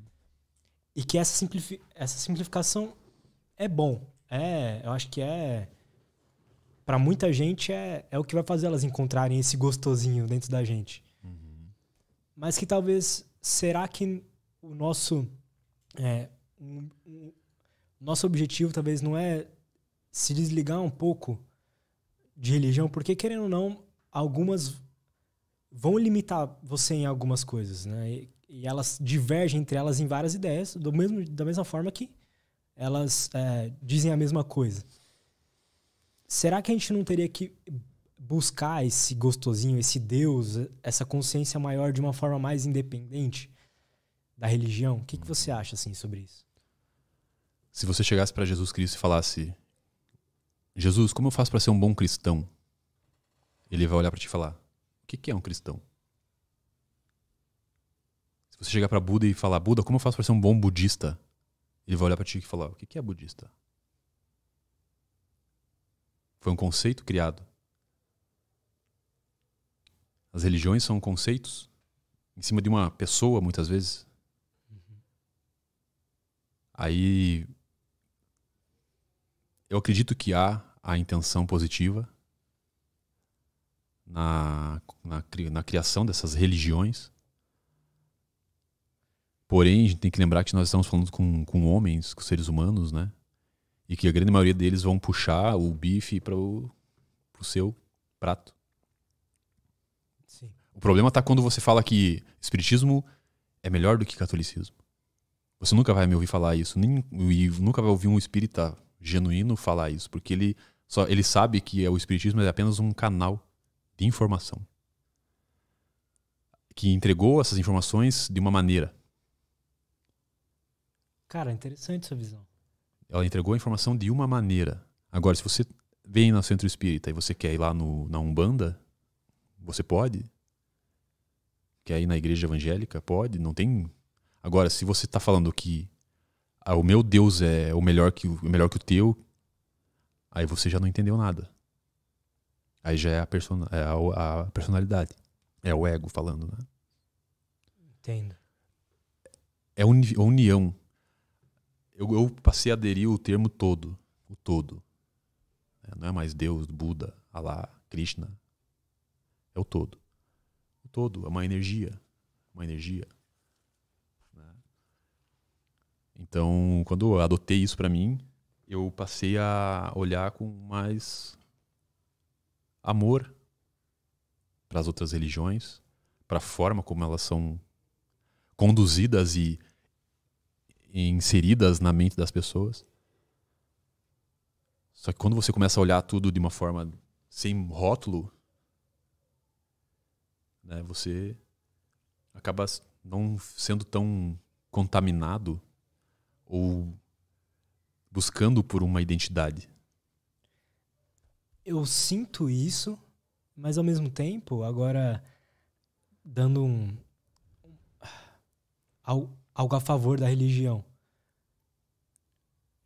E que essa, simplifi essa simplificação é bom. É, eu acho que é para muita gente é, é o que vai fazer elas encontrarem esse gostosinho dentro da gente mas que talvez será que o nosso é, um, um, nosso objetivo talvez não é se desligar um pouco de religião, porque querendo ou não, algumas vão limitar você em algumas coisas, né? E, e elas divergem entre elas em várias ideias, do mesmo, da mesma forma que elas é, dizem a mesma coisa. Será que a gente não teria que buscar esse gostosinho, esse Deus, essa consciência maior de uma forma mais independente da religião? O que, que você acha assim sobre isso? Se você chegasse para Jesus Cristo e falasse: Jesus, como eu faço para ser um bom cristão? Ele vai olhar para ti e falar: O que, que é um cristão? Se você chegar para Buda e falar: Buda, como eu faço para ser um bom budista? Ele vai olhar para ti e falar: O que, que é budista? Foi um conceito criado as religiões são conceitos em cima de uma pessoa, muitas vezes. Uhum. Aí. Eu acredito que há a intenção positiva na, na, na criação dessas religiões. Porém, a gente tem que lembrar que nós estamos falando com, com homens, com seres humanos, né? E que a grande maioria deles vão puxar o bife para o seu prato. Sim. O problema está quando você fala que espiritismo é melhor do que catolicismo. Você nunca vai me ouvir falar isso, nem, e nunca vai ouvir um espírita genuíno falar isso, porque ele só ele sabe que é o espiritismo é apenas um canal de informação que entregou essas informações de uma maneira. Cara, interessante sua visão. Ela entregou a informação de uma maneira. Agora, se você vem no centro espírita e você quer ir lá no, na Umbanda, você pode? Que aí na igreja evangélica pode, não tem. Agora, se você está falando que ah, o meu Deus é o melhor que o é melhor que o teu, aí você já não entendeu nada. Aí já é a, é a, a personalidade, é o ego falando, né? Entendo. É uni, a união. Eu, eu passei a aderir o termo todo, o todo. É, não é mais Deus, Buda, Alá, Krishna o todo. O todo é uma energia. Uma energia. Né? Então, quando eu adotei isso para mim, eu passei a olhar com mais amor para as outras religiões, para a forma como elas são conduzidas e inseridas na mente das pessoas. Só que quando você começa a olhar tudo de uma forma sem rótulo, né, você acaba não sendo tão contaminado ou buscando por uma identidade. Eu sinto isso, mas ao mesmo tempo, agora dando um algo a favor da religião.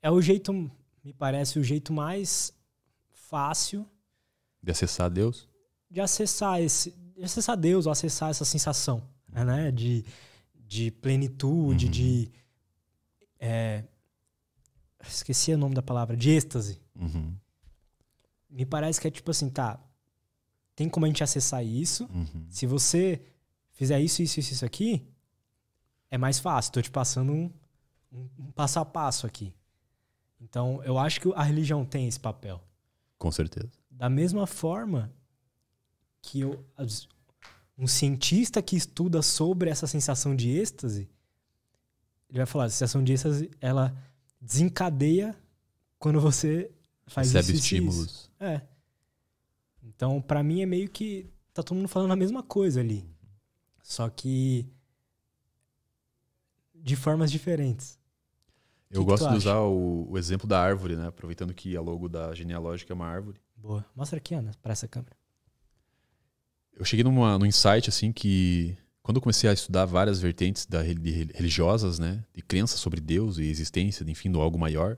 É o jeito, me parece, o jeito mais fácil de acessar Deus, de acessar esse acessar Deus, ou acessar essa sensação né? de, de plenitude, uhum. de. É, esqueci o nome da palavra, de êxtase. Uhum. Me parece que é tipo assim, tá. Tem como a gente acessar isso. Uhum. Se você fizer isso, isso, isso, isso aqui, é mais fácil. Tô te passando um, um passo a passo aqui. Então, eu acho que a religião tem esse papel. Com certeza. Da mesma forma, que eu, um cientista que estuda sobre essa sensação de êxtase, ele vai falar, a sensação de êxtase, ela desencadeia quando você faz Recebe isso, estímulos. Isso. É. Então, para mim é meio que tá todo mundo falando a mesma coisa ali. Só que de formas diferentes. Eu que gosto que de usar o, o, exemplo da árvore, né? Aproveitando que a logo da genealógica é uma árvore. Boa. Mostra aqui, Ana, para essa câmera eu cheguei numa, num insight assim que quando eu comecei a estudar várias vertentes da, religiosas, né, de crença sobre Deus e existência, enfim, do algo maior,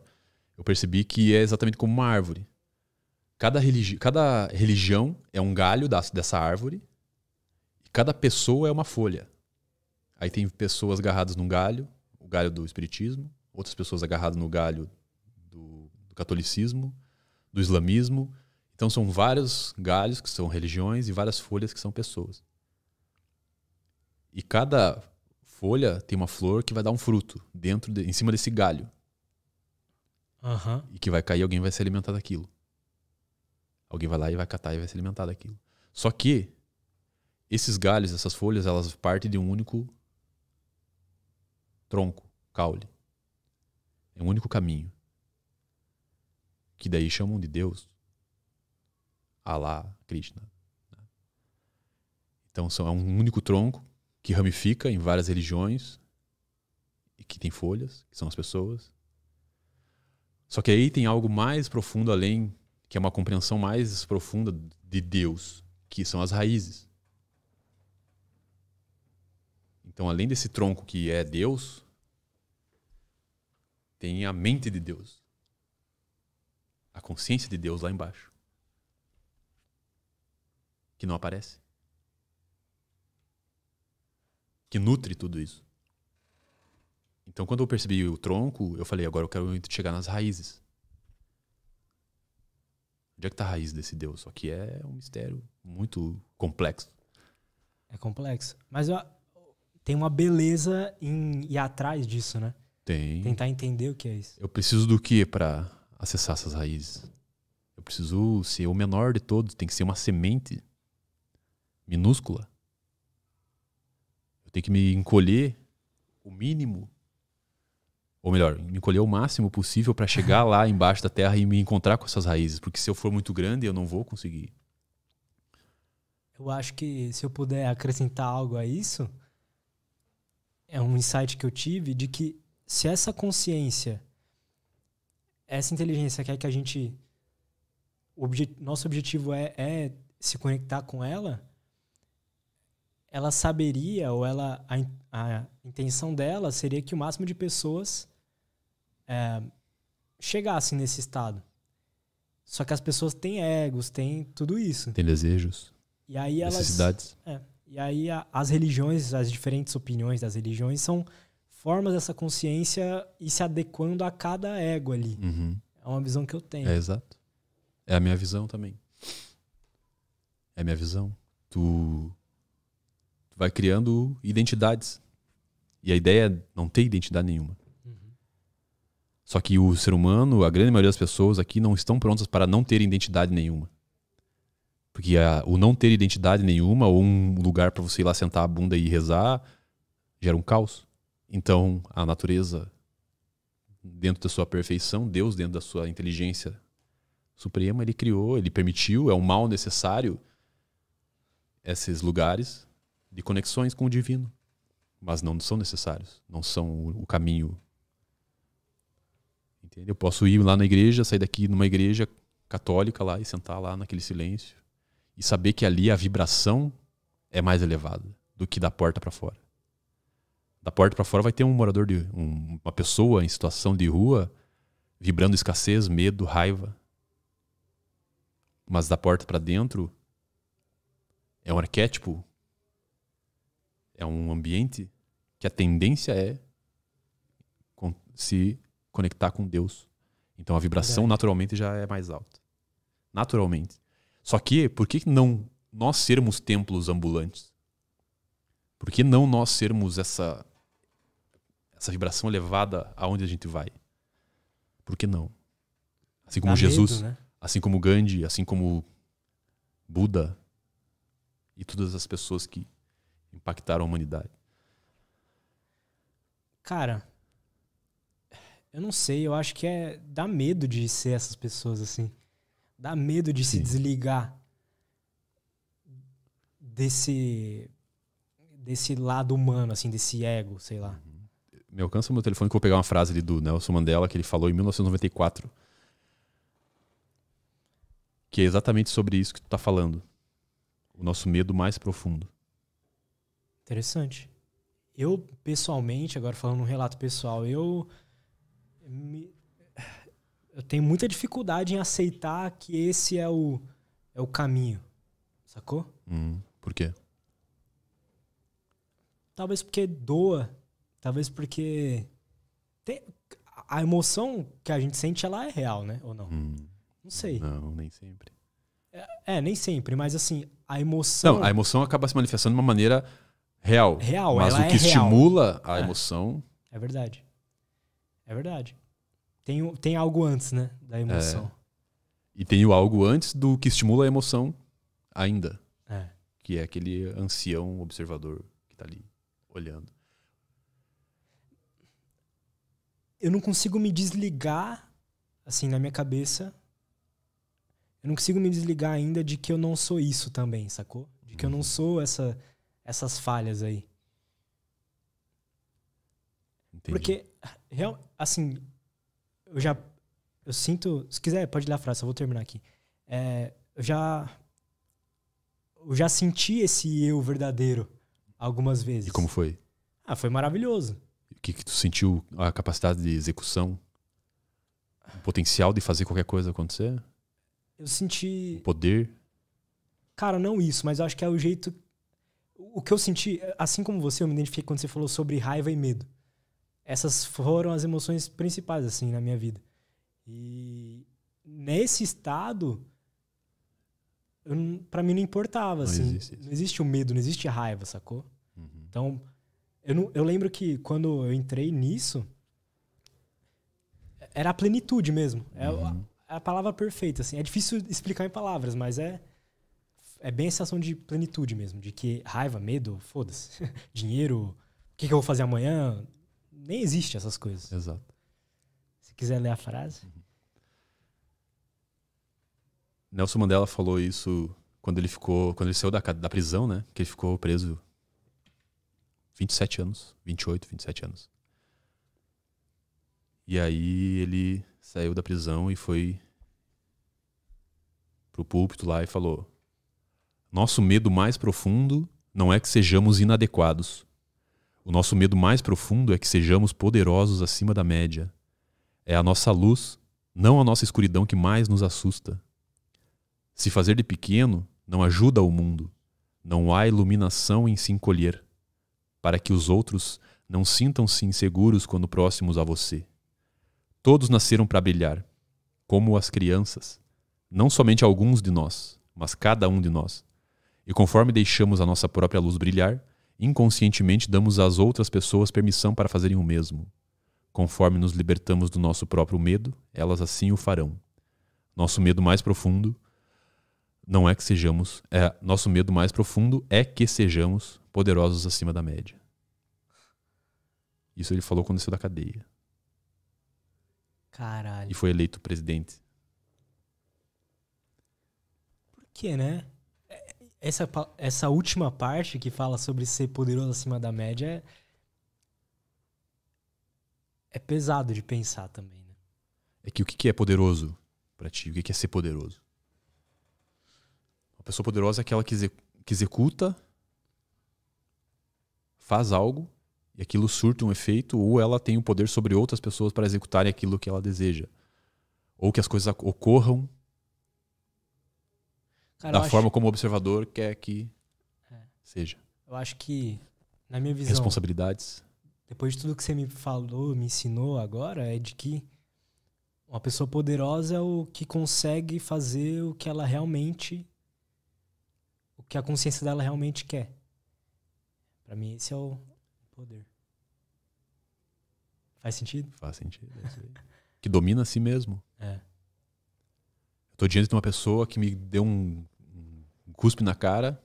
eu percebi que é exatamente como uma árvore. Cada, religi cada religião é um galho da, dessa árvore e cada pessoa é uma folha. Aí tem pessoas agarradas num galho, o galho do espiritismo, outras pessoas agarradas no galho do, do catolicismo, do islamismo, então são vários galhos que são religiões e várias folhas que são pessoas. E cada folha tem uma flor que vai dar um fruto dentro de, em cima desse galho. Uhum. E que vai cair, alguém vai se alimentar daquilo. Alguém vai lá e vai catar e vai se alimentar daquilo. Só que esses galhos, essas folhas, elas partem de um único tronco, caule. É um único caminho. Que daí chamam de Deus. Alá, Krishna. Né? Então são, é um único tronco que ramifica em várias religiões e que tem folhas, que são as pessoas. Só que aí tem algo mais profundo além, que é uma compreensão mais profunda de Deus, que são as raízes. Então, além desse tronco que é Deus, tem a mente de Deus, a consciência de Deus lá embaixo que não aparece. Que nutre tudo isso. Então, quando eu percebi o tronco, eu falei: agora eu quero chegar nas raízes. Onde é que está a raiz desse Deus? Só que é um mistério muito complexo. É complexo. Mas tem uma beleza em ir atrás disso, né? Tem. Tentar entender o que é isso. Eu preciso do que para acessar essas raízes? Eu preciso ser o menor de todos, tem que ser uma semente minúscula. Eu tenho que me encolher o mínimo, ou melhor, me encolher o máximo possível para chegar lá embaixo da terra e me encontrar com essas raízes, porque se eu for muito grande eu não vou conseguir. Eu acho que se eu puder acrescentar algo a isso, é um insight que eu tive de que se essa consciência, essa inteligência quer que a gente. Obje, nosso objetivo é, é se conectar com ela, ela saberia ou ela a, a intenção dela seria que o máximo de pessoas é, chegassem nesse estado. Só que as pessoas têm egos, têm tudo isso. Tem desejos. E aí elas, necessidades. É, e aí a, as religiões, as diferentes opiniões das religiões são formas dessa consciência e se adequando a cada ego ali. Uhum. É uma visão que eu tenho. É exato. É a minha visão também. É a minha visão. Tu vai criando identidades. E a ideia é não ter identidade nenhuma. Uhum. Só que o ser humano, a grande maioria das pessoas aqui não estão prontas para não ter identidade nenhuma. Porque a, o não ter identidade nenhuma, ou um lugar para você ir lá sentar a bunda e rezar, gera um caos. Então, a natureza, dentro da sua perfeição, Deus, dentro da sua inteligência suprema, ele criou, ele permitiu, é um mal necessário esses lugares de conexões com o divino, mas não são necessários, não são o caminho. Entende? Eu posso ir lá na igreja, sair daqui numa igreja católica lá e sentar lá naquele silêncio e saber que ali a vibração é mais elevada do que da porta para fora. Da porta para fora vai ter um morador de um, uma pessoa em situação de rua vibrando escassez, medo, raiva. Mas da porta para dentro é um arquétipo é um ambiente que a tendência é se conectar com Deus. Então a vibração naturalmente já é mais alta. Naturalmente. Só que, por que não nós sermos templos ambulantes? Por que não nós sermos essa, essa vibração elevada aonde a gente vai? Por que não? Assim como Dá Jesus, medo, né? assim como Gandhi, assim como Buda e todas as pessoas que impactaram a humanidade? Cara, eu não sei, eu acho que é. dá medo de ser essas pessoas assim. Dá medo de Sim. se desligar desse. desse lado humano, assim, desse ego, sei lá. Uhum. Me alcança o meu telefone que eu vou pegar uma frase ali do Nelson Mandela que ele falou em 1994. Que é exatamente sobre isso que tu tá falando. O nosso medo mais profundo. Interessante. Eu, pessoalmente, agora falando um relato pessoal, eu. Me, eu tenho muita dificuldade em aceitar que esse é o, é o caminho. Sacou? Hum, por quê? Talvez porque doa. Talvez porque. Tem, a emoção que a gente sente, ela é real, né? Ou não? Hum, não sei. Não, nem sempre. É, é, nem sempre, mas assim, a emoção. Não, a emoção acaba se manifestando de uma maneira real. Real, Mas o é que é estimula real. a emoção. É. é verdade. É verdade. Tem, tem algo antes, né? Da emoção. É. E tem o algo antes do que estimula a emoção ainda. É. Que é aquele ancião observador que está ali olhando. Eu não consigo me desligar, assim, na minha cabeça. Eu não consigo me desligar ainda de que eu não sou isso também, sacou? De que eu não uhum. sou essa essas falhas aí. Entendi. Porque, real, assim, eu já. Eu sinto. Se quiser, pode ler a frase, eu vou terminar aqui. É, eu já. Eu já senti esse eu verdadeiro algumas vezes. E como foi? Ah, foi maravilhoso. O que, que tu sentiu? A capacidade de execução? O potencial de fazer qualquer coisa acontecer? Eu senti. O poder? Cara, não isso, mas eu acho que é o jeito o que eu senti, assim como você, eu me identifiquei quando você falou sobre raiva e medo. Essas foram as emoções principais, assim, na minha vida. E nesse estado, para mim não importava, não assim. Existe não existe o medo, não existe a raiva, sacou? Uhum. Então, eu, não, eu lembro que quando eu entrei nisso, era a plenitude mesmo. É uhum. É a, a palavra perfeita, assim. É difícil explicar em palavras, mas é é bem a sensação de plenitude mesmo, de que raiva, medo, foda-se, dinheiro, o que, que, eu vou fazer amanhã, nem existe essas coisas. Exato. Se quiser ler a frase. Uhum. Nelson Mandela falou isso quando ele ficou, quando ele saiu da, da prisão, né? Que ele ficou preso 27 anos, 28, 27 anos. E aí ele saiu da prisão e foi pro púlpito lá e falou: nosso medo mais profundo não é que sejamos inadequados. O nosso medo mais profundo é que sejamos poderosos acima da média. É a nossa luz, não a nossa escuridão que mais nos assusta. Se fazer de pequeno não ajuda o mundo. Não há iluminação em se encolher, para que os outros não sintam-se inseguros quando próximos a você. Todos nasceram para brilhar, como as crianças, não somente alguns de nós, mas cada um de nós. E conforme deixamos a nossa própria luz brilhar, inconscientemente damos às outras pessoas permissão para fazerem o mesmo. Conforme nos libertamos do nosso próprio medo, elas assim o farão. Nosso medo mais profundo não é que sejamos, é, nosso medo mais profundo é que sejamos poderosos acima da média. Isso ele falou quando saiu da cadeia. Caralho. E foi eleito presidente. Por que, né? essa, essa última parte que fala sobre ser poderoso acima da média é, é pesado de pensar também, né? É que o que é poderoso para ti? O que é ser poderoso? Uma pessoa poderosa é aquela que, que executa, faz algo e aquilo surta um efeito ou ela tem o um poder sobre outras pessoas para executarem aquilo que ela deseja. Ou que as coisas ocorram Cara, da forma acho... como o observador quer que é. seja. Eu acho que, na minha visão. Responsabilidades. Depois de tudo que você me falou, me ensinou agora, é de que uma pessoa poderosa é o que consegue fazer o que ela realmente. O que a consciência dela realmente quer. Para mim, esse é o poder. Faz sentido? Faz sentido. É que domina a si mesmo. É. Estou diante de uma pessoa que me deu um, um cuspe na cara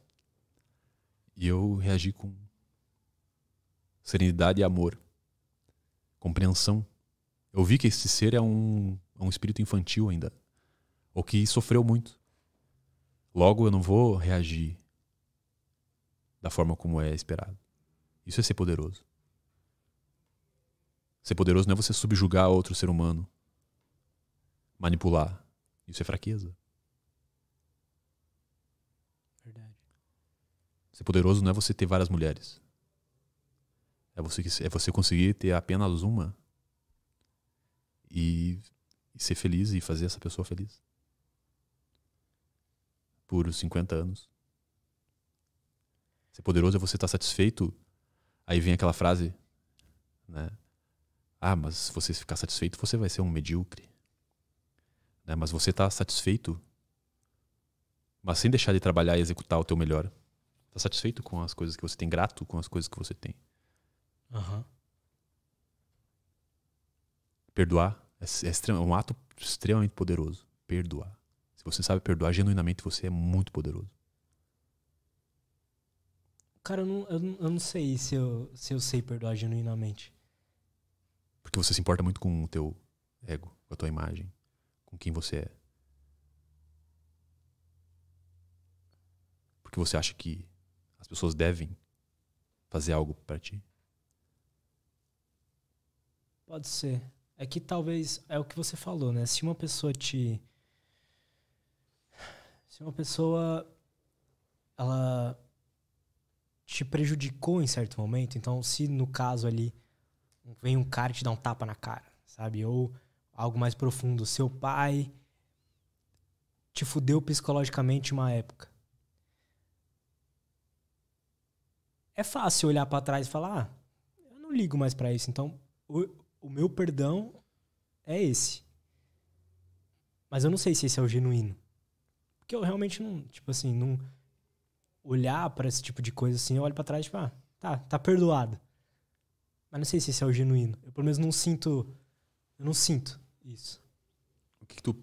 e eu reagi com serenidade e amor, compreensão. Eu vi que esse ser é um, é um espírito infantil ainda, ou que sofreu muito. Logo, eu não vou reagir da forma como é esperado. Isso é ser poderoso. Ser poderoso não é você subjugar outro ser humano, manipular. Isso é fraqueza. Verdade. Ser poderoso não é você ter várias mulheres. É você, é você conseguir ter apenas uma e, e ser feliz e fazer essa pessoa feliz. Por 50 anos. Ser poderoso é você estar tá satisfeito. Aí vem aquela frase, né? Ah, mas se você ficar satisfeito, você vai ser um medíocre né? mas você está satisfeito, mas sem deixar de trabalhar e executar o teu melhor. Está satisfeito com as coisas que você tem, grato com as coisas que você tem. Uhum. Perdoar é, é, é, um ato extremamente poderoso. Perdoar. Se você sabe perdoar genuinamente, você é muito poderoso. Cara, eu não, eu eu não sei se eu, se eu sei perdoar genuinamente. Porque você se importa muito com o teu ego, com a tua imagem com quem você é. Porque você acha que as pessoas devem fazer algo para ti? Pode ser. É que talvez é o que você falou, né? Se uma pessoa te se uma pessoa ela te prejudicou em certo momento, então se no caso ali vem um cara e te dá um tapa na cara, sabe? Ou algo mais profundo. Seu pai te fudeu psicologicamente uma época. É fácil olhar para trás e falar: ah, eu não ligo mais para isso, então o, o meu perdão é esse. Mas eu não sei se esse é o genuíno. Porque eu realmente não, tipo assim, não olhar para esse tipo de coisa assim, eu olho para trás e tipo, ah, tá, tá perdoado. Mas não sei se esse é o genuíno. Eu pelo menos não sinto, eu não sinto isso. O que, que tu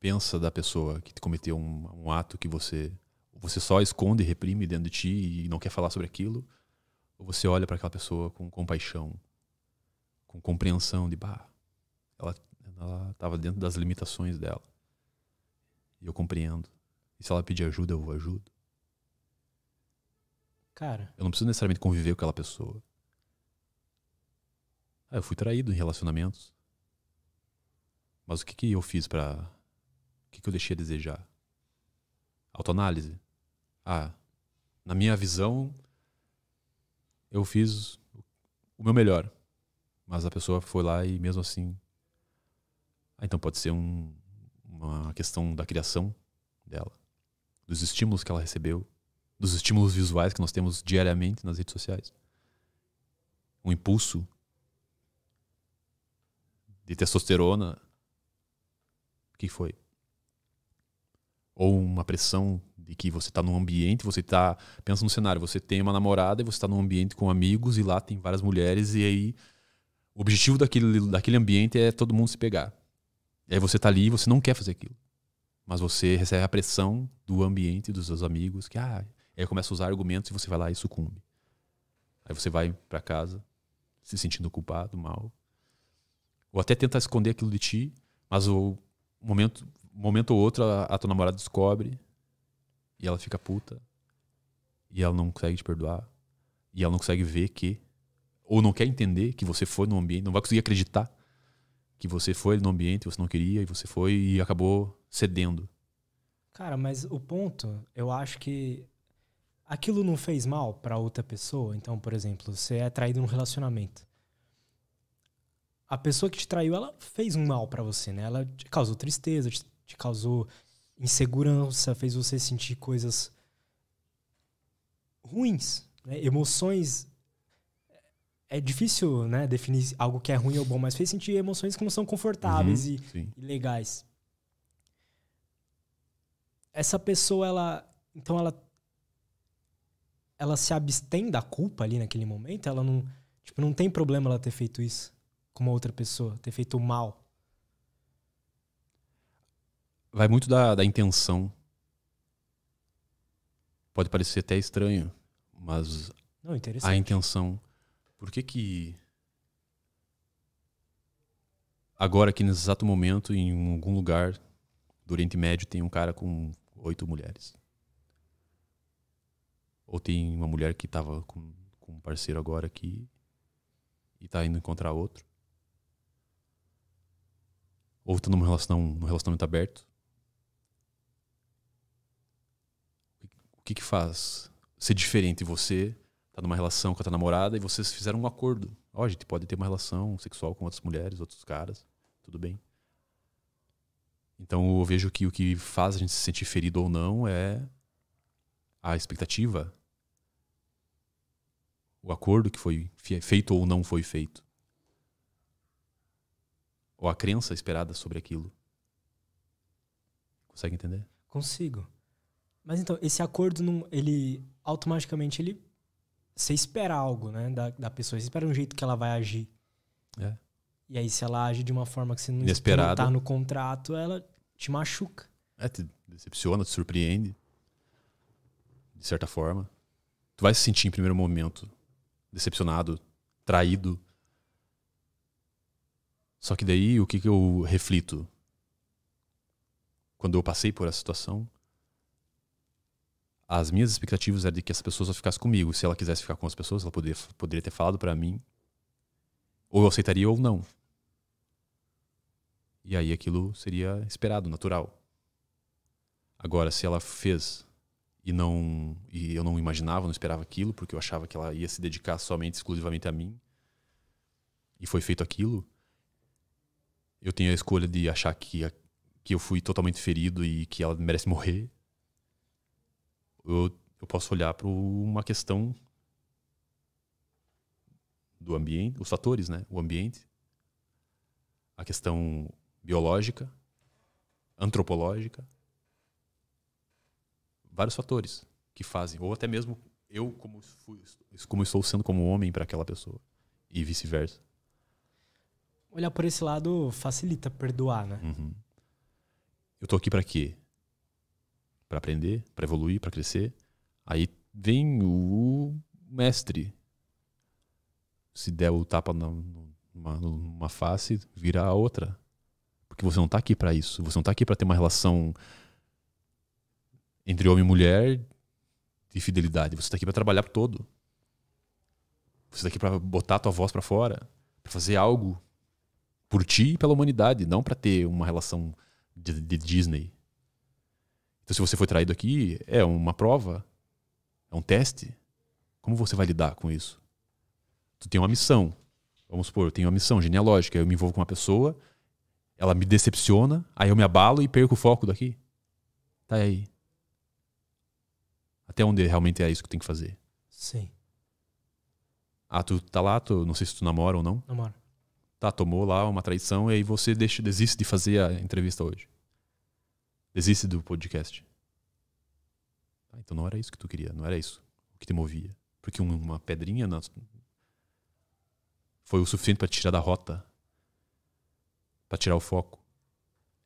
pensa da pessoa que cometeu um, um, ato que você você só esconde e reprime dentro de ti e não quer falar sobre aquilo? Ou você olha para aquela pessoa com compaixão, com compreensão de, bah, ela estava dentro das limitações dela. E eu compreendo. E se ela pedir ajuda, eu ajudo. Cara. Eu não preciso necessariamente conviver com aquela pessoa. Ah, eu fui traído em relacionamentos. Mas o que, que eu fiz para. O que, que eu deixei a desejar? Autoanálise. Ah, na minha visão, eu fiz o meu melhor. Mas a pessoa foi lá e mesmo assim. Ah, então pode ser um, uma questão da criação dela, dos estímulos que ela recebeu, dos estímulos visuais que nós temos diariamente nas redes sociais. Um impulso de testosterona que foi. Ou uma pressão de que você está num ambiente, você está. Pensa no cenário, você tem uma namorada e você está num ambiente com amigos e lá tem várias mulheres e aí o objetivo daquele, daquele ambiente é todo mundo se pegar. E aí você está ali e você não quer fazer aquilo. Mas você recebe a pressão do ambiente, dos seus amigos, que ah, aí começa a usar argumentos e você vai lá e sucumbe. Aí você vai para casa se sentindo culpado, mal. Ou até tenta esconder aquilo de ti, mas o momento, momento ou outro, a, a tua namorada descobre e ela fica puta. E ela não consegue te perdoar. E ela não consegue ver que. Ou não quer entender que você foi no ambiente. Não vai conseguir acreditar que você foi no ambiente, você não queria, e você foi e acabou cedendo. Cara, mas o ponto, eu acho que aquilo não fez mal para outra pessoa. Então, por exemplo, você é traído num relacionamento a pessoa que te traiu, ela fez um mal para você, né? Ela te causou tristeza, te, te causou insegurança, fez você sentir coisas ruins, né? emoções. É, é difícil, né, definir algo que é ruim ou bom, mas fez sentir emoções que não são confortáveis uhum, e, e legais. Essa pessoa, ela, então ela, ela se abstém da culpa ali naquele momento. Ela não, tipo, não tem problema ela ter feito isso com uma outra pessoa, ter feito mal? Vai muito da, da intenção. Pode parecer até estranho, mas Não, a intenção. Por que que agora aqui nesse exato momento em algum lugar do Oriente Médio tem um cara com oito mulheres? Ou tem uma mulher que estava com, com um parceiro agora aqui e está indo encontrar outro? ou tá numa relação, num relacionamento aberto, o que que faz ser diferente você tá numa relação com a tua namorada e vocês fizeram um acordo. Ó, oh, a gente pode ter uma relação sexual com outras mulheres, outros caras, tudo bem. Então eu vejo que o que faz a gente se sentir ferido ou não é a expectativa, o acordo que foi feito ou não foi feito ou a crença esperada sobre aquilo. Consegue entender? Consigo. Mas então, esse acordo, não, ele automaticamente, ele, você espera algo né, da, da pessoa, você espera um jeito que ela vai agir. É. E aí, se ela age de uma forma que você não está no contrato, ela te machuca. É, te decepciona, te surpreende. De certa forma. Tu vai se sentir, em primeiro momento, decepcionado, traído só que daí o que, que eu reflito? Quando eu passei por essa situação, as minhas expectativas eram de que essa pessoa só ficasse comigo. Se ela quisesse ficar com as pessoas, ela poderia, poderia ter falado para mim. Ou eu aceitaria ou não. E aí aquilo seria esperado, natural. Agora, se ela fez e não e eu não imaginava, não esperava aquilo, porque eu achava que ela ia se dedicar somente exclusivamente a mim, e foi feito aquilo, eu tenho a escolha de achar que, que eu fui totalmente ferido e que ela merece morrer, eu, eu posso olhar para uma questão do ambiente, os fatores, né? O ambiente, a questão biológica, antropológica, vários fatores que fazem, ou até mesmo eu como, fui, como estou sendo como homem para aquela pessoa e vice-versa olhar por esse lado facilita perdoar, né? Uhum. Eu tô aqui para quê? Para aprender, para evoluir, para crescer. Aí vem o mestre. Se der o tapa numa, numa face, vira a outra. Porque você não tá aqui para isso. Você não tá aqui para ter uma relação entre homem e mulher de fidelidade. Você tá aqui para trabalhar pro todo. Você tá aqui para botar a tua voz para fora, para fazer algo por ti e pela humanidade, não para ter uma relação de, de, Disney. Então, se você foi traído aqui, é uma prova, é um teste. Como você vai lidar com isso? Tu tem uma missão. Vamos supor, eu tenho uma missão genealógica. Eu me envolvo com uma pessoa, ela me decepciona, aí eu me abalo e perco o foco daqui. Tá aí. Até onde realmente é isso que tem que fazer. Sim. Ah, tu tá lá, tu, não sei se tu namora ou não. Namora tá, tomou lá uma traição e aí você deixa, desiste de fazer a entrevista hoje. Desiste do podcast. Ah, então não era isso que tu queria, não era isso que te movia. Porque uma pedrinha na... foi o suficiente para te tirar da rota, para tirar o foco.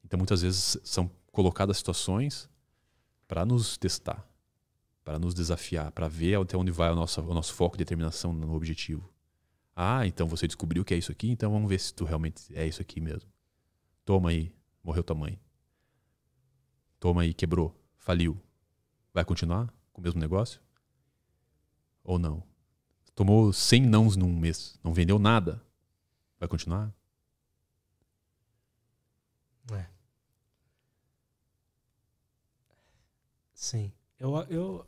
Então muitas vezes são colocadas situações para nos testar, para nos desafiar, para ver até onde vai o nosso, o nosso foco e determinação no objetivo. Ah, então você descobriu que é isso aqui, então vamos ver se tu realmente é isso aqui mesmo. Toma aí, morreu tua mãe. Toma aí, quebrou, faliu. Vai continuar com o mesmo negócio? Ou não? Tomou 100 nãos num mês, não vendeu nada. Vai continuar? É. Sim. Eu, eu,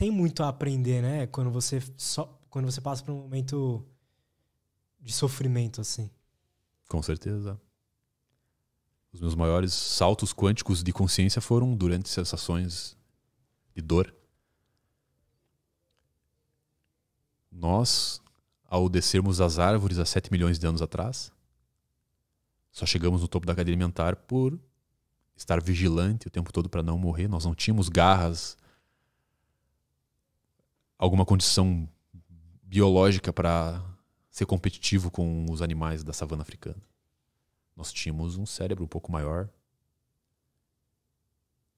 tem muito a aprender, né? Quando você só quando você passa por um momento de sofrimento assim. Com certeza. Os meus maiores saltos quânticos de consciência foram durante sensações de dor. Nós, ao descermos as árvores há 7 milhões de anos atrás, só chegamos no topo da cadeia alimentar por estar vigilante o tempo todo para não morrer. Nós não tínhamos garras alguma condição biológica para ser competitivo com os animais da savana africana. Nós tínhamos um cérebro um pouco maior.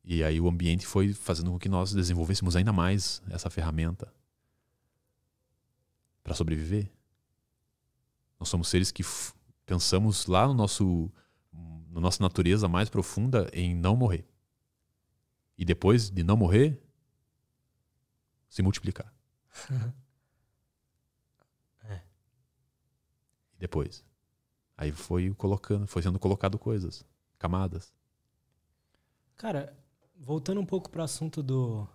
E aí o ambiente foi fazendo com que nós desenvolvêssemos ainda mais essa ferramenta para sobreviver. Nós somos seres que pensamos lá no nosso na nossa natureza mais profunda em não morrer. E depois de não morrer, se multiplicar. é. E depois? Aí foi colocando, foi sendo colocado coisas, camadas. Cara, voltando um pouco para o assunto do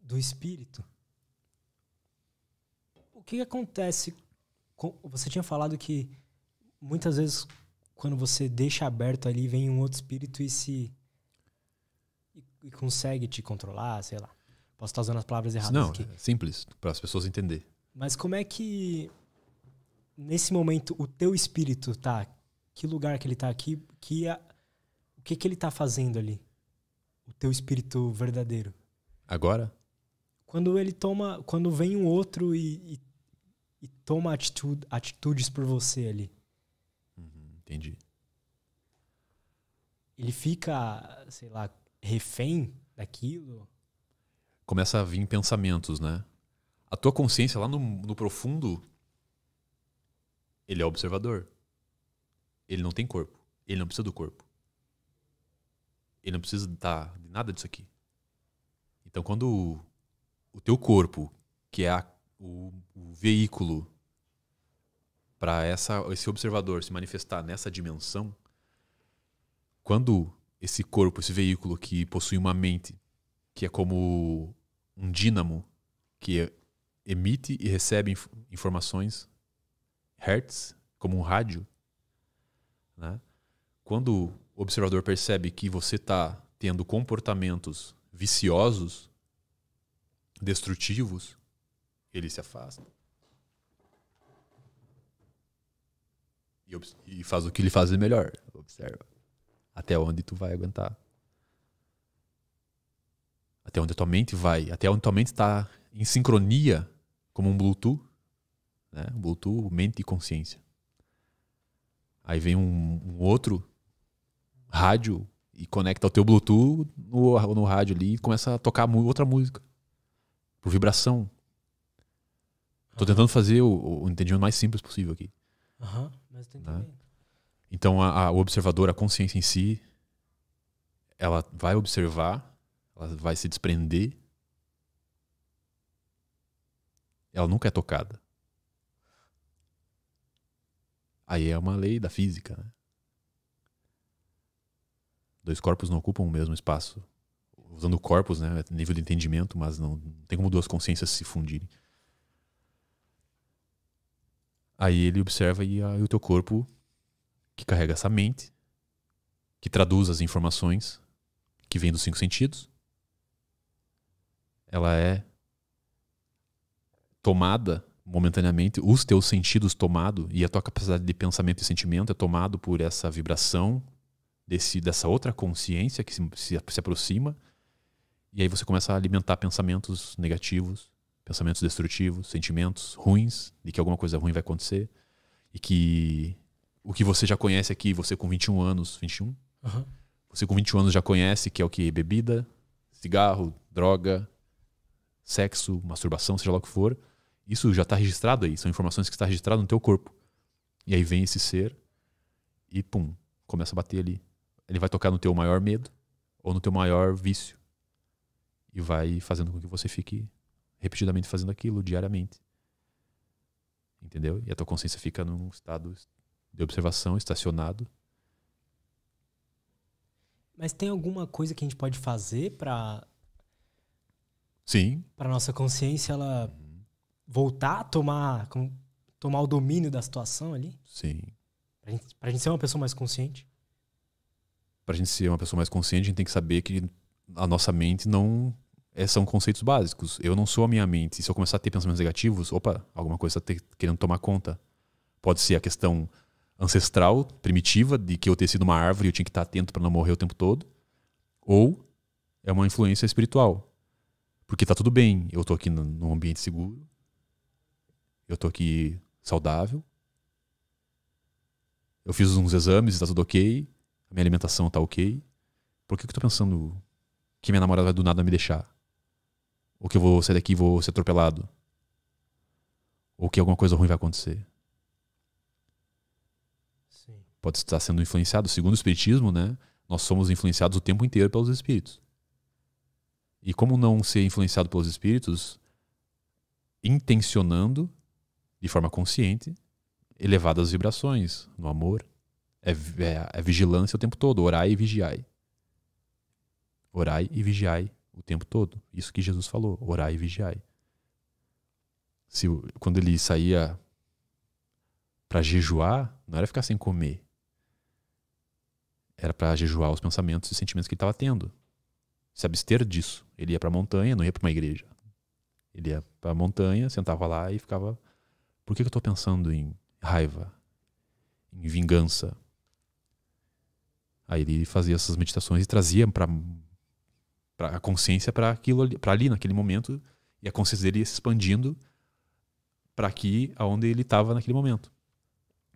do espírito. O que, que acontece? Com, você tinha falado que muitas vezes quando você deixa aberto ali vem um outro espírito e se e, e consegue te controlar, sei lá. Posso estar usando as palavras erradas Não, aqui. É simples, para as pessoas entender. Mas como é que, nesse momento, o teu espírito tá? Que lugar que ele tá aqui? Que a, o que, que ele tá fazendo ali? O teu espírito verdadeiro. Agora? Quando ele toma. Quando vem um outro e, e, e toma atitude, atitudes por você ali. Uhum, entendi. Ele fica, sei lá, refém daquilo? começa a vir pensamentos, né? A tua consciência lá no, no profundo, ele é observador. Ele não tem corpo. Ele não precisa do corpo. Ele não precisa de nada disso aqui. Então, quando o, o teu corpo, que é a, o, o veículo para esse observador se manifestar nessa dimensão, quando esse corpo, esse veículo que possui uma mente, que é como um dínamo que emite e recebe inf informações hertz, como um rádio, né? quando o observador percebe que você está tendo comportamentos viciosos, destrutivos, ele se afasta. E, e faz o que ele faz de melhor. Observa. Até onde tu vai aguentar até onde a tua mente vai, até onde a tua mente está em sincronia como um Bluetooth, né? Bluetooth, mente e consciência. Aí vem um, um outro rádio e conecta o teu Bluetooth no, no rádio ali e começa a tocar outra música por vibração. Estou tentando fazer o, o, entendimento mais simples possível aqui. Aham, uhum. né? Então a, a, o observador, a consciência em si, ela vai observar ela vai se desprender. Ela nunca é tocada. Aí é uma lei da física, né? Dois corpos não ocupam o mesmo espaço. Usando corpos, né? É nível de entendimento, mas não, não tem como duas consciências se fundirem. Aí ele observa e aí o teu corpo que carrega essa mente, que traduz as informações que vêm dos cinco sentidos, ela é tomada momentaneamente, os teus sentidos tomado e a tua capacidade de pensamento e sentimento é tomado por essa vibração desse dessa outra consciência que se, se, se aproxima e aí você começa a alimentar pensamentos negativos, pensamentos destrutivos, sentimentos ruins de que alguma coisa ruim vai acontecer e que o que você já conhece aqui, você com 21 anos, 21, uhum. você com 21 anos já conhece que é o que bebida, cigarro, droga, sexo, masturbação, seja lá o que for, isso já está registrado aí, são informações que está registrado no teu corpo. E aí vem esse ser e pum, começa a bater ali. Ele vai tocar no teu maior medo ou no teu maior vício e vai fazendo com que você fique repetidamente fazendo aquilo diariamente. Entendeu? E a tua consciência fica num estado de observação, estacionado. Mas tem alguma coisa que a gente pode fazer para Sim. Para nossa consciência ela voltar a tomar, tomar o domínio da situação ali. Sim. Para gente, gente ser uma pessoa mais consciente. para a gente ser uma pessoa mais consciente, a gente tem que saber que a nossa mente não é, são conceitos básicos. Eu não sou a minha mente. Se eu começar a ter pensamentos negativos, opa, alguma coisa está querendo tomar conta. Pode ser a questão ancestral, primitiva, de que eu ter sido uma árvore e eu tinha que estar atento para não morrer o tempo todo. Ou é uma influência espiritual. Porque tá tudo bem, eu tô aqui num ambiente seguro, eu tô aqui saudável, eu fiz uns exames, tá tudo ok, a minha alimentação tá ok. Por que, que eu tô pensando que minha namorada vai do nada me deixar? Ou que eu vou sair daqui e vou ser atropelado? Ou que alguma coisa ruim vai acontecer? Sim. Pode estar sendo influenciado. Segundo o Espiritismo, né? Nós somos influenciados o tempo inteiro pelos espíritos. E como não ser influenciado pelos espíritos? Intencionando, de forma consciente, elevadas vibrações no amor. É, é, é vigilância o tempo todo. Orai e vigiai. Orai e vigiai o tempo todo. Isso que Jesus falou. Orai e vigiai. Se, quando ele saía para jejuar, não era ficar sem comer. Era para jejuar os pensamentos e sentimentos que ele estava tendo se abster disso. Ele ia para a montanha, não ia para uma igreja. Ele ia para a montanha, sentava lá e ficava. Por que, eu estou pensando em raiva? Em vingança? Aí ele fazia essas meditações e trazia para a consciência para aquilo para ali naquele momento e a consciência dele ia se expandindo para aqui aonde ele estava naquele momento.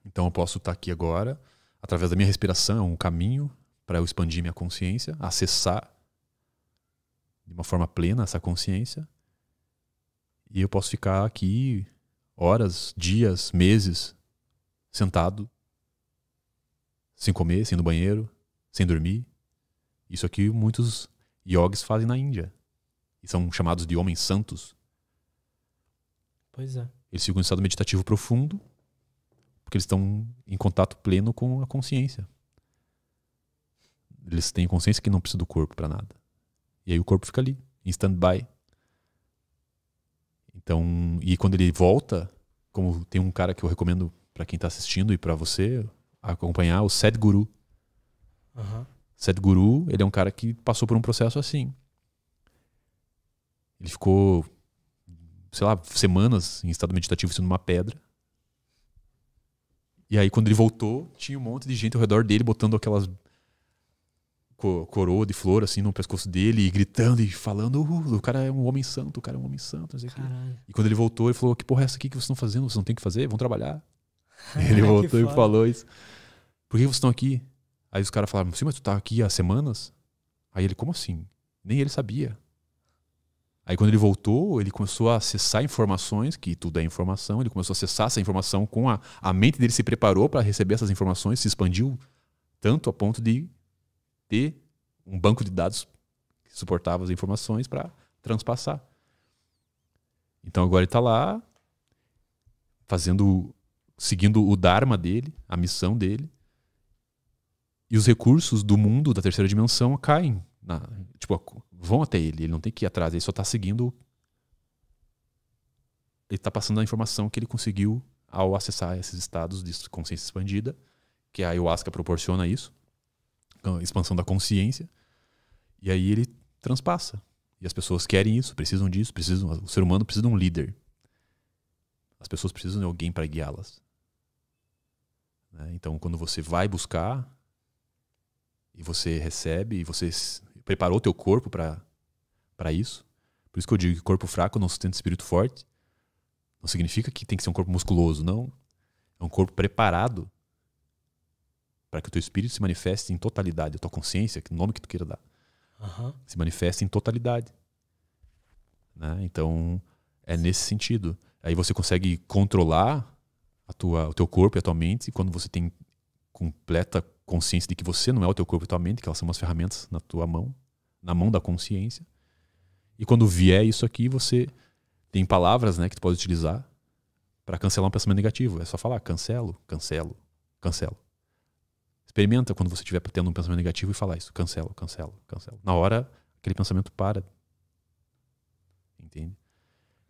Então eu posso estar tá aqui agora através da minha respiração, é um caminho para eu expandir minha consciência, acessar de uma forma plena essa consciência. E eu posso ficar aqui horas, dias, meses, sentado, sem comer, sem ir no banheiro, sem dormir. Isso aqui muitos yogis fazem na Índia. E são chamados de homens santos. Pois é. Eles ficam em estado meditativo profundo, porque eles estão em contato pleno com a consciência. Eles têm consciência que não precisa do corpo para nada. E aí o corpo fica ali, em stand-by. Então, e quando ele volta, como tem um cara que eu recomendo para quem está assistindo e para você acompanhar, o Sadhguru. Uhum. Sadhguru, ele é um cara que passou por um processo assim. Ele ficou, sei lá, semanas em estado meditativo sendo uma pedra. E aí, quando ele voltou, tinha um monte de gente ao redor dele botando aquelas coroa de flor assim no pescoço dele, e gritando e falando: uh, o cara é um homem santo, o cara é um homem santo. E quando ele voltou, ele falou: que porra é essa aqui que vocês estão fazendo? Vocês não tem que fazer? Vão trabalhar. ele voltou e falou isso. Por que vocês estão aqui? Aí os caras falaram: sim, mas tu tá aqui há semanas? Aí ele: como assim? Nem ele sabia. Aí quando ele voltou, ele começou a acessar informações, que tudo é informação, ele começou a acessar essa informação com a, a mente dele se preparou para receber essas informações, se expandiu tanto a ponto de ter um banco de dados que suportava as informações para transpassar. Então agora ele está lá fazendo, seguindo o dharma dele, a missão dele, e os recursos do mundo da terceira dimensão caem, na, tipo vão até ele. Ele não tem que ir atrás, ele só está seguindo, ele está passando a informação que ele conseguiu ao acessar esses estados de consciência expandida, que a ayahuasca proporciona isso expansão da consciência. E aí ele transpassa. E as pessoas querem isso, precisam disso, precisam, o ser humano precisa de um líder. As pessoas precisam de alguém para guiá-las. Né? Então, quando você vai buscar e você recebe e você preparou o teu corpo para isso, por isso que eu digo que corpo fraco não sustenta espírito forte. Não significa que tem que ser um corpo musculoso, não. É um corpo preparado para que o teu espírito se manifeste em totalidade, a tua consciência, que nome que tu queira dar, uhum. se manifeste em totalidade. Né? Então, é nesse sentido. Aí você consegue controlar a tua, o teu corpo e a tua mente quando você tem completa consciência de que você não é o teu corpo e tua mente, que elas são umas ferramentas na tua mão, na mão da consciência. E quando vier isso aqui, você tem palavras né, que tu pode utilizar para cancelar um pensamento negativo. É só falar cancelo, cancelo, cancelo. Experimenta quando você estiver tendo um pensamento negativo e falar isso. Cancela, cancela, cancela. Na hora, aquele pensamento para. Entende?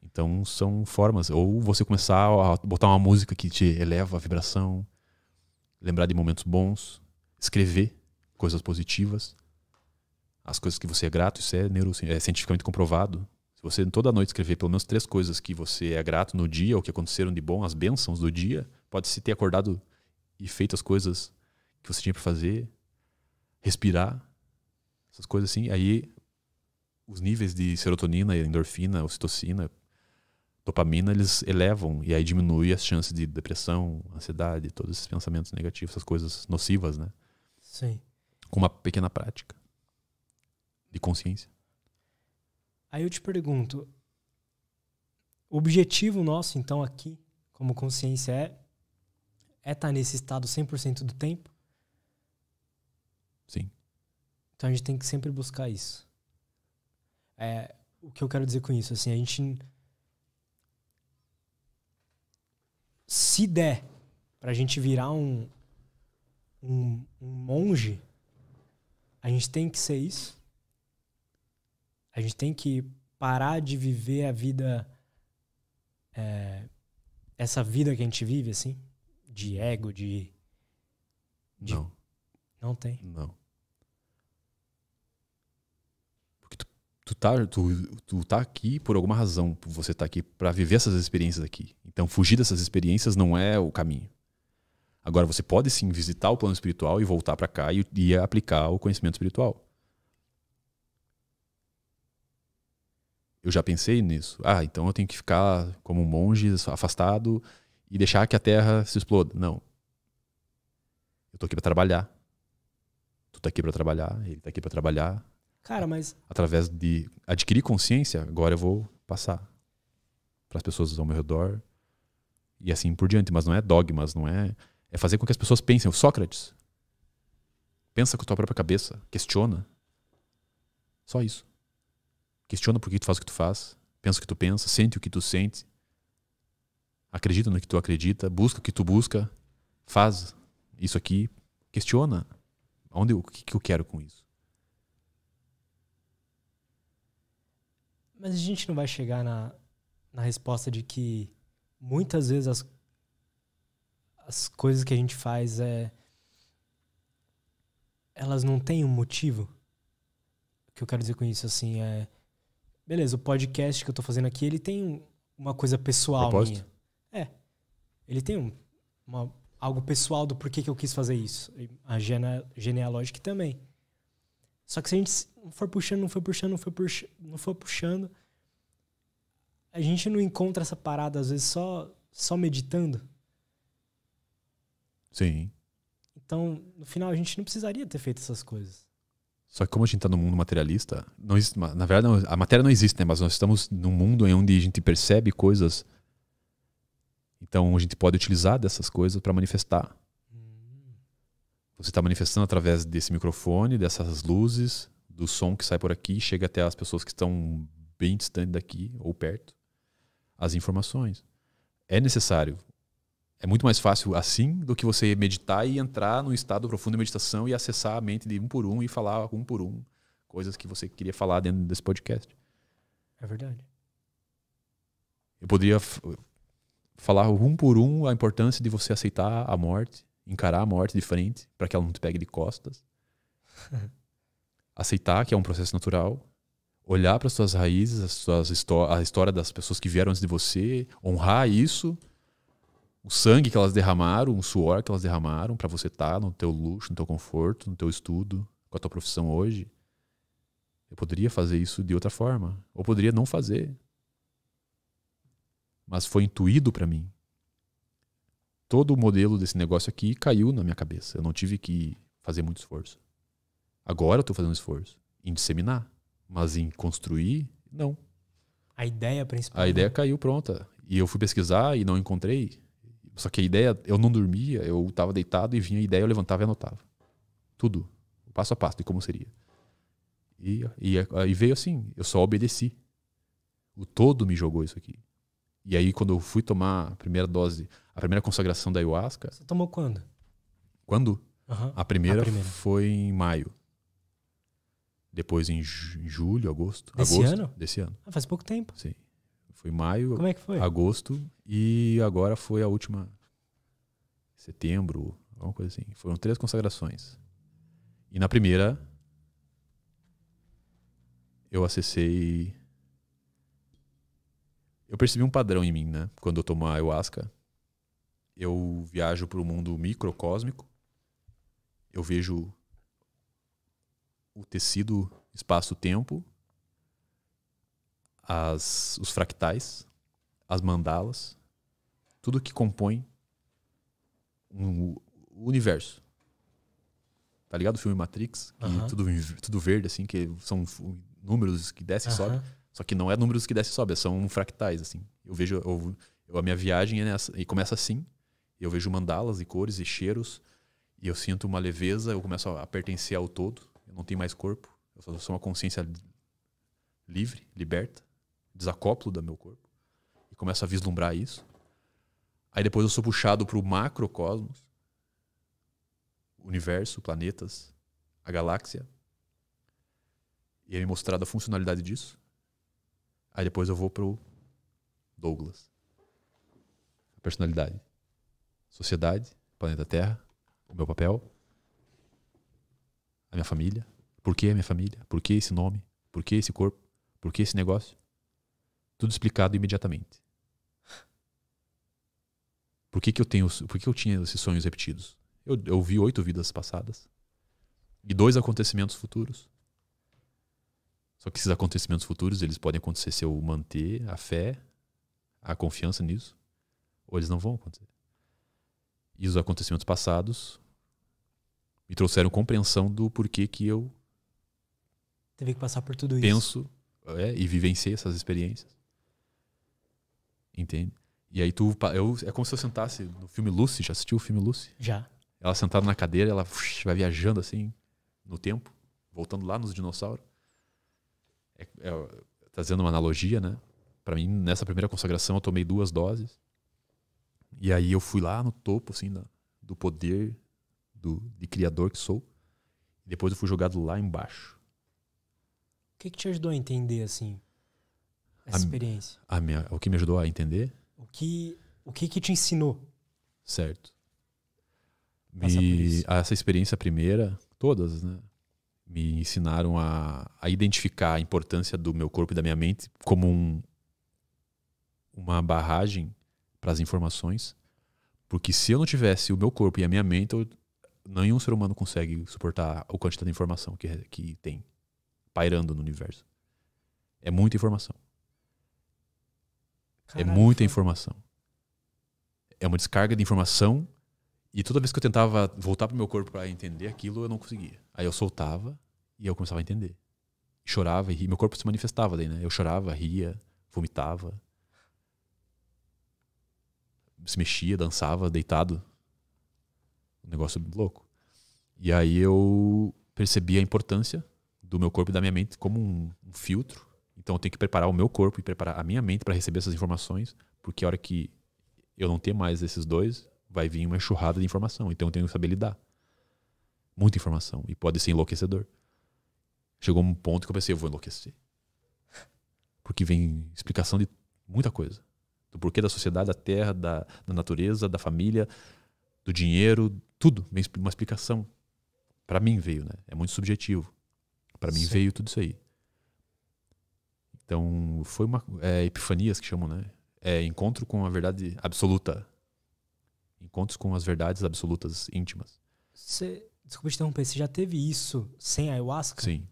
Então são formas. Ou você começar a botar uma música que te eleva a vibração, lembrar de momentos bons, escrever coisas positivas, as coisas que você é grato, isso é, neuro, é cientificamente comprovado. Se você toda noite escrever pelo menos três coisas que você é grato no dia, ou que aconteceram de bom, as bênçãos do dia, pode se ter acordado e feito as coisas que você tinha para fazer, respirar, essas coisas assim. Aí os níveis de serotonina, endorfina, ocitocina, dopamina, eles elevam e aí diminui as chances de depressão, ansiedade, todos esses pensamentos negativos, essas coisas nocivas, né? Sim. Com uma pequena prática de consciência. Aí eu te pergunto, o objetivo nosso então aqui, como consciência é é estar tá nesse estado 100% do tempo? Sim. Então a gente tem que sempre buscar isso. É, o que eu quero dizer com isso, assim, a gente se der pra gente virar um, um, um monge, a gente tem que ser isso. A gente tem que parar de viver a vida é, essa vida que a gente vive assim de ego de, de... não não tem não tu tá, tu, tu tá aqui por alguma razão. Você tá aqui para viver essas experiências aqui. Então, fugir dessas experiências não é o caminho. Agora, você pode sim visitar o plano espiritual e voltar para cá e, e aplicar o conhecimento espiritual. Eu já pensei nisso. Ah, então eu tenho que ficar como um monge afastado e deixar que a terra se exploda. Não. Eu tô aqui para trabalhar. Tu tá aqui para trabalhar, ele tá aqui para trabalhar, Cara, mas. Através de adquirir consciência, agora eu vou passar para as pessoas ao meu redor e assim por diante. Mas não é dogmas, não é. É fazer com que as pessoas pensem. O Sócrates pensa com a tua própria cabeça, questiona. Só isso. Questiona por que tu faz o que tu faz, pensa o que tu pensa, sente o que tu sente, acredita no que tu acredita, busca o que tu busca, faz isso aqui, questiona onde o que, que eu quero com isso. Mas a gente não vai chegar na, na resposta de que muitas vezes as, as coisas que a gente faz é elas não têm um motivo. O que eu quero dizer com isso assim é beleza, o podcast que eu tô fazendo aqui, ele tem uma coisa pessoal Propósito? minha. É. Ele tem um, uma, algo pessoal do porquê que eu quis fazer isso. A gene, genealógica também. Só que se a gente não for puxando, não for puxando, não for puxando, não for puxando a gente não encontra essa parada às vezes só só meditando. Sim. Então, no final, a gente não precisaria ter feito essas coisas. Só que como a gente está no mundo materialista, não existe, na verdade não, a matéria não existe, né? Mas nós estamos num mundo em onde a gente percebe coisas. Então a gente pode utilizar dessas coisas para manifestar você está manifestando através desse microfone, dessas luzes, do som que sai por aqui, chega até as pessoas que estão bem distantes daqui ou perto, as informações. É necessário. É muito mais fácil assim do que você meditar e entrar num estado profundo de meditação e acessar a mente de um por um e falar um por um coisas que você queria falar dentro desse podcast. É verdade. Eu poderia falar um por um a importância de você aceitar a morte, encarar a morte de frente para que ela não te pegue de costas. Aceitar que é um processo natural, olhar para as suas raízes, as suas a história das pessoas que vieram antes de você, honrar isso, o sangue que elas derramaram, o suor que elas derramaram para você estar tá no teu luxo, no teu conforto, no teu estudo, com a tua profissão hoje. Eu poderia fazer isso de outra forma, ou poderia não fazer. Mas foi intuído para mim todo o modelo desse negócio aqui caiu na minha cabeça. Eu não tive que fazer muito esforço. Agora eu estou fazendo esforço em disseminar, mas em construir, não. A ideia principal. A né? ideia caiu pronta. E eu fui pesquisar e não encontrei. Só que a ideia, eu não dormia, eu estava deitado e vinha a ideia, eu levantava e anotava. Tudo. Passo a passo de como seria. E, e, e veio assim, eu só obedeci. O todo me jogou isso aqui. E aí, quando eu fui tomar a primeira dose, a primeira consagração da ayahuasca. Você tomou quando? Quando? Uhum. A, primeira a, primeira foi em maio. Depois em julho, agosto. Desse agosto, ano? Desse ano. Ah, faz pouco tempo. Sim. Foi maio. Como é que foi? Agosto. E agora foi a última. Setembro, alguma coisa assim. Foram três consagrações. E na primeira, eu acessei eu percebi um padrão em mim, né? Quando eu tomo ayahuasca, eu viajo para o mundo microcósmico. Eu vejo o tecido espaço-tempo, as os fractais, as mandalas, tudo que compõe um, o universo. Tá ligado o filme Matrix? Uh -huh. tudo, tudo verde, assim, que são números que desce e uh -huh. sobe. Só que não é números que desce e sobe, são fractais, assim. Eu vejo, eu, eu, a minha viagem é nessa, e começa assim. Eu vejo mandalas e cores e cheiros, e eu sinto uma leveza, eu começo a, a pertencer ao todo, eu não tenho mais corpo, eu só sou uma consciência livre, liberta, desacoplo do meu corpo, e começo a vislumbrar isso. Aí depois eu sou puxado para o macrocosmos, universo, planetas, a galáxia, e é me mostrado a funcionalidade disso. Aí depois eu vou pro Douglas. A personalidade. Sociedade, planeta Terra, o meu papel, a minha família. Por que a minha família? Por que esse nome? Por que esse corpo? Por que esse negócio? Tudo explicado imediatamente. Por que, que eu tenho, por que, que eu tinha esses sonhos repetidos? Eu, eu vi oito vidas passadas e dois acontecimentos futuros. Só que esses acontecimentos futuros, eles podem acontecer se eu manter a fé, a confiança nisso, ou eles não vão acontecer. E os acontecimentos passados me trouxeram compreensão do porquê que eu teve que passar por tudo penso, isso. Penso é, e vivenciei essas experiências. Entende? E aí tu eu, é como se eu sentasse no filme Lucy, já assistiu o filme Lucy? Já. Ela sentada na cadeira, ela vai viajando assim no tempo, voltando lá nos dinossauros. É, é, trazendo uma analogia, né? Para mim, nessa primeira consagração, eu tomei duas doses. E aí eu fui lá no topo, assim, da, do poder do, de criador que sou. Depois eu fui jogado lá embaixo. O que, que te ajudou a entender, assim, essa a, experiência? A minha, o que me ajudou a entender? O que, o que, que te ensinou? Certo. Me, essa experiência primeira, todas, né? me ensinaram a, a identificar a importância do meu corpo e da minha mente como um, uma barragem para as informações. Porque se eu não tivesse o meu corpo e a minha mente, eu, nenhum ser humano consegue suportar a quantidade de informação que, que tem pairando no universo. É muita informação. É muita informação. É uma descarga de informação e toda vez que eu tentava voltar pro meu corpo para entender aquilo, eu não conseguia. Aí eu soltava e eu começava a entender. Chorava e ria. Meu corpo se manifestava daí, né? Eu chorava, ria, vomitava. Se mexia, dançava, deitado. Um negócio louco. E aí eu percebi a importância do meu corpo e da minha mente como um, um filtro. Então eu tenho que preparar o meu corpo e preparar a minha mente para receber essas informações, porque a hora que eu não ter mais esses dois, vai vir uma enxurrada de informação. Então eu tenho que saber lidar. Muita informação. E pode ser enlouquecedor. Chegou um ponto que eu pensei, eu vou enlouquecer. Porque vem explicação de muita coisa. Do porquê da sociedade, da terra, da, da natureza, da família, do dinheiro, tudo. Vem uma explicação. Para mim veio, né? É muito subjetivo. Para mim veio tudo isso aí. Então, foi uma. É, epifanias que chamam, né? É encontro com a verdade absoluta. Encontros com as verdades absolutas íntimas. Você, desculpa te interromper, você já teve isso sem ayahuasca? Sim.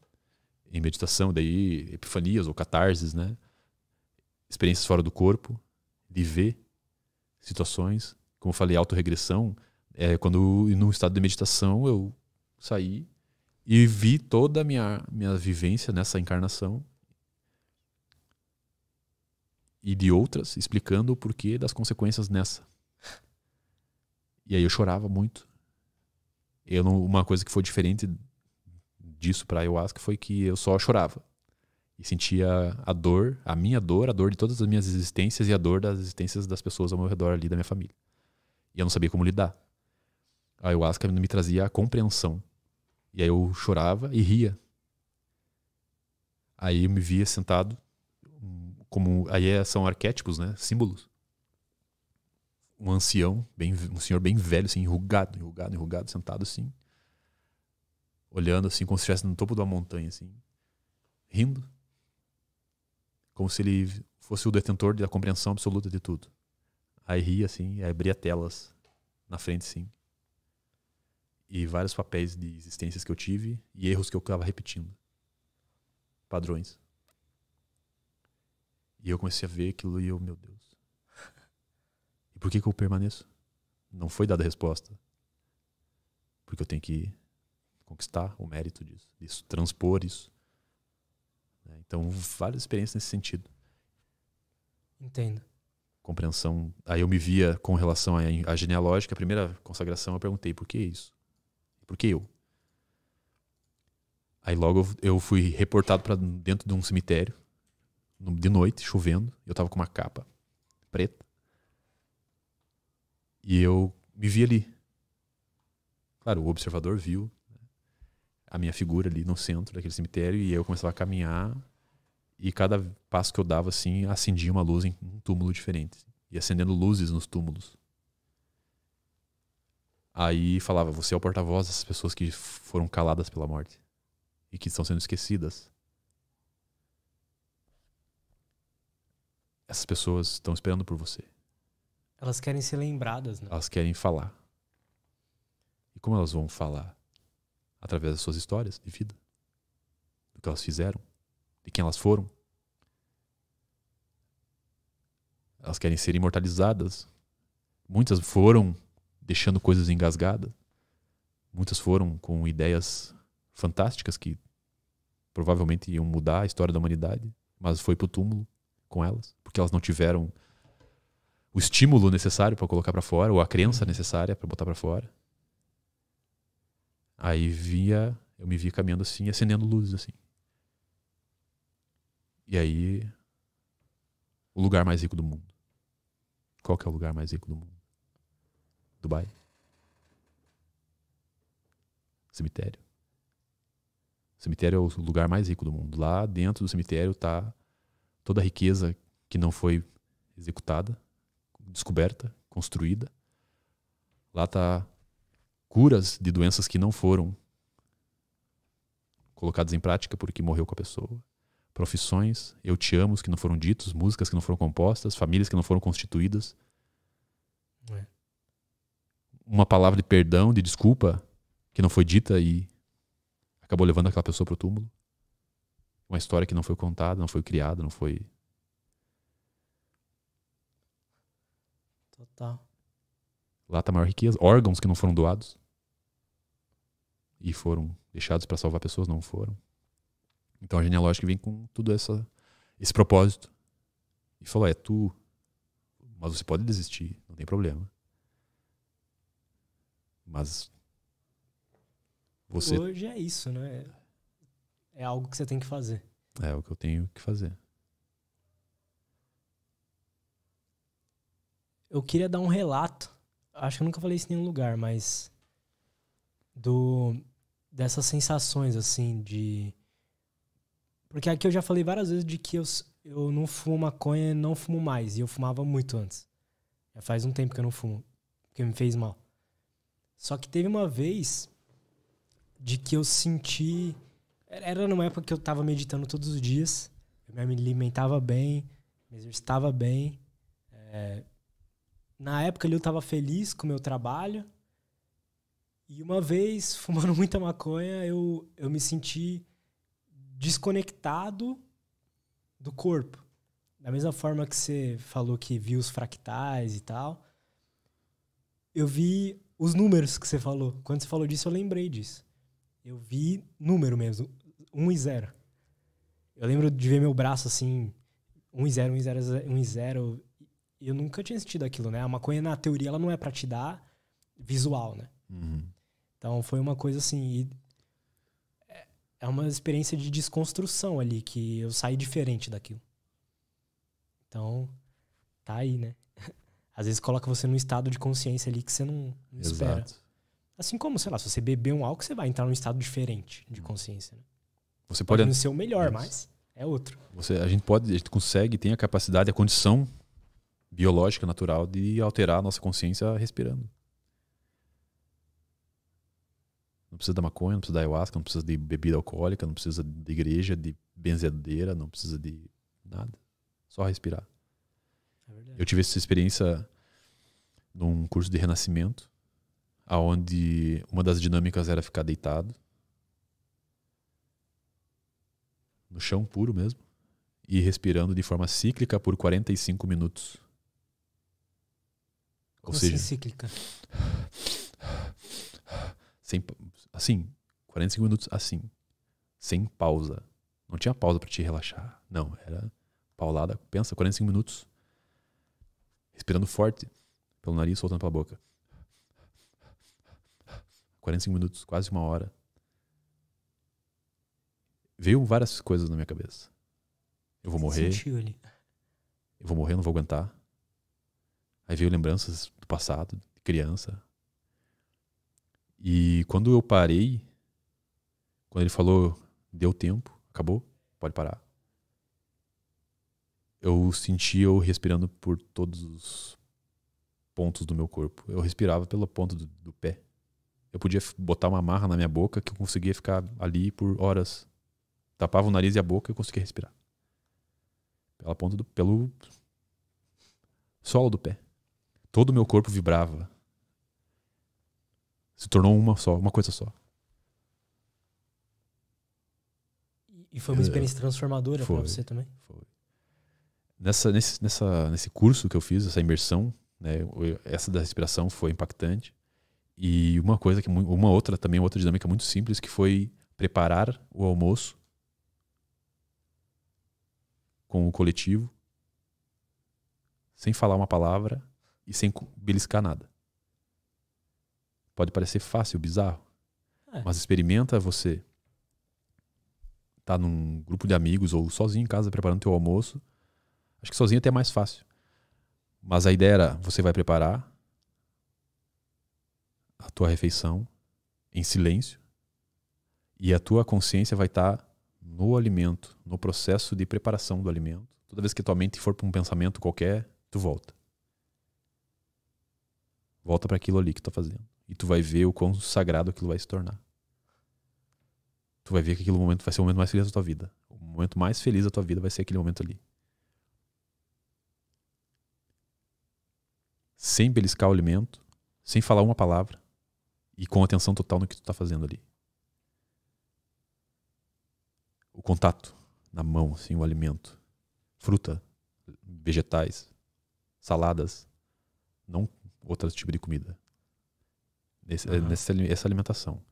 Em meditação, daí epifanias ou catarses, né? Experiências fora do corpo, de ver situações. Como eu falei, autorregressão. É, quando, num estado de meditação, eu saí e vi toda a minha, minha vivência nessa encarnação e de outras, explicando o porquê das consequências nessa. E aí eu chorava muito. Eu não, uma coisa que foi diferente disso para ayahuasca foi que eu só chorava e sentia a dor, a minha dor, a dor de todas as minhas existências e a dor das existências das pessoas ao meu redor ali da minha família. E eu não sabia como lidar. A ayahuasca me trazia a compreensão. E aí eu chorava e ria. Aí eu me via sentado hum, como aí é, são arquétipos, né, símbolos um ancião, bem, um senhor bem velho, assim, enrugado, enrugado, enrugado, sentado assim, olhando assim, como se estivesse no topo de uma montanha, assim, rindo, como se ele fosse o detentor da compreensão absoluta de tudo. Aí ria, assim, e abria telas na frente, sim. E vários papéis de existências que eu tive e erros que eu estava repetindo. Padrões. E eu comecei a ver aquilo e eu, meu Deus. E por que, que eu permaneço? Não foi dada a resposta. Porque eu tenho que conquistar o mérito disso, disso transpor isso. Né? Então, várias experiências nesse sentido. Entendo. Compreensão. Aí eu me via com relação à genealógica, a primeira consagração eu perguntei por que isso? Por que eu? Aí logo eu fui reportado para dentro de um cemitério, de noite, chovendo. Eu estava com uma capa preta, e eu me vi ali. Claro, o observador viu né, a minha figura ali no centro daquele cemitério e eu começava a caminhar e cada passo que eu dava assim acendia uma luz em um túmulo diferente assim, e acendendo luzes nos túmulos aí falava você é o porta-voz dessas pessoas que foram caladas pela morte e que estão sendo esquecidas essas pessoas estão esperando por você elas querem ser lembradas, né? Elas querem falar. E como elas vão falar? Através das suas histórias de vida. Do que elas fizeram. De quem elas foram. Elas querem ser imortalizadas. Muitas foram deixando coisas engasgadas. Muitas foram com ideias fantásticas que provavelmente iam mudar a história da humanidade, mas foi pro túmulo com elas, porque elas não tiveram o estímulo necessário para colocar para fora, ou a crença necessária para botar para fora. Aí via, eu me via caminhando assim, acendendo luzes assim. E aí, o lugar mais rico do mundo. Qual que é o lugar mais rico do mundo? Dubai. Cemitério. O cemitério é o lugar mais rico do mundo. Lá dentro do cemitério está toda a riqueza que não foi executada descoberta, construída. Lá tá curas de doenças que não foram colocadas em prática porque morreu com a pessoa. Profissões, eu te amo que não foram ditos, músicas que não foram compostas, famílias que não foram constituídas. É. Uma palavra de perdão, de desculpa que não foi dita e acabou levando aquela pessoa para o túmulo. Uma história que não foi contada, não foi criada, não foi Total. Lá está a maior riqueza. Órgãos que não foram doados e foram deixados para salvar pessoas, não foram. Então a genealógica vem com tudo essa, esse propósito. E falou: é tu, mas você pode desistir, não tem problema. Mas. Você... Hoje é isso, né? É algo que você tem que fazer. É, é o que eu tenho que fazer. eu queria dar um relato. Acho que eu nunca falei isso em nenhum lugar, mas do dessas sensações assim de porque aqui eu já falei várias vezes de que eu, eu não fumo maconha, não fumo mais e eu fumava muito antes. Já faz um tempo que eu não fumo, porque me fez mal. Só que teve uma vez de que eu senti era numa época que eu tava meditando todos os dias, eu me alimentava bem, me exercitava bem, é, na época ali eu tava feliz com o meu trabalho. E uma vez, fumando muita maconha, eu, eu me senti desconectado do corpo. Da mesma forma que você falou que viu os fractais e tal, eu vi os números que você falou. Quando você falou disso, eu lembrei disso. Eu vi número mesmo, 1 um e 0. Eu lembro de ver meu braço assim, 1 um e 0, 1 um e 0, 1 e 0, eu nunca tinha sentido aquilo, né? A maconha, na teoria, ela não é pra te dar visual, né? Uhum. Então foi uma coisa assim. É, é uma experiência de desconstrução ali, que eu saí diferente daquilo. Então, tá aí, né? Às vezes coloca você num estado de consciência ali que você não, não espera. Assim como, sei lá, se você beber um álcool, você vai entrar num estado diferente de uhum. consciência. Né? Você pode, pode não ser o melhor, Isso. mas é outro. Você, a gente pode, a gente consegue, tem a capacidade, a condição biológica, natural, de alterar a nossa consciência respirando. Não precisa da maconha, não precisa da ayahuasca, não precisa de bebida alcoólica, não precisa de igreja, de benzedeira, não precisa de nada. Só respirar. É eu tive essa experiência num curso de renascimento, aonde uma das dinâmicas era ficar deitado no chão puro mesmo e respirando de forma cíclica por 45 minutos. Ou Você é seja, cíclica. Sem, assim, 45 minutos assim, sem pausa. Não tinha pausa para te relaxar. Não, era paulada. Pensa, 45 minutos respirando forte pelo nariz, soltando pela boca. 45 minutos, quase uma hora. Veio várias coisas na minha cabeça. Eu vou morrer. Eu vou morrer, não vou aguentar. Aí veio lembranças do passado, de criança. E quando eu parei, quando ele falou, deu tempo, acabou, pode parar. Eu senti eu respirando por todos os pontos do meu corpo. Eu respirava pela ponta do, do pé. Eu podia botar uma marra na minha boca que eu conseguia ficar ali por horas. Tapava o nariz e a boca e eu conseguia respirar. Pela ponta do. pelo solo do pé. Todo o meu corpo vibrava. Se tornou uma só, uma coisa só. E foi uma é. experiência transformadora para você também? Foi. Nessa, nesse, nessa, nesse curso que eu fiz, essa imersão, né, essa da respiração foi impactante. E uma coisa que é uma outra também, outra dinâmica muito simples que foi preparar o almoço com o coletivo sem falar uma palavra e sem beliscar nada. Pode parecer fácil, bizarro, é. mas experimenta você tá num grupo de amigos ou sozinho em casa preparando teu almoço. Acho que sozinho é até é mais fácil. Mas a ideia era você vai preparar a tua refeição em silêncio e a tua consciência vai estar tá no alimento, no processo de preparação do alimento. Toda vez que tua mente for para um pensamento qualquer, tu volta. Volta para aquilo ali que tu tá fazendo. E tu vai ver o quão sagrado aquilo vai se tornar. Tu vai ver que aquele momento vai ser o momento mais feliz da tua vida. O momento mais feliz da tua vida vai ser aquele momento ali. Sem beliscar o alimento, sem falar uma palavra e com atenção total no que tu tá fazendo ali. O contato na mão, assim, o alimento. Fruta, vegetais, saladas. Não outro tipo de comida. Nesse, uhum. nessa, essa alimentação.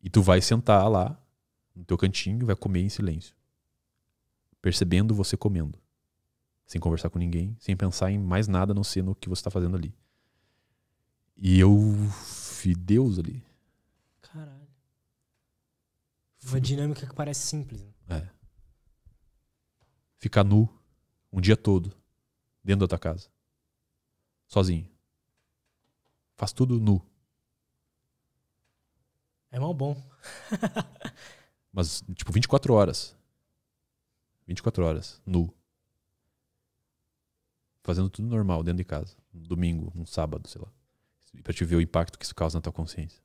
E tu vai sentar lá, no teu cantinho, vai comer em silêncio. Percebendo você comendo. Sem conversar com ninguém, sem pensar em mais nada a não ser no que você está fazendo ali. E eu fui Deus ali. Caralho. Uma dinâmica que parece simples. Né? É. Ficar nu um dia todo dentro da tua casa. Sozinho. Faz tudo nu. É mal bom. Mas, tipo, 24 horas. 24 horas, nu. Fazendo tudo normal dentro de casa. Um domingo, um sábado, sei lá. Pra te ver o impacto que isso causa na tua consciência.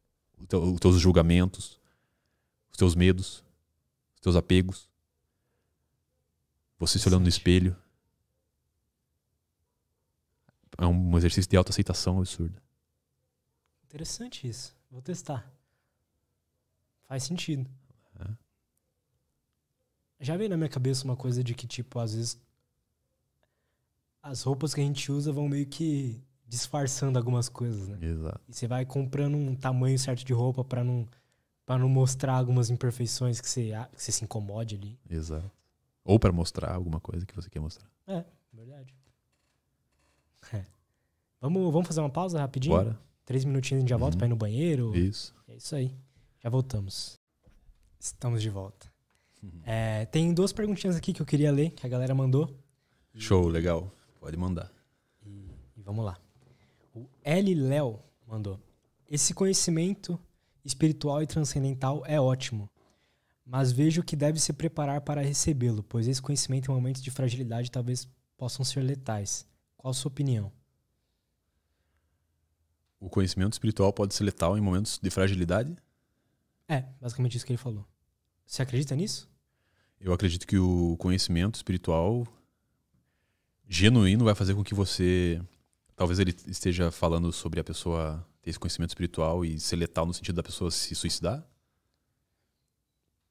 Teu, os teus julgamentos, os teus medos, os teus apegos. Você se olhando no espelho. É um exercício de autoaceitação absurda. Interessante isso. Vou testar. Faz sentido. Uhum. Já veio na minha cabeça uma coisa de que, tipo, às vezes as roupas que a gente usa vão meio que disfarçando algumas coisas, né? Exato. E você vai comprando um tamanho certo de roupa para não para não mostrar algumas imperfeições que você, que você se incomode ali. Exato. Ou para mostrar alguma coisa que você quer mostrar. É, verdade. É. Vamos, vamos fazer uma pausa rapidinho? Bora. Três minutinhos a gente já volta uhum. pra ir no uhum. banheiro. Isso. É isso aí. Já voltamos. Estamos de volta. Uhum. É, tem duas perguntinhas aqui que eu queria ler, que a galera mandou. Show, legal. Pode mandar. E, e vamos lá. O L. Léo mandou. Esse conhecimento espiritual e transcendental é ótimo, mas vejo que deve se preparar para recebê-lo, pois esse conhecimento em momentos de fragilidade talvez possam ser letais. Qual a sua opinião? o conhecimento espiritual pode ser letal em momentos de fragilidade? É, basicamente isso que ele falou. Você acredita nisso? Eu acredito que o conhecimento espiritual genuíno vai fazer com que você. Talvez ele esteja falando sobre a pessoa ter esse conhecimento espiritual e ser letal no sentido da pessoa se suicidar?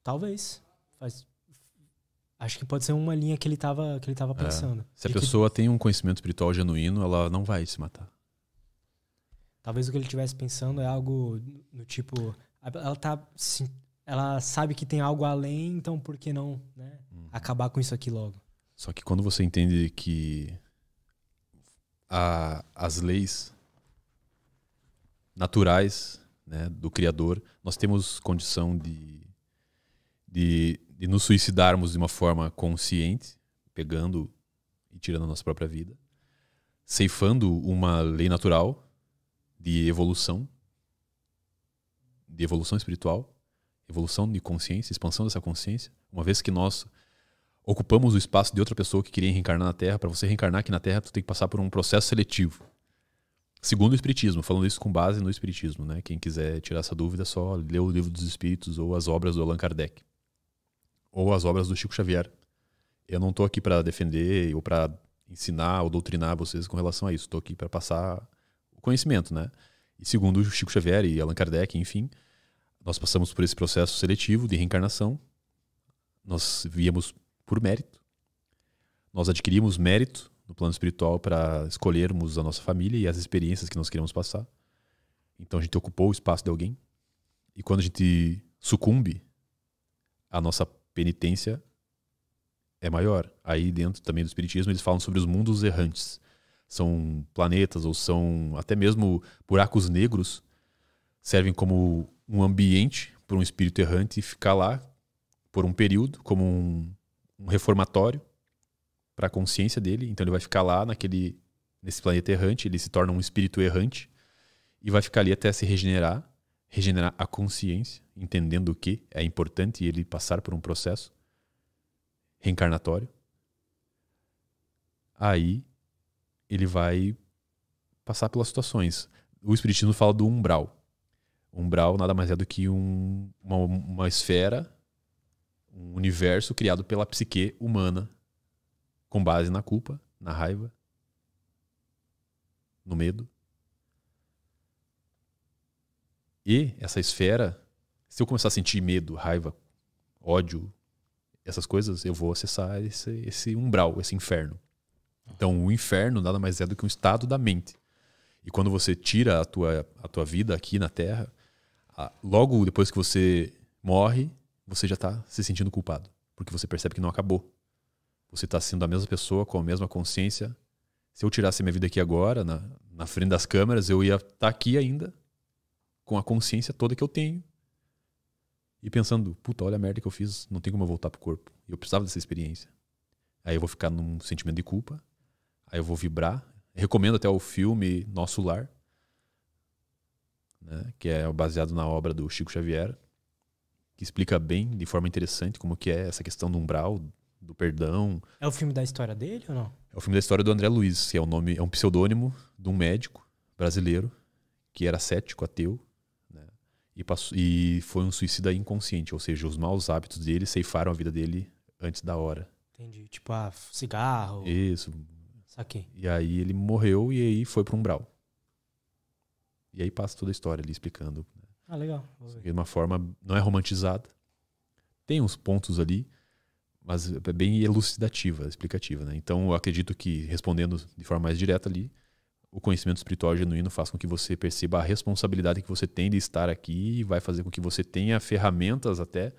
Talvez. Faz, Acho que pode ser uma linha que ele estava que ele é. pensando. É. Se a pessoa que... tem um conhecimento espiritual genuíno, ela não vai se matar. Talvez o que ele estivesse pensando é algo no tipo. Ela tá. Ela sabe que tem algo além, então por que não né, uhum. acabar com isso aqui logo? Só que quando você entende que a, as leis naturais né, do Criador, nós temos condição de, de, de nos suicidarmos de uma forma consciente, pegando e tirando a nossa própria vida, ceifando uma lei natural de evolução, de evolução espiritual, evolução de consciência, expansão dessa consciência, uma vez que nós ocupamos o espaço de outra pessoa que queria reencarnar na Terra, para você reencarnar aqui na Terra, tu tem que passar por um processo seletivo. Segundo o Espiritismo, falando isso com base no Espiritismo, né? Quem quiser tirar essa dúvida, é só lê o Livro dos Espíritos ou as obras do Allan Kardec. Ou as obras do Chico Xavier. Eu não estou aqui para defender ou para ensinar ou doutrinar vocês com relação a isso. Estou aqui para passar o conhecimento, né? E segundo Chico Xavier e Allan Kardec, enfim, nós passamos por esse processo seletivo de reencarnação. Nós viemos por mérito. Nós adquirimos mérito no plano espiritual para escolhermos a nossa família e as experiências que nós queremos passar. Então a gente ocupou o espaço de alguém. E quando a gente sucumbe, a nossa penitência é maior. Aí dentro também do espiritismo eles falam sobre os mundos errantes são planetas ou são até mesmo buracos negros, servem como um ambiente para um espírito errante ficar lá por um período, como um, um reformatório para a consciência dele. Então ele vai ficar lá naquele nesse planeta errante, ele se torna um espírito errante e vai ficar ali até se regenerar, regenerar a consciência, entendendo o que é importante ele passar por um processo reencarnatório. Aí ele vai passar pelas situações. O espiritismo fala do umbral. O umbral nada mais é do que um, uma, uma esfera, um universo criado pela psique humana com base na culpa, na raiva, no medo. E essa esfera, se eu começar a sentir medo, raiva, ódio, essas coisas, eu vou acessar esse, esse umbral, esse inferno. Então, o inferno nada mais é do que um estado da mente. E quando você tira a tua, a tua vida aqui na Terra, a, logo depois que você morre, você já está se sentindo culpado. Porque você percebe que não acabou. Você está sendo a mesma pessoa, com a mesma consciência. Se eu tirasse minha vida aqui agora, na, na frente das câmeras, eu ia estar tá aqui ainda, com a consciência toda que eu tenho. E pensando, puta, olha a merda que eu fiz, não tem como eu voltar pro corpo. Eu precisava dessa experiência. Aí eu vou ficar num sentimento de culpa Aí eu vou vibrar. Recomendo até o filme Nosso Lar, né, que é baseado na obra do Chico Xavier, que explica bem, de forma interessante, como que é essa questão do umbral, do perdão. É o filme da história dele ou não? É o filme da história do André Luiz, que é um nome, é um pseudônimo de um médico brasileiro que era cético, ateu, né? e, passou, e foi um suicida inconsciente, ou seja, os maus hábitos dele ceifaram a vida dele antes da hora. Entendi. Tipo, ah, cigarro. Isso, Saquei. E aí ele morreu e aí foi para um umbral. E aí passa toda a história ali explicando. Né? Ah, legal. De uma forma não é romantizada. Tem uns pontos ali, mas é bem elucidativa, explicativa, né? Então eu acredito que respondendo de forma mais direta ali, o conhecimento espiritual genuíno faz com que você perceba a responsabilidade que você tem de estar aqui e vai fazer com que você tenha ferramentas até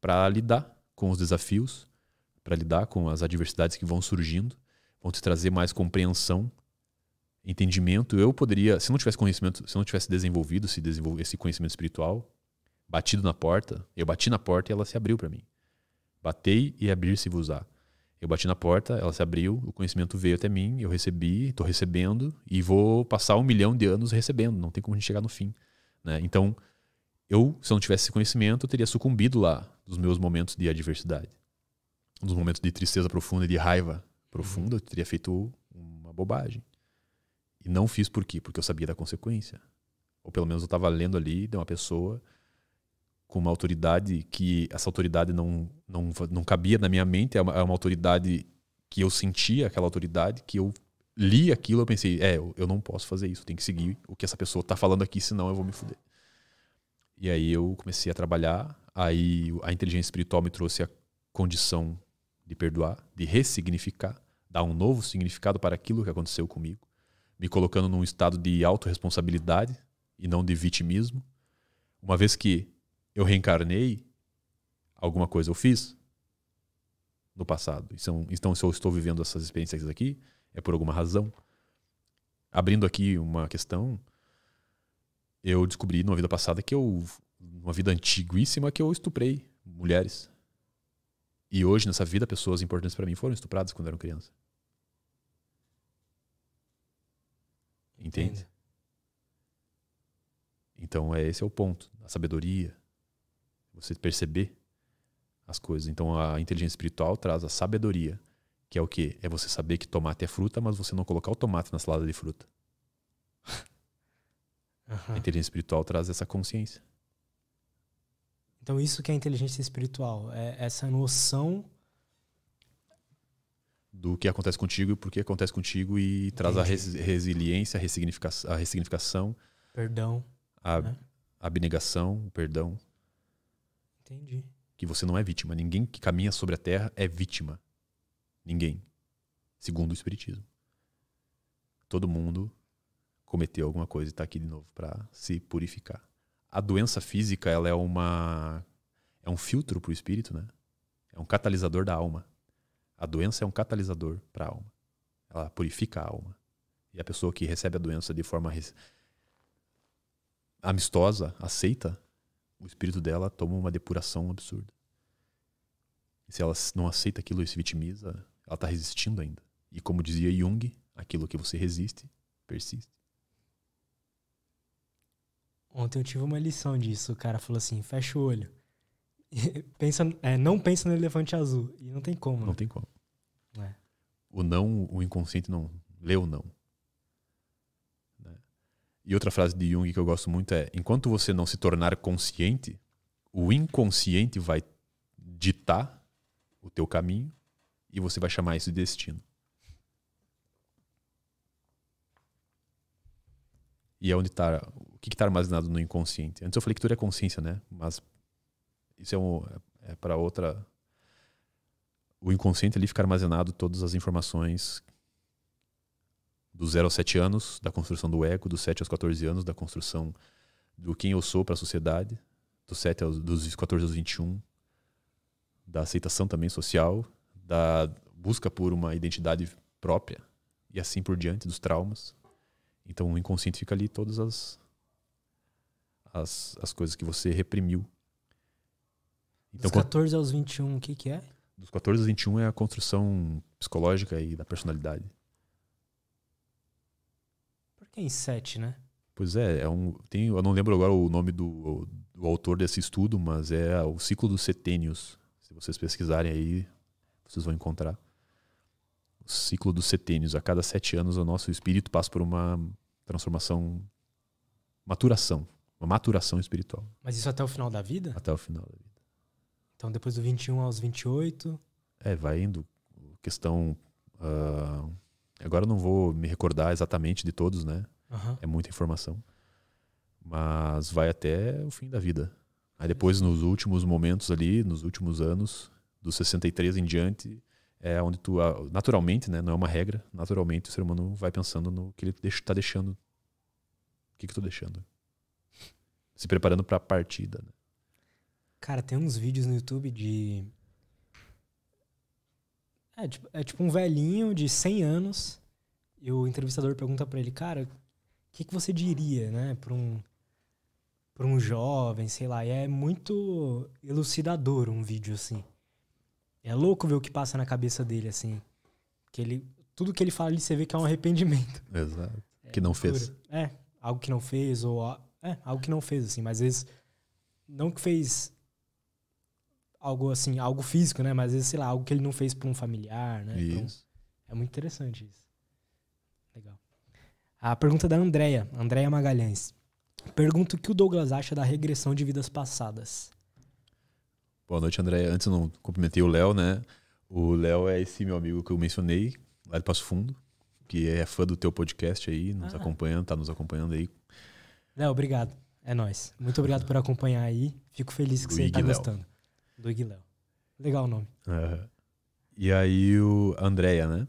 para lidar com os desafios, para lidar com as adversidades que vão surgindo vão te trazer mais compreensão, entendimento. Eu poderia, se não tivesse conhecimento, se não tivesse desenvolvido esse, esse conhecimento espiritual, batido na porta, eu bati na porta e ela se abriu para mim. Batei e abrir se vos Eu bati na porta, ela se abriu, o conhecimento veio até mim, eu recebi, estou recebendo e vou passar um milhão de anos recebendo, não tem como a gente chegar no fim. Né? Então, eu, se eu não tivesse esse conhecimento, eu teria sucumbido lá dos meus momentos de adversidade, dos momentos de tristeza profunda e de raiva profunda, eu teria feito uma bobagem. E não fiz por quê? Porque eu sabia da consequência. Ou pelo menos eu estava lendo ali de uma pessoa com uma autoridade que essa autoridade não, não, não cabia na minha mente, é uma, é uma autoridade que eu sentia aquela autoridade, que eu li aquilo, eu pensei, é, eu, eu não posso fazer isso, tem que seguir o que essa pessoa está falando aqui, senão eu vou me fuder. E aí eu comecei a trabalhar, aí a inteligência espiritual me trouxe a condição de perdoar, de ressignificar, dar um novo significado para aquilo que aconteceu comigo, me colocando num estado de autorresponsabilidade e não de vitimismo. Uma vez que eu reencarnei, alguma coisa eu fiz no passado. É então, se eu estou vivendo essas experiências aqui, é por alguma razão. Abrindo aqui uma questão, eu descobri numa vida passada que eu, numa vida antiguíssima, que eu estuprei mulheres e hoje, nessa vida, pessoas importantes para mim foram estupradas quando eram criança. Entende? Então, é, esse é o ponto. A sabedoria. Você perceber as coisas. Então, a inteligência espiritual traz a sabedoria, que é o quê? É você saber que tomate é fruta, mas você não colocar o tomate na salada de fruta. Uhum. A inteligência espiritual traz essa consciência. Então, isso que é inteligência espiritual, é essa noção do que acontece contigo e por que acontece contigo e Entendi. traz a res, resiliência, a ressignificação, a ressignificação perdão, a, né? abnegação, o perdão. Entendi. Que você não é vítima. Ninguém que caminha sobre a terra é vítima. Ninguém. Segundo o Espiritismo. Todo mundo cometeu alguma coisa e está aqui de novo para se purificar a doença física ela é uma é um filtro para o espírito, né? É um catalisador da alma. A doença é um catalisador para a alma. Ela purifica a alma. E a pessoa que recebe a doença de forma amistosa, aceita, o espírito dela toma uma depuração absurda. E se ela não aceita aquilo e se vitimiza, ela está resistindo ainda. E como dizia Jung, aquilo que você resiste, persiste. Ontem eu tive uma lição disso. O cara falou assim: fecha o olho. pensa, é, não pensa no elefante azul. E não tem como. Né? Não né? tem como. É. O não, o inconsciente não lê o não. Né? E outra frase de Jung que eu gosto muito é: enquanto você não se tornar consciente, o inconsciente vai ditar o teu caminho e você vai chamar isso de destino. E é onde está que está armazenado no inconsciente. Antes eu falei que tudo é consciência, né? Mas isso é, um, é, é para outra. O inconsciente ali fica armazenado todas as informações dos 0 aos 7 anos, da construção do ego, dos 7 aos 14 anos, da construção do quem eu sou para a sociedade, dos 7 aos, dos 14 aos 21, da aceitação também social, da busca por uma identidade própria e assim por diante, dos traumas. Então o inconsciente fica ali todas as as, as coisas que você reprimiu. Então, dos 14 aos 21, o que, que é? Dos 14 aos 21 é a construção psicológica e da personalidade. Por que em 7, né? Pois é, é um, tem, eu não lembro agora o nome do, do autor desse estudo, mas é o ciclo dos setênios. Se vocês pesquisarem aí, vocês vão encontrar. O ciclo dos setênios. A cada sete anos, o nosso espírito passa por uma transformação, maturação, uma maturação espiritual. Mas isso até o final da vida? Até o final da vida. Então, depois do 21 aos 28. É, vai indo. Questão. Uh, agora eu não vou me recordar exatamente de todos, né? Uhum. É muita informação. Mas vai até o fim da vida. Aí depois, nos últimos momentos ali, nos últimos anos, dos 63 em diante, é onde tu, ah, naturalmente, né, não é uma regra, naturalmente o ser humano vai pensando no que ele está deixando. O que, que eu deixando? se preparando para a partida. Né? Cara, tem uns vídeos no YouTube de. É tipo, é tipo um velhinho de 100 anos e o entrevistador pergunta para ele, cara, o que, que você diria, né, para um, pra um jovem, sei lá. E é muito elucidador um vídeo assim. É louco ver o que passa na cabeça dele, assim. Que ele, tudo que ele fala ali, você vê que é um arrependimento. Exato. É, que não fez. É, algo que não fez, ou é, algo que não fez, assim, mas às vezes. Não que fez algo assim, algo físico, né? Mas às vezes, sei lá, algo que ele não fez para um familiar, né? Isso. Então, é muito interessante isso. Legal. A pergunta da Andrea, Andrea Magalhães. Pergunta o que o Douglas acha da regressão de vidas passadas. Boa noite, Andréia. Antes eu não cumprimentei o Léo, né? O Léo é esse meu amigo que eu mencionei, lá do Passo Fundo, que é fã do teu podcast aí, nos ah. acompanhando, tá nos acompanhando aí Léo, obrigado. É nós. Muito obrigado por acompanhar aí. Fico feliz que do você está gostando. Do Guilherme. Legal o nome. Uhum. E aí o Andréia, né?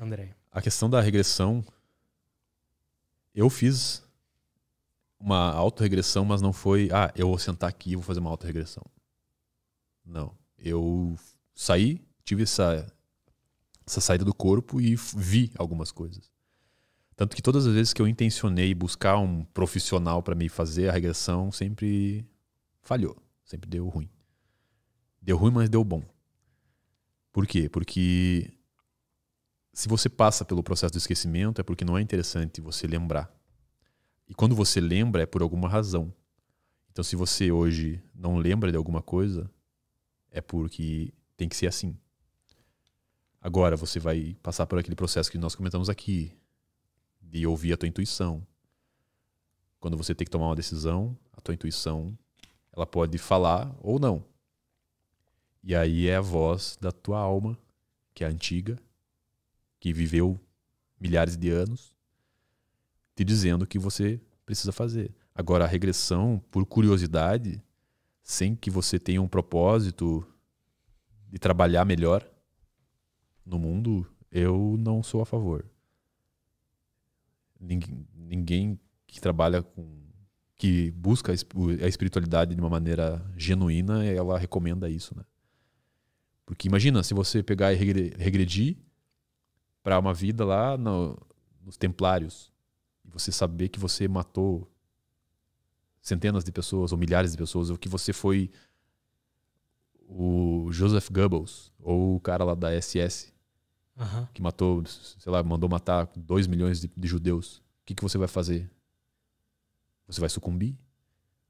Andréia. A questão da regressão, eu fiz uma autorregressão, mas não foi, ah, eu vou sentar aqui e vou fazer uma autorregressão. Não. Eu saí, tive essa, essa saída do corpo e vi algumas coisas. Tanto que todas as vezes que eu intencionei buscar um profissional para me fazer a regressão, sempre falhou, sempre deu ruim. Deu ruim, mas deu bom. Por quê? Porque se você passa pelo processo do esquecimento, é porque não é interessante você lembrar. E quando você lembra, é por alguma razão. Então, se você hoje não lembra de alguma coisa, é porque tem que ser assim. Agora, você vai passar por aquele processo que nós comentamos aqui, de ouvir a tua intuição. Quando você tem que tomar uma decisão, a tua intuição, ela pode falar ou não. E aí é a voz da tua alma, que é antiga, que viveu milhares de anos, te dizendo o que você precisa fazer. Agora, a regressão, por curiosidade, sem que você tenha um propósito de trabalhar melhor no mundo, eu não sou a favor ninguém, ninguém que trabalha com que busca a espiritualidade de uma maneira genuína, ela recomenda isso, né? Porque imagina, se você pegar e regredir para uma vida lá no, nos templários, e você saber que você matou centenas de pessoas ou milhares de pessoas, ou que você foi o Joseph Goebbels, ou o cara lá da SS, uhum. que matou, sei lá, mandou matar 2 milhões de, de judeus, o que, que você vai fazer? Você vai sucumbir?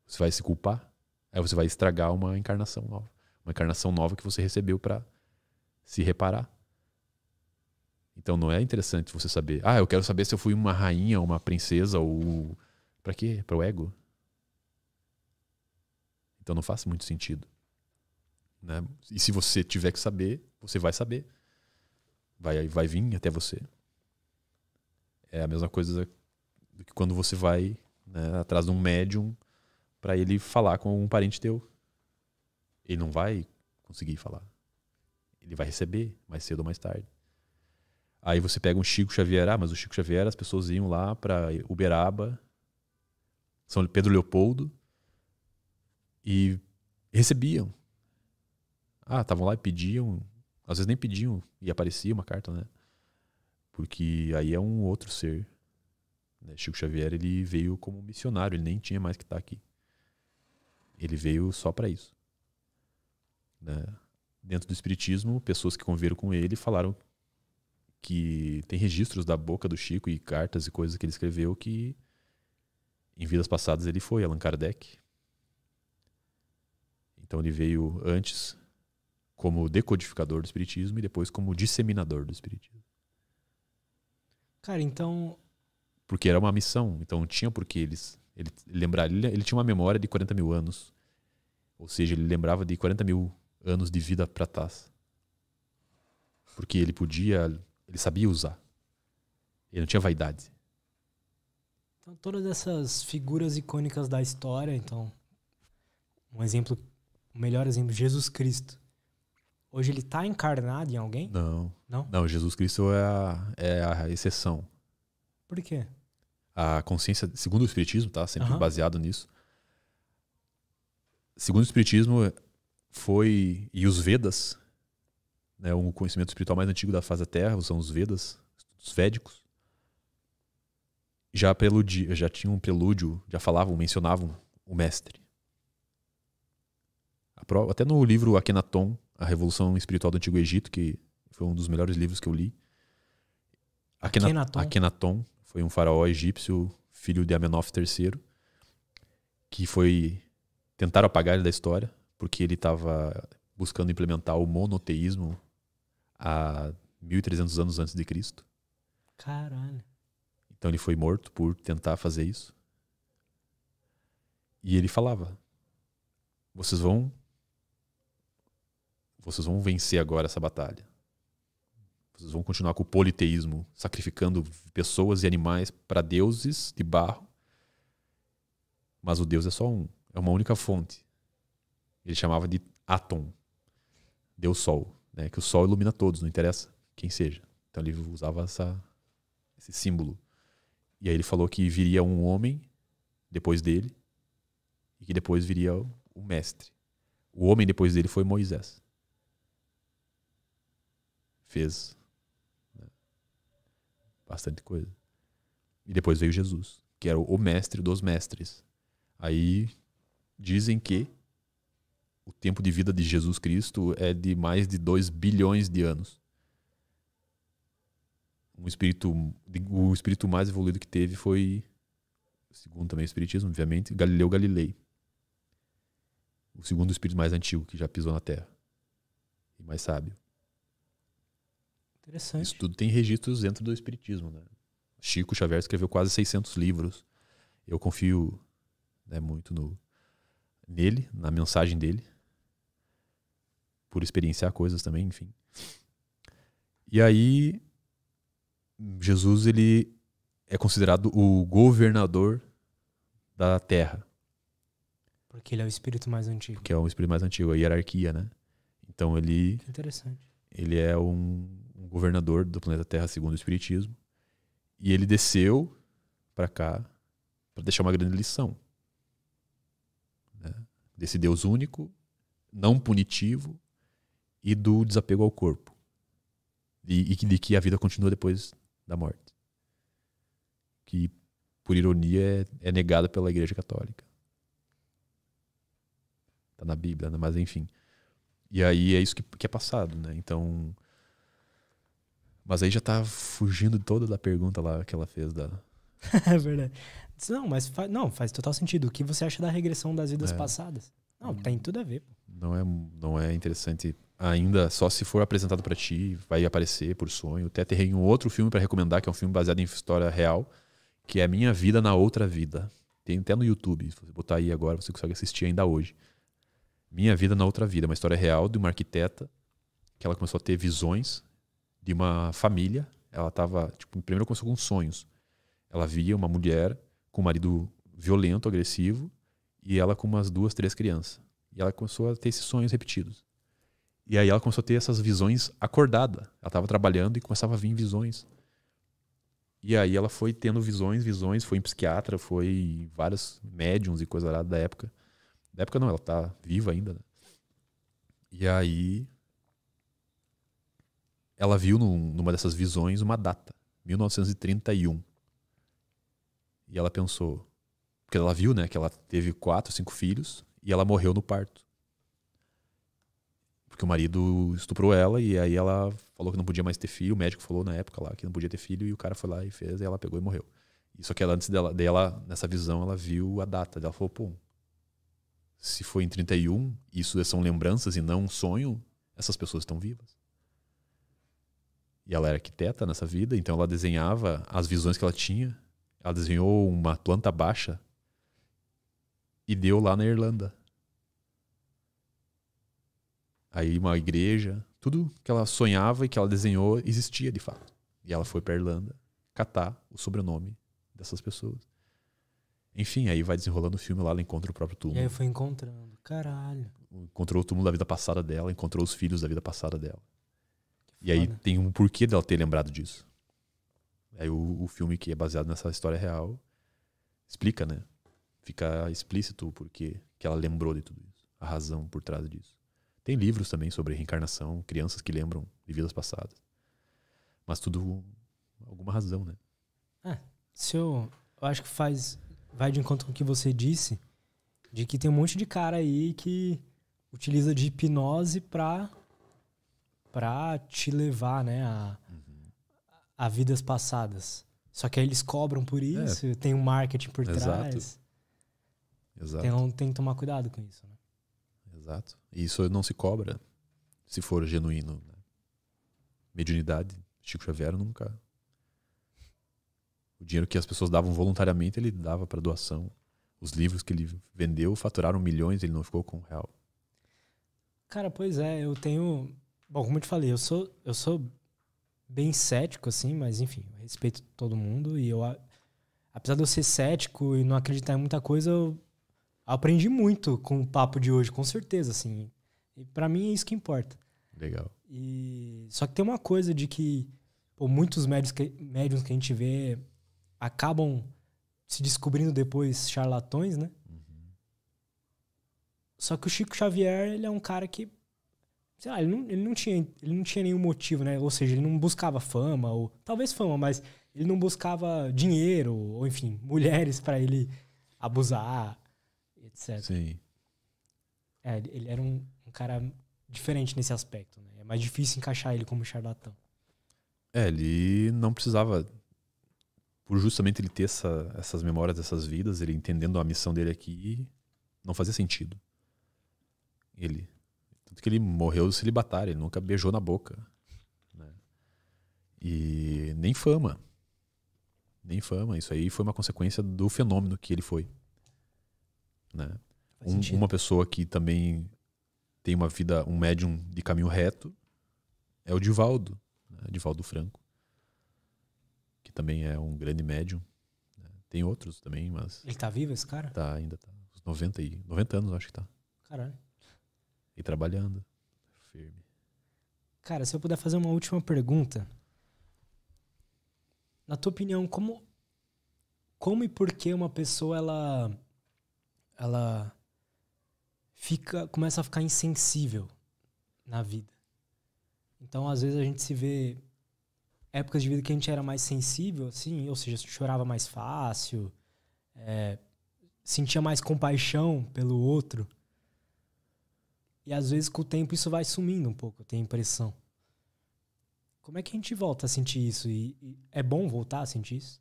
Você vai se culpar? Aí você vai estragar uma encarnação nova. Uma encarnação nova que você recebeu para se reparar. Então não é interessante você saber. Ah, eu quero saber se eu fui uma rainha, uma princesa ou. Para quê? Para o ego? Então não faz muito sentido. Né? E se você tiver que saber, você vai saber vai, vai vir até você. É a mesma coisa do que quando você vai né, atrás de um médium para ele falar com um parente teu. Ele não vai conseguir falar. Ele vai receber mais cedo ou mais tarde. Aí você pega um Chico Xavier, ah, mas o Chico Xavier, as pessoas iam lá para Uberaba, São Pedro Leopoldo, e recebiam. Ah, estavam lá e pediam às vezes nem pediam e aparecia uma carta, né? Porque aí é um outro ser. Né? Chico Xavier ele veio como missionário, ele nem tinha mais que estar tá aqui. Ele veio só para isso. Né? Dentro do espiritismo, pessoas que conviveram com ele falaram que tem registros da boca do Chico e cartas e coisas que ele escreveu que em vidas passadas ele foi Allan Kardec. Então ele veio antes como decodificador do espiritismo e depois como disseminador do espiritismo. Cara, então porque era uma missão, então tinha porque eles ele lembrar, ele, ele tinha uma memória de 40 mil anos. Ou seja, ele lembrava de 40 mil anos de vida para trás. Porque ele podia, ele sabia usar. Ele não tinha vaidade. Então, todas essas figuras icônicas da história, então, um exemplo, o melhor exemplo, Jesus Cristo hoje ele está encarnado em alguém? Não. Não? Não, Jesus Cristo é a, é a exceção. Por quê? A consciência, segundo o Espiritismo, tá? Sempre baseado nisso. Segundo o Espiritismo, foi. E os Vedas, né, o conhecimento espiritual mais antigo da fase da Terra, são os Vedas, os védicos. Já, preludia, já tinha um prelúdio, já falavam, mencionavam o mestre. Até no livro Akenaton, a Revolução Espiritual do Antigo Egito, que foi um dos melhores livros que eu li. Akhenaton, Akenaton foi um faraó egípcio, filho de Amenof III, que foi tentaram apagar ele da história porque ele estava buscando implementar o monoteísmo há 1300 anos antes de Cristo. Caralho. Então ele foi morto por tentar fazer isso. E ele falava: Vocês vão vocês vão vencer agora essa batalha. Vocês vão continuar com o politeísmo, sacrificando pessoas e animais para deuses de barro. Mas o Deus é só um, é uma única fonte. Ele chamava de Atom, Deus Sol, né? que o Sol ilumina todos, não interessa quem seja. Então ele usava essa, esse símbolo. E aí ele falou que viria um homem depois dele e que depois viria o mestre. O homem depois dele foi Moisés fez né, bastante coisa. E depois veio Jesus, que era o mestre dos mestres. Aí dizem que o tempo de vida de Jesus Cristo é de mais de 2 bilhões de anos. Um espírito, o espírito mais evoluído que teve foi, segundo também o Espiritismo, obviamente, Galileu Galilei. O segundo espírito mais antigo que já pisou na Terra. E mais sábio. Interessante. Isso tudo tem registros dentro do Espiritismo. Né? Chico Xavier escreveu quase 600 livros. Eu confio né, muito no, nele, na mensagem dele, por experienciar coisas também, enfim. E aí, Jesus ele é considerado o governador da Terra. Porque ele é o espírito mais antigo. Porque é o espírito mais antigo, a hierarquia, né? Então ele. Que interessante. Ele é um governador do planeta Terra segundo o Espiritismo. E ele desceu para cá para deixar uma grande lição né? desse Deus único, não punitivo e do desapego ao corpo e, e de que a vida continua depois da morte, que por ironia é, é negada pela Igreja Católica. Está na Bíblia, né? mas enfim. E aí é isso que, que é passado, né? Então mas aí já tá fugindo toda da pergunta lá que ela fez da. é verdade. Não, mas fa... não, faz total sentido. O que você acha da regressão das vidas é. passadas? Não, tem tudo a ver. Pô. Não é, não é interessante ainda, só se for apresentado para ti, vai aparecer por sonho. Até terrei um outro filme para recomendar, que é um filme baseado em história real, que é Minha Vida na Outra Vida. Tem até no YouTube, se você botar aí agora, você consegue assistir ainda hoje. Minha Vida na Outra Vida, uma história real de uma arquiteta que ela começou a ter visões de uma família. Ela estava, tipo, primeiro começou com sonhos. Ela via uma mulher com um marido violento, agressivo, e ela com umas duas, três crianças. E ela começou a ter esses sonhos repetidos. E aí ela começou a ter essas visões acordada. Ela estava trabalhando e começava a vir visões. E aí ela foi tendo visões, visões, foi em psiquiatra, foi em vários médiums e coisa da época. Da época não, ela tá viva ainda. Né? E aí ela viu num, numa dessas visões uma data, 1931. E ela pensou, porque ela viu, né, que ela teve quatro, cinco filhos e ela morreu no parto. Porque o marido estuprou ela e aí ela falou que não podia mais ter filho, o médico falou na época lá que não podia ter filho e o cara foi lá e fez e ela pegou e morreu. Só que ela antes dela, dela nessa visão, ela viu a data, ela falou, pô, se foi em 31, isso são lembranças e não um sonho, essas pessoas estão vivas. E ela era arquiteta nessa vida, então ela desenhava as visões que ela tinha. Ela desenhou uma planta baixa e deu lá na Irlanda. Aí uma igreja, tudo que ela sonhava e que ela desenhou existia de fato. E ela foi para Irlanda catar o sobrenome dessas pessoas. Enfim, aí vai desenrolando o filme lá, ela encontra o próprio túmulo. E aí foi encontrando, caralho. Encontrou o túmulo da vida passada dela, encontrou os filhos da vida passada dela. E aí tem um porquê dela ter lembrado disso. Aí o, o, filme que é baseado nessa história real explica, né? Fica explícito o porquê que ela lembrou de tudo isso, a razão por trás disso. Tem livros também sobre reencarnação, crianças que lembram de vidas passadas. Mas tudo alguma razão, né? É, se eu, eu acho que faz vai de encontro com o que você disse, de que tem um monte de cara aí que utiliza de hipnose pra para te levar, né, a, uhum. a, vidas passadas. Só que aí eles cobram por é. isso, é. tem um marketing por Exato. trás. Exato. Então tem que tomar cuidado com isso, né? Exato. E isso não se cobra se for genuíno. Né? Mediunidade, Chico Xavier nunca. O dinheiro que as pessoas davam voluntariamente, ele dava para doação. Os livros que ele vendeu faturaram milhões, ele não ficou com um real. Cara, pois é, eu tenho Bom, como eu te falei, eu sou, eu sou bem cético, assim, mas enfim, eu respeito todo mundo e eu. Apesar de eu ser cético e não acreditar em muita coisa, eu aprendi muito com o papo de hoje, com certeza, assim. E para mim é isso que importa. Legal. E só que tem uma coisa de que pô, muitos médiums que, médiums que a gente vê acabam se descobrindo depois charlatões, né? Uhum. Só que o Chico Xavier, ele é um cara que sei lá, ele não, ele não, tinha, ele não tinha nenhum motivo, né? Ou seja, ele não buscava fama, ou talvez fama, mas ele não buscava dinheiro, ou enfim, mulheres para ele abusar, etc. Sim. É, ele era um, um, cara diferente nesse aspecto, né? É mais difícil encaixar ele como charlatão. É, ele não precisava. Por justamente ele ter essa, essas memórias dessas vidas, ele entendendo a missão dele aqui, não fazia sentido. Ele tanto que ele morreu celibatário, ele nunca beijou na boca. Né? E nem fama. Nem fama. Isso aí foi uma consequência do fenômeno que ele foi. Né? Um, uma pessoa que também tem uma vida, um médium de caminho reto, é o Divaldo, né? Divaldo Franco, que também é um grande médium. Né? Tem outros também, mas. Ele tá vivo esse cara? Tá, ainda tá. Uns 90, e, 90 anos, acho que tá. Caralho. E trabalhando. Firme. Cara, se eu puder fazer uma última pergunta. Na tua opinião, como como e por que uma pessoa ela ela fica começa a ficar insensível na vida? Então, às vezes a gente se vê épocas de vida que a gente era mais sensível, assim, ou seja, chorava mais fácil, é, sentia mais compaixão pelo outro. E às vezes com o tempo isso vai sumindo um pouco, eu tenho a impressão. Como é que a gente volta a sentir isso? E, e é bom voltar a sentir isso?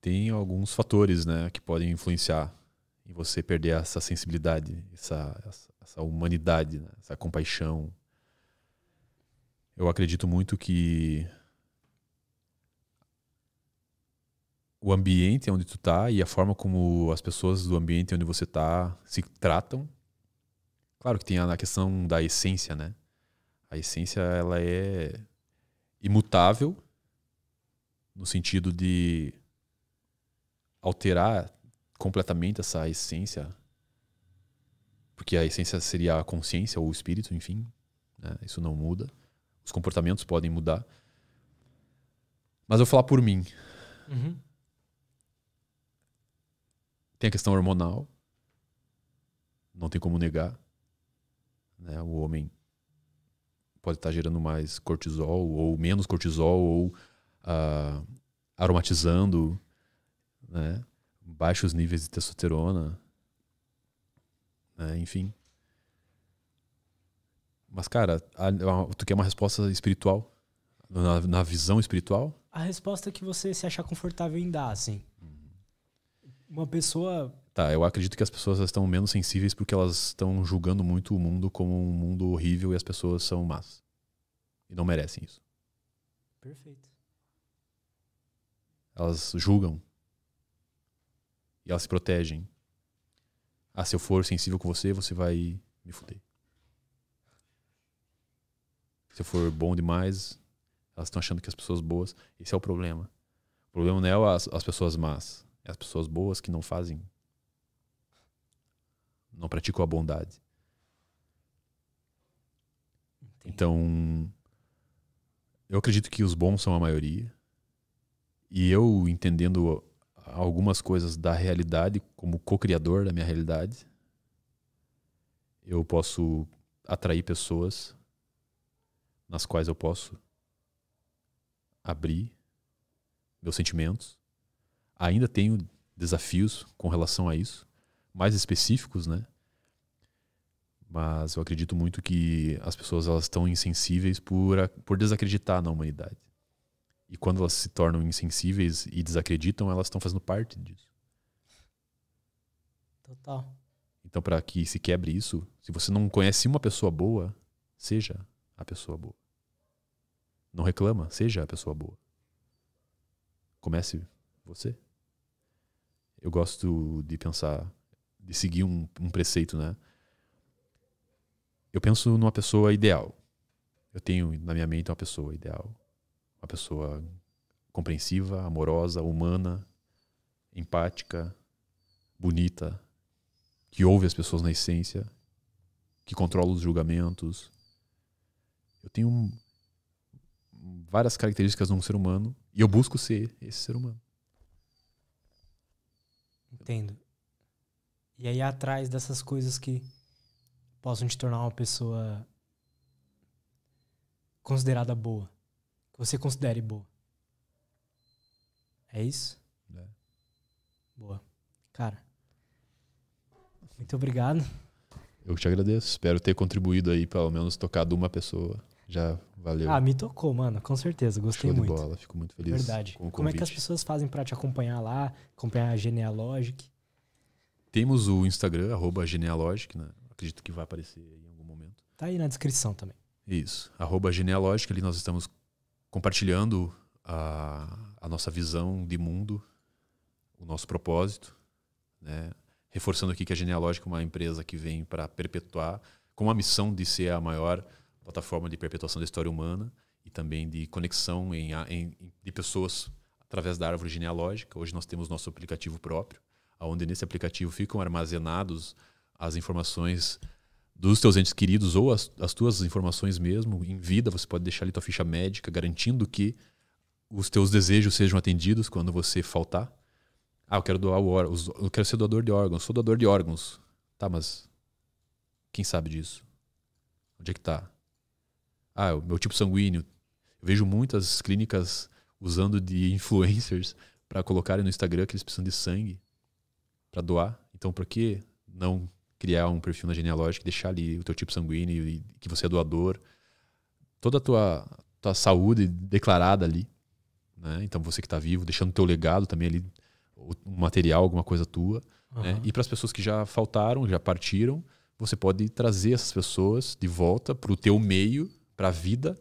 Tem alguns fatores né, que podem influenciar em você perder essa sensibilidade, essa, essa, essa humanidade, né, essa compaixão. Eu acredito muito que o ambiente onde tu tá e a forma como as pessoas do ambiente onde você tá se tratam. Claro que tem a questão da essência, né? A essência ela é imutável no sentido de alterar completamente essa essência, porque a essência seria a consciência ou o espírito, enfim, né? isso não muda. Os comportamentos podem mudar. Mas eu vou falar por mim. Uhum. Tem a questão hormonal. Não tem como negar. Né? O homem pode estar gerando mais cortisol, ou menos cortisol, ou ah, aromatizando, né? baixos níveis de testosterona. Né? Enfim. Mas, cara, a, a, tu quer uma resposta espiritual? Na, na, visão espiritual? A resposta que você se achar confortável em dar, assim uma pessoa. Tá, eu acredito que as pessoas estão menos sensíveis porque elas estão julgando muito o mundo como um mundo horrível e as pessoas são más. E não merecem isso. Perfeito. Elas julgam. E elas se protegem. Ah, se eu for sensível com você, você vai me fuder. Se eu for bom demais, elas estão achando que as pessoas boas. Esse é o problema. O problema não é as, as pessoas más. É as pessoas boas que não fazem. Não praticam a bondade. Entendi. Então. Eu acredito que os bons são a maioria. E eu entendendo algumas coisas da realidade, como co-criador da minha realidade, eu posso atrair pessoas nas quais eu posso abrir meus sentimentos ainda tenho desafios com relação a isso, mais específicos, né? Mas eu acredito muito que as pessoas elas estão insensíveis por, por desacreditar na humanidade. E quando elas se tornam insensíveis e desacreditam, elas estão fazendo parte disso. Total. Então, para que se quebre isso, se você não conhece uma pessoa boa, seja a pessoa boa. Não reclama, seja a pessoa boa. Comece você eu gosto de pensar, de seguir um, um preceito, né? Eu penso numa pessoa ideal. Eu tenho na minha mente uma pessoa ideal. Uma pessoa compreensiva, amorosa, humana, empática, bonita, que ouve as pessoas na essência, que controla os julgamentos. Eu tenho várias características de um ser humano e eu busco ser esse ser humano. Entendo. E aí atrás dessas coisas que possam te tornar uma pessoa considerada boa. Que você considere boa. É isso? É. Boa. Cara, muito obrigado. Eu te agradeço. Espero ter contribuído aí, pelo menos, tocado uma pessoa já valeu. Ah, me tocou, mano, com certeza, gostei Show muito. De bola, fico muito feliz. Verdade. Com Como é que as pessoas fazem para te acompanhar lá, acompanhar a Genealogic? Temos o Instagram, arroba Genealogic, né? acredito que vai aparecer em algum momento. Tá aí na descrição também. Isso, arroba Genealogic, ali nós estamos compartilhando a, a nossa visão de mundo, o nosso propósito, né? Reforçando aqui que a Genealogic é uma empresa que vem para perpetuar com a missão de ser a maior plataforma de perpetuação da história humana e também de conexão em, em, de pessoas através da árvore genealógica. Hoje nós temos nosso aplicativo próprio, onde nesse aplicativo ficam armazenados as informações dos teus entes queridos ou as, as tuas informações mesmo em vida. Você pode deixar ali tua ficha médica, garantindo que os teus desejos sejam atendidos quando você faltar. Ah, eu quero doar o órgão, eu quero ser doador de órgãos, sou doador de órgãos. Tá, mas quem sabe disso? Onde é que tá? ah, o meu tipo sanguíneo. Eu vejo muitas clínicas usando de influencers para colocarem no Instagram que eles precisam de sangue para doar. Então, por que não criar um perfil na genealógica e deixar ali o teu tipo sanguíneo e que você é doador? Toda a tua, tua saúde declarada ali. Né? Então, você que está vivo, deixando teu legado também ali, um material, alguma coisa tua. Uhum. Né? E para as pessoas que já faltaram, já partiram, você pode trazer essas pessoas de volta para o teu meio para a vida,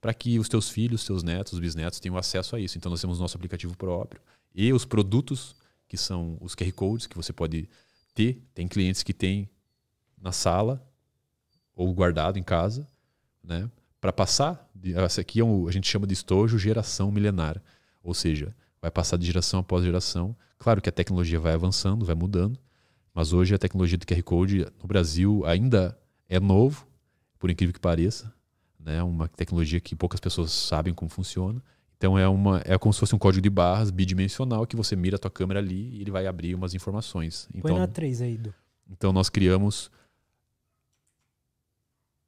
para que os teus filhos, teus netos, bisnetos tenham acesso a isso. Então nós temos nosso aplicativo próprio e os produtos que são os QR codes que você pode ter. Tem clientes que têm na sala ou guardado em casa, né? Para passar, essa aqui é um, a gente chama de estojo geração milenar, ou seja, vai passar de geração após geração. Claro que a tecnologia vai avançando, vai mudando, mas hoje a tecnologia do QR Code no Brasil ainda é novo, por incrível que pareça né? Uma tecnologia que poucas pessoas sabem como funciona. Então é uma é como se fosse um código de barras bidimensional que você mira a tua câmera ali e ele vai abrir umas informações. Então, Põe na 3 aí, Edu. Então nós criamos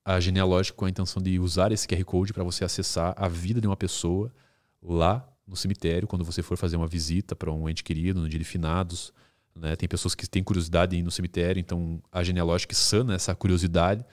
a genealógica com a intenção de usar esse QR Code para você acessar a vida de uma pessoa lá no cemitério, quando você for fazer uma visita para um ente querido, no dia de finados. Né? Tem pessoas que têm curiosidade em ir no cemitério, então a genealógica sana essa curiosidade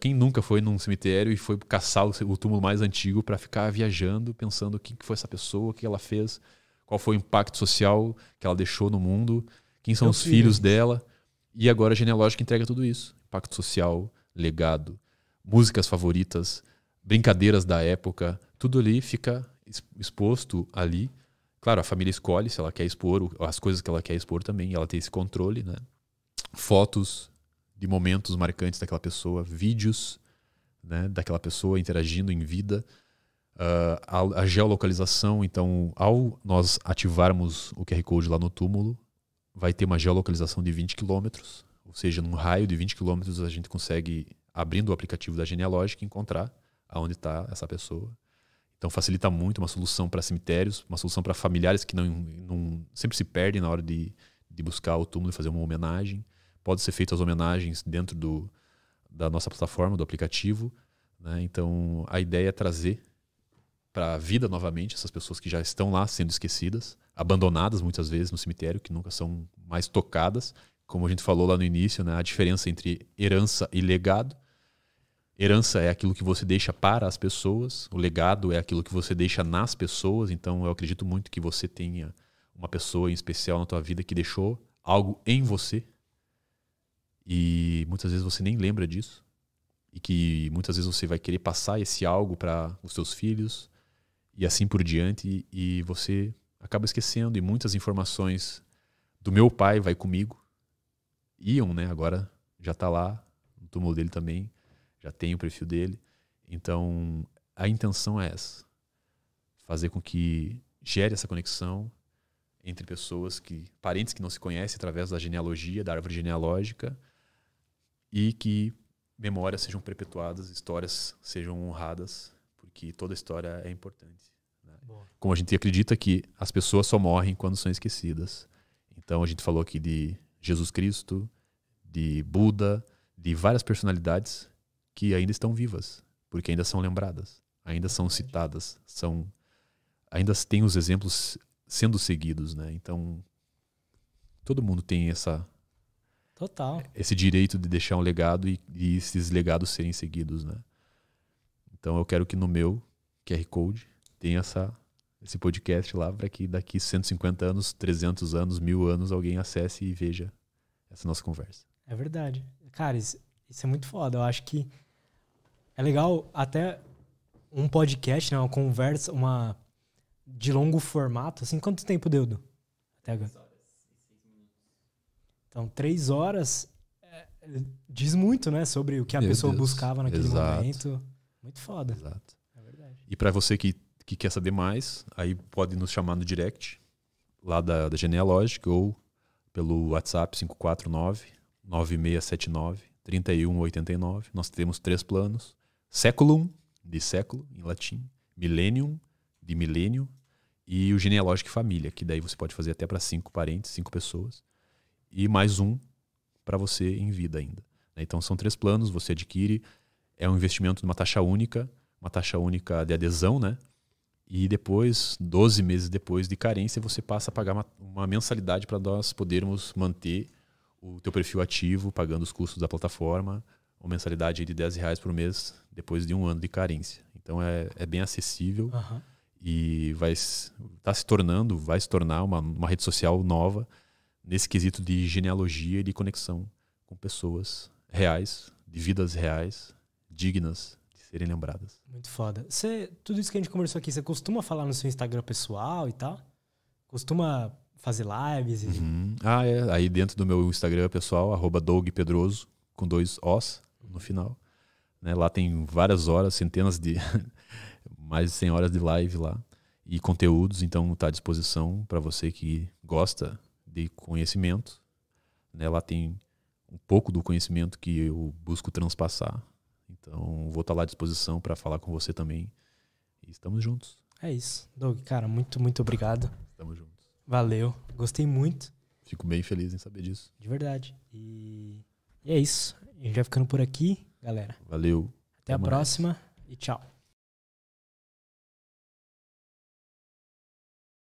quem nunca foi num cemitério e foi caçar o túmulo mais antigo para ficar viajando, pensando o que foi essa pessoa, o que ela fez, qual foi o impacto social que ela deixou no mundo, quem são os filho. filhos né? dela. E agora a genealógica entrega tudo isso: impacto social, legado, músicas favoritas, brincadeiras da época, tudo ali fica exposto ali. Claro, a família escolhe se ela quer expor, as coisas que ela quer expor também, ela tem esse controle, né? Fotos, de momentos marcantes daquela pessoa, vídeos né, daquela pessoa interagindo em vida, uh, a, a, geolocalização. Então, ao nós ativarmos o QR Code lá no túmulo, vai ter uma geolocalização de 20 quilômetros, ou seja, num raio de 20 quilômetros a gente consegue, abrindo o aplicativo da Genealógica, encontrar aonde está essa pessoa. Então facilita muito uma solução para cemitérios, uma solução para familiares que não, não, sempre se perdem na hora de, de buscar o túmulo e fazer uma homenagem pode ser as homenagens dentro do, da nossa plataforma, do aplicativo. Né? Então, a ideia é trazer para a vida novamente essas pessoas que já estão lá sendo esquecidas, abandonadas muitas vezes no cemitério, que nunca são mais tocadas. Como a gente falou lá no início, né? a diferença entre herança e legado. Herança é aquilo que você deixa para as pessoas, o legado é aquilo que você deixa nas pessoas. Então, eu acredito muito que você tenha uma pessoa em especial na tua vida que deixou algo em você, e muitas vezes você nem lembra disso. E que muitas vezes você vai querer passar esse algo para os seus filhos e assim por diante. E você acaba esquecendo. E muitas informações do meu pai vai comigo. Iam, né? Agora já está lá no túmulo dele também. Já tem o perfil dele. Então a intenção é essa: fazer com que gere essa conexão entre pessoas que parentes que não se conhecem através da genealogia, da árvore genealógica e que memórias sejam perpetuadas, histórias sejam honradas, porque toda história é importante. Né? Como a gente acredita que as pessoas só morrem quando são esquecidas. Então a gente falou aqui de Jesus Cristo, de Buda, de várias personalidades que ainda estão vivas, porque ainda são lembradas, ainda são citadas, são ainda tem os exemplos sendo seguidos, né? Então todo mundo tem essa Total. Esse direito de deixar um legado e, e esses legados serem seguidos, né? Então eu quero que no meu QR Code tenha essa, esse podcast lá para que daqui 150 anos, 300 anos, mil anos alguém acesse e veja essa nossa conversa. É verdade. Cara, isso, isso é muito foda. Eu acho que é legal até um podcast, né? Uma conversa, uma de longo formato. Assim, quanto tempo deu, Até agora? Então, três horas é, diz muito, né? Sobre o que a Meu pessoa Deus. buscava naquele Exato. momento. Muito foda. Exato. É verdade. E para você que, que quer saber mais, aí pode nos chamar no direct lá da, da Genealogic ou pelo WhatsApp 549 9679 3189. Nós temos três planos: Seculum, de século em latim, Millennium, de milênio, e o Genealogic Família, que daí você pode fazer até para cinco parentes, cinco pessoas e mais um para você em vida ainda. Né? Então são três planos, você adquire, é um investimento numa taxa única, uma taxa única de adesão, né? E depois, 12 meses depois de carência, você passa a pagar uma, uma mensalidade para nós podermos manter o teu perfil ativo, pagando os custos da plataforma, uma mensalidade de 10 reais por mês depois de um ano de carência. Então é, é bem acessível uhum. e vai está se tornando, vai se tornar uma, uma rede social nova nesse quesito de genealogia e de conexão com pessoas reais, de vidas reais, dignas de serem lembradas. Muito foda. Você, tudo isso que a gente conversou aqui, você costuma falar no seu Instagram pessoal e tal? Costuma fazer lives? E... Uhum. Ah, é. Aí dentro do meu Instagram pessoal, arroba dougpedroso, com dois Os no final. Né? Lá tem várias horas, centenas de... mais de 100 horas de live lá. E conteúdos, então está à disposição para você que gosta de conhecimento. Né? tem um pouco do conhecimento que eu busco transpassar. Então, vou estar lá à disposição para falar com você também. E estamos juntos. É isso. Doug, cara, muito, muito obrigado. Estamos juntos. Valeu. Gostei muito. Fico bem feliz em saber disso. De verdade. E, e é isso. A gente vai ficando por aqui, galera. Valeu. Até, Até a mais. próxima e tchau.